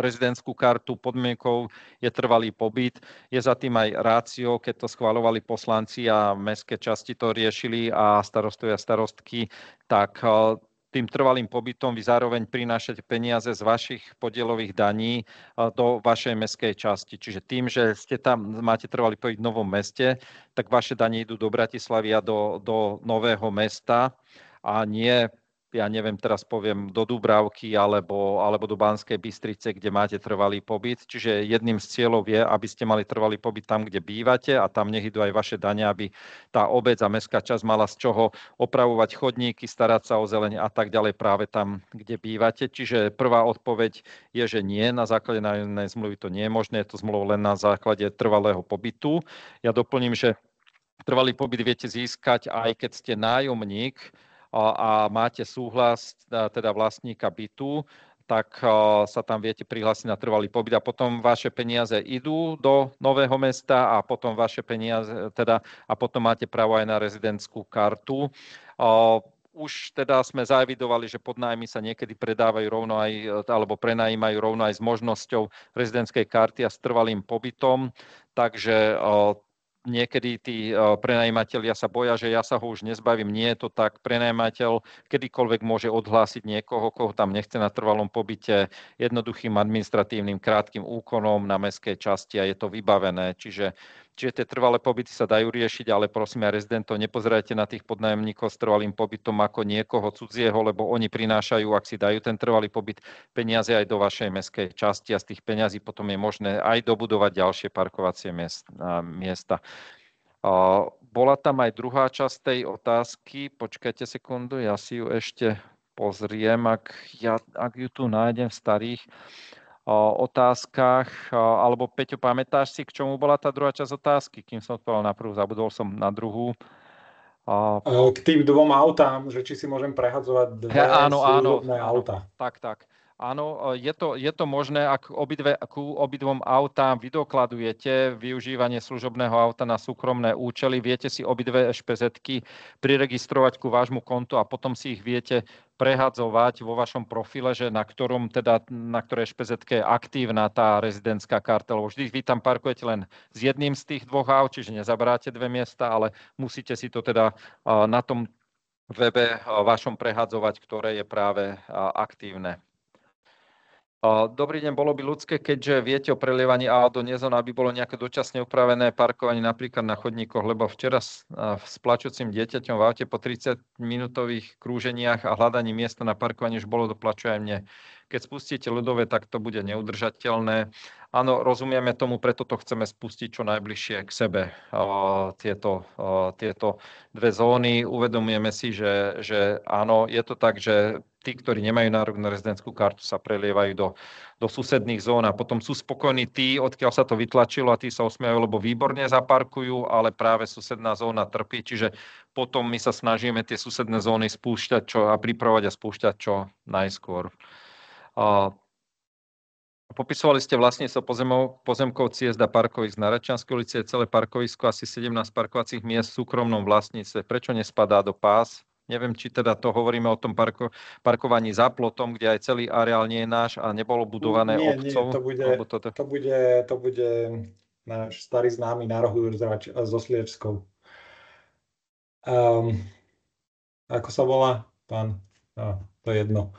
[SPEAKER 3] rezidentskú kartu, podmienkou je trvalý pobyt. Je za tým aj rácio, keď to schvalovali poslanci a mestské časti to riešili a starostovia starostky, tak e, tým trvalým pobytom vy zároveň prinášate peniaze z vašich podielových daní e, do vašej mestskej časti. Čiže tým, že ste tam, máte trvalý pobyt v novom meste, tak vaše danie idú do Bratislavy a do, do nového mesta a nie ja neviem, teraz poviem, do Dubravky alebo, alebo do Banskej Bystrice, kde máte trvalý pobyt. Čiže jedným z cieľov je, aby ste mali trvalý pobyt tam, kde bývate a tam nech idú aj vaše dane, aby tá obec a mestská časť mala z čoho opravovať chodníky, starať sa o zeleň a tak ďalej práve tam, kde bývate. Čiže prvá odpoveď je, že nie, na základe nájomnej zmluvy to nie je možné, je to zmluv len na základe trvalého pobytu. Ja doplním, že trvalý pobyt viete získať aj keď ste nájomník, a máte súhlas e, teda vlastníka bytu, tak e, sa tam viete prihlásiť na trvalý pobyt a potom vaše peniaze idú do nového mesta a potom vaše peniaze, e, teda, a potom máte právo aj na rezidentskú kartu už teda sme zaevidovali, že podnájmy sa niekedy predávajú rovno aj, alebo prenajímajú rovno aj s možnosťou rezidentskej karty a s trvalým pobytom, takže niekedy tí prenajímatelia sa boja, že ja sa ho už nezbavím. Nie je to tak. Prenajímateľ kedykoľvek môže odhlásiť niekoho, koho tam nechce na trvalom pobyte jednoduchým administratívnym krátkým úkonom na mestskej časti a je to vybavené. Čiže Čiže tie trvalé pobyty sa dajú riešiť, ale prosím aj rezidentov, nepozerajte na tých podnajomníkov s trvalým pobytom ako niekoho cudzieho, lebo oni prinášajú, ak si dajú ten trvalý pobyt, peniaze aj do vašej mestskej časti a z tých peňazí potom je možné aj dobudovať ďalšie parkovacie miesta. Bola tam aj druhá časť tej otázky. Počkajte sekundu, ja si ju ešte pozriem, ak, ja, ak ju tu nájdem v starých. Uh, otázkach, alebo Peťo, pamätáš si, k čomu bola tá druhá časť otázky? Kým som odpovedal na prvú, zabudol som na druhú. E, k tým
[SPEAKER 4] dvom autám, že či si môžem prehadzovať
[SPEAKER 3] dve áno, áno, auta. Tak, tak. Áno, e, je to, je to možné, ak obidve, ku obidvom autám vydokladujete využívanie služobného auta na súkromné účely, viete si obidve špezetky priregistrovať ku vášmu kontu a potom si ich viete prehadzovať vo vašom profile, že na ktorom teda, na ktorej špezetke je aktívna tá rezidentská karta, lebo vždy vy tam parkujete len s jedným z tých dvoch aut, čiže nezabráte dve miesta, ale musíte si to teda na tom webe vašom prehadzovať, ktoré je práve aktívne. Dobrý deň, bolo by ľudské, keďže viete o prelievaní A do Nezon, aby bolo nejaké dočasne upravené parkovanie napríklad na chodníkoch, lebo včera s, s plačúcim dieťaťom v aute po 30-minútových krúženiach a hľadaní miesta na parkovanie už bolo doplačujem aj mne. Keď spustíte ľudové, tak to bude neudržateľné. Áno, rozumieme tomu, preto to chceme spustiť čo najbližšie k sebe, tieto, tieto dve zóny. Uvedomujeme si, že, že áno, je to tak, že tí, ktorí nemajú nárok na rezidentskú kartu, sa prelievajú do, do susedných zón a potom sú spokojní tí, odkiaľ sa to vytlačilo a tí sa osmiajú, lebo výborne zaparkujú, ale práve susedná zóna trpí, čiže potom my sa snažíme tie susedné zóny spúšťať čo, a pripravovať a spúšťať čo najskôr. A popisovali ste vlastne so pozemov, pozemkov ciest a z na ulice, celé parkovisko, asi 17 parkovacích miest v súkromnom vlastníctve. Prečo nespadá do pás? Neviem, či teda to hovoríme o tom parko, parkovaní za plotom, kde aj celý areál nie je náš a nebolo budované nie, obcov. Nie, to
[SPEAKER 4] bude, to, to... bude, to bude náš starý známy nárohu so Slievskou. Um, ehm, ako sa volá? Pán, no, to je jedno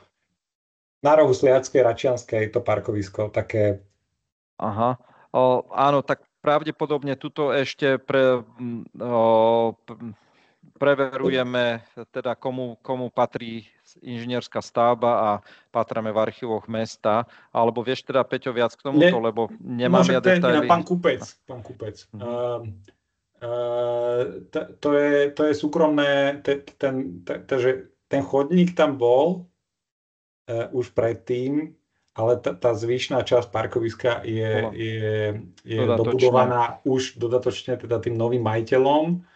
[SPEAKER 4] na rohu Sliackej, Račianskej je to parkovisko, také...
[SPEAKER 3] Aha, o, áno, tak pravdepodobne tuto ešte pre, o, preverujeme, teda komu, komu patrí inžinierská stába a pátrame v archívoch mesta. Alebo vieš teda, Peťo, viac k tomuto, ne, lebo nemám ja detaily. Pán Kupec,
[SPEAKER 4] pán Kupec. Mhm. Uh, ehm, uh, ehm, to, to, je, to je súkromné, t- ten, t- t- ten chodník tam bol, Eh, už predtým, ale tá, tá zvyšná časť parkoviska je, no. je, je dobudovaná už dodatočne teda tým novým majiteľom.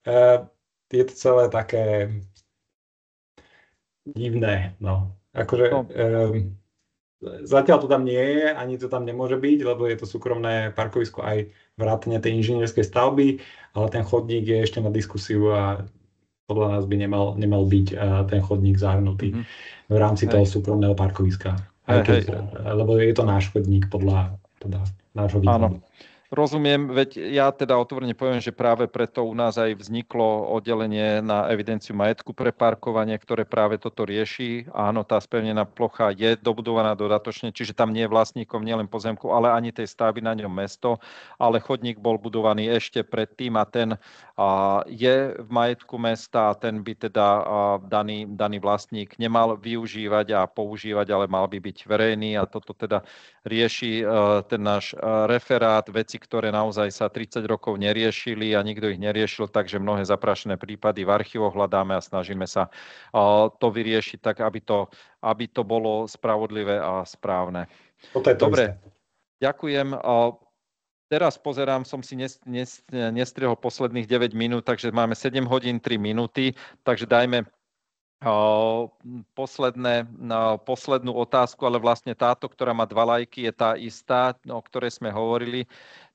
[SPEAKER 4] Uh, je to celé také divné, no. Akože no. Um, zatiaľ to tam nie je, ani to tam nemôže byť, lebo je to súkromné parkovisko aj vrátane tej inžinierskej stavby, ale ten chodník je ešte na diskusiu a podľa nás by nemal, nemal byť uh, ten chodník zahrnutý mm. v rámci hej. toho súkromného parkoviska. Hej, hej. Keď, lebo je to náš chodník podľa teda nášho výkladu.
[SPEAKER 3] Rozumiem, veď ja teda otvorene poviem, že práve preto u nás aj vzniklo oddelenie na evidenciu majetku pre parkovanie, ktoré práve toto rieši. Áno, tá spevnená plocha je dobudovaná dodatočne, čiže tam nie je vlastníkom nielen pozemku, ale ani tej stavby na ňom mesto, ale chodník bol budovaný ešte predtým a ten a, je v majetku mesta a ten by teda a, daný, daný vlastník nemal využívať a používať, ale mal by byť verejný a toto teda rieši a, e, ten náš e, referát veci, ktoré naozaj sa 30 rokov neriešili a nikto ich neriešil, takže mnohé zaprašené prípady v archívoch hľadáme a snažíme sa to vyriešiť tak, aby to, aby to bolo spravodlivé a správne. Dobre, ďakujem. Teraz pozerám, som si nes, nes, nestrihol posledných 9 minút, takže máme 7 hodín 3 minúty, takže dajme posledné, poslednú otázku, ale vlastne táto, ktorá má dva lajky, je tá istá, o ktorej sme hovorili.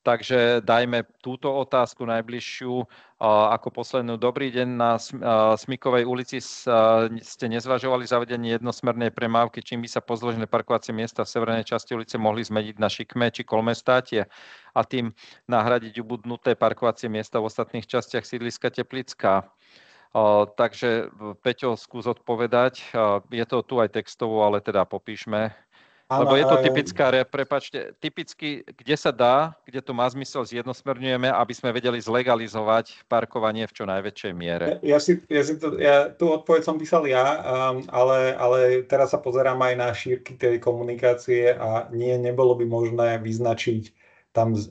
[SPEAKER 3] Takže dajme túto otázku najbližšiu ako poslednú. Dobrý deň, na Smikovej ulici ste nezvažovali zavedenie jednosmernej premávky, čím by sa pozložené parkovacie miesta v severnej časti ulice mohli zmeniť na šikme či kolme státie a tým nahradiť ubudnuté parkovacie miesta v ostatných častiach sídliska Teplická. Takže Peťo, skús odpovedať. Je to tu aj textovo, ale teda popíšme.
[SPEAKER 1] Áno, Lebo je to typická,
[SPEAKER 3] prepačte, typicky, kde sa dá, kde to má zmysel, zjednosmerňujeme, aby sme vedeli zlegalizovať parkovanie v čo najväčšej miere. Ja, si, ja si to, ja,
[SPEAKER 4] tú odpoveď som písal ja, um, ale, ale teraz sa pozerám aj na šírky tej komunikácie a nie, nebolo by možné vyznačiť tam uh,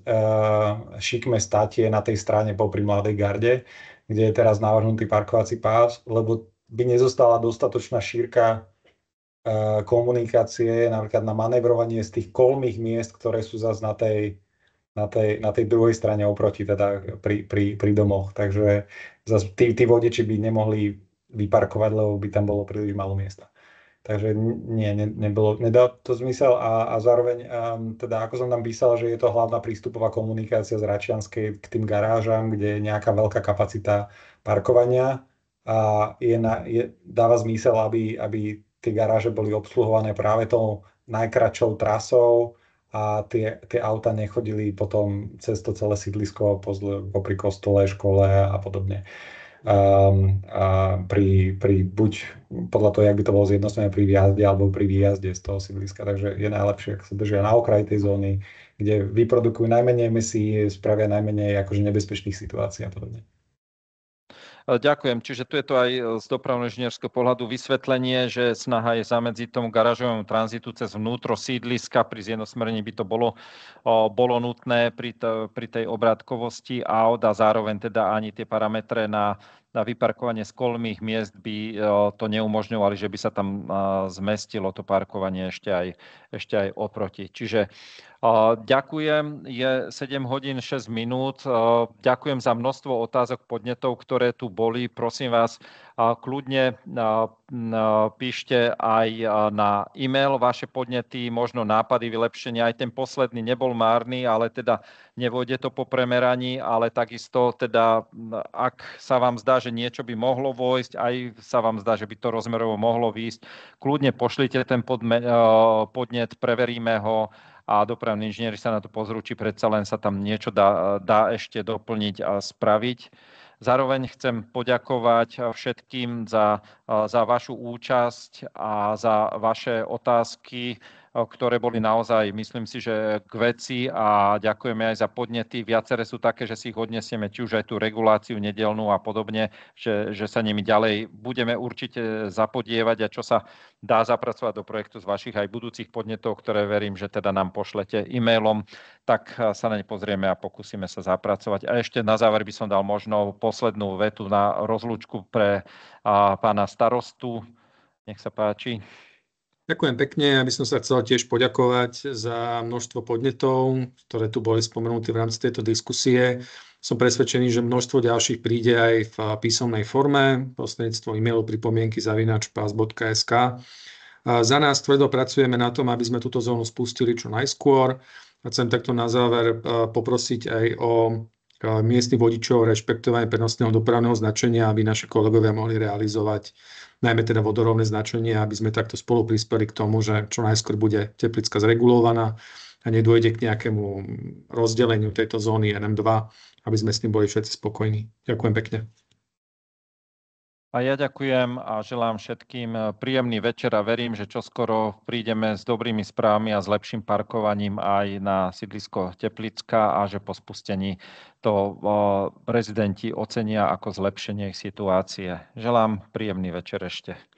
[SPEAKER 4] šikme statie na tej strane popri Mladej garde, kde je teraz navrhnutý parkovací pás, lebo by nezostala dostatočná šírka Eh, komunikácie, napríklad na manevrovanie z tých kolmých miest, ktoré sú zase na tej, na tej, na tej druhej strane oproti, teda pri, pri, pri domoch. Takže zase tí, tí vodiči by nemohli vyparkovať, lebo by tam bolo príliš malo miesta. Takže nie, ne, nebolo, nedá to zmysel a, a zároveň, um, teda ako som tam písal, že je to hlavná prístupová komunikácia z Račianskej k tým garážam, kde je nejaká veľká kapacita parkovania a je na, je, dáva zmysel, aby, aby tie garáže boli obsluhované práve tou najkračou trasou a tie, tie auta nechodili potom cez to celé sídlisko popri kostole, škole a podobne. Um, a pri, pri buď podľa toho, jak by to bolo zjednocené pri výjazde alebo pri výjazde z toho sídliska. Takže je najlepšie, ak sa držia na okraj tej zóny, kde vyprodukujú najmenej emisí, spravia najmenej akože nebezpečných situácií
[SPEAKER 3] a podobne. E, ďakujem. Čiže tu je to aj e, z dopravno-inžinierského pohľadu vysvetlenie, že snaha je zamedziť tomu garážovému tranzitu cez vnútro sídliska. Pri zjednosmerení by to bolo, bolo nutné pri, pri tej obrátkovosti a oda zároveň teda ani tie parametre na na vyparkovanie skolmých miest by e, to neumožňovali, že by sa tam zmestilo to parkovanie ešte aj, ešte aj oproti. Čiže Ďakujem, je 7 hodín 6 minút. Ďakujem za množstvo otázok, podnetov, ktoré tu boli. Prosím vás, kľudne píšte aj na e-mail vaše podnety, možno nápady, vylepšenia. Aj ten posledný nebol márny, ale teda nevôjde to po premeraní, ale takisto teda, ak sa vám zdá, že niečo by mohlo vojsť, aj sa vám zdá, že by to rozmerovo mohlo výjsť, kľudne pošlite ten podme- podnet, preveríme ho a dopravní inžinieri sa na to pozrú, či predsa len sa tam niečo dá, dá ešte doplniť a spraviť. Zároveň chcem poďakovať všetkým za, za vašu účasť a za vaše otázky ktoré boli naozaj, myslím si, že k veci a ďakujeme aj za podnety. Viaceré sú také, že si ich odnesieme, či už aj tú reguláciu nedelnú a podobne, že, že sa nimi ďalej budeme určite zapodievať a čo sa dá zapracovať do projektu z vašich aj budúcich podnetov, ktoré verím, že teda nám pošlete e-mailom, tak sa na ne pozrieme a pokúsime sa zapracovať. A ešte na záver by som dal možno poslednú vetu na rozlúčku pre a, pána starostu. Nech sa páči.
[SPEAKER 2] Ďakujem pekne, by som sa chcel tiež poďakovať za množstvo podnetov, ktoré tu boli spomenuté v rámci tejto diskusie. Som presvedčený, že množstvo ďalších príde aj v písomnej forme, prostredníctvom e-mailu pripomienky zavinačpas.sk. Za nás tvrdo pracujeme na tom, aby sme túto zónu spustili čo najskôr. A chcem takto na záver e, poprosiť aj o miestnych vodičov rešpektovanie prenosného dopravného značenia, aby naši kolegovia mohli realizovať najmä teda vodorovné značenie, aby sme takto spolu prispeli k tomu, že čo najskôr bude teplicka zregulovaná a nedôjde k nejakému rozdeleniu tejto zóny NM2, aby sme s tým boli všetci spokojní. Ďakujem pekne.
[SPEAKER 3] A ja ďakujem a želám všetkým e, príjemný večer a verím, že čoskoro prídeme s dobrými správami a s lepším parkovaním aj na sídlisko Teplicka a že po spustení to e, rezidenti ocenia ako zlepšenie ich situácie. Želám príjemný večer ešte.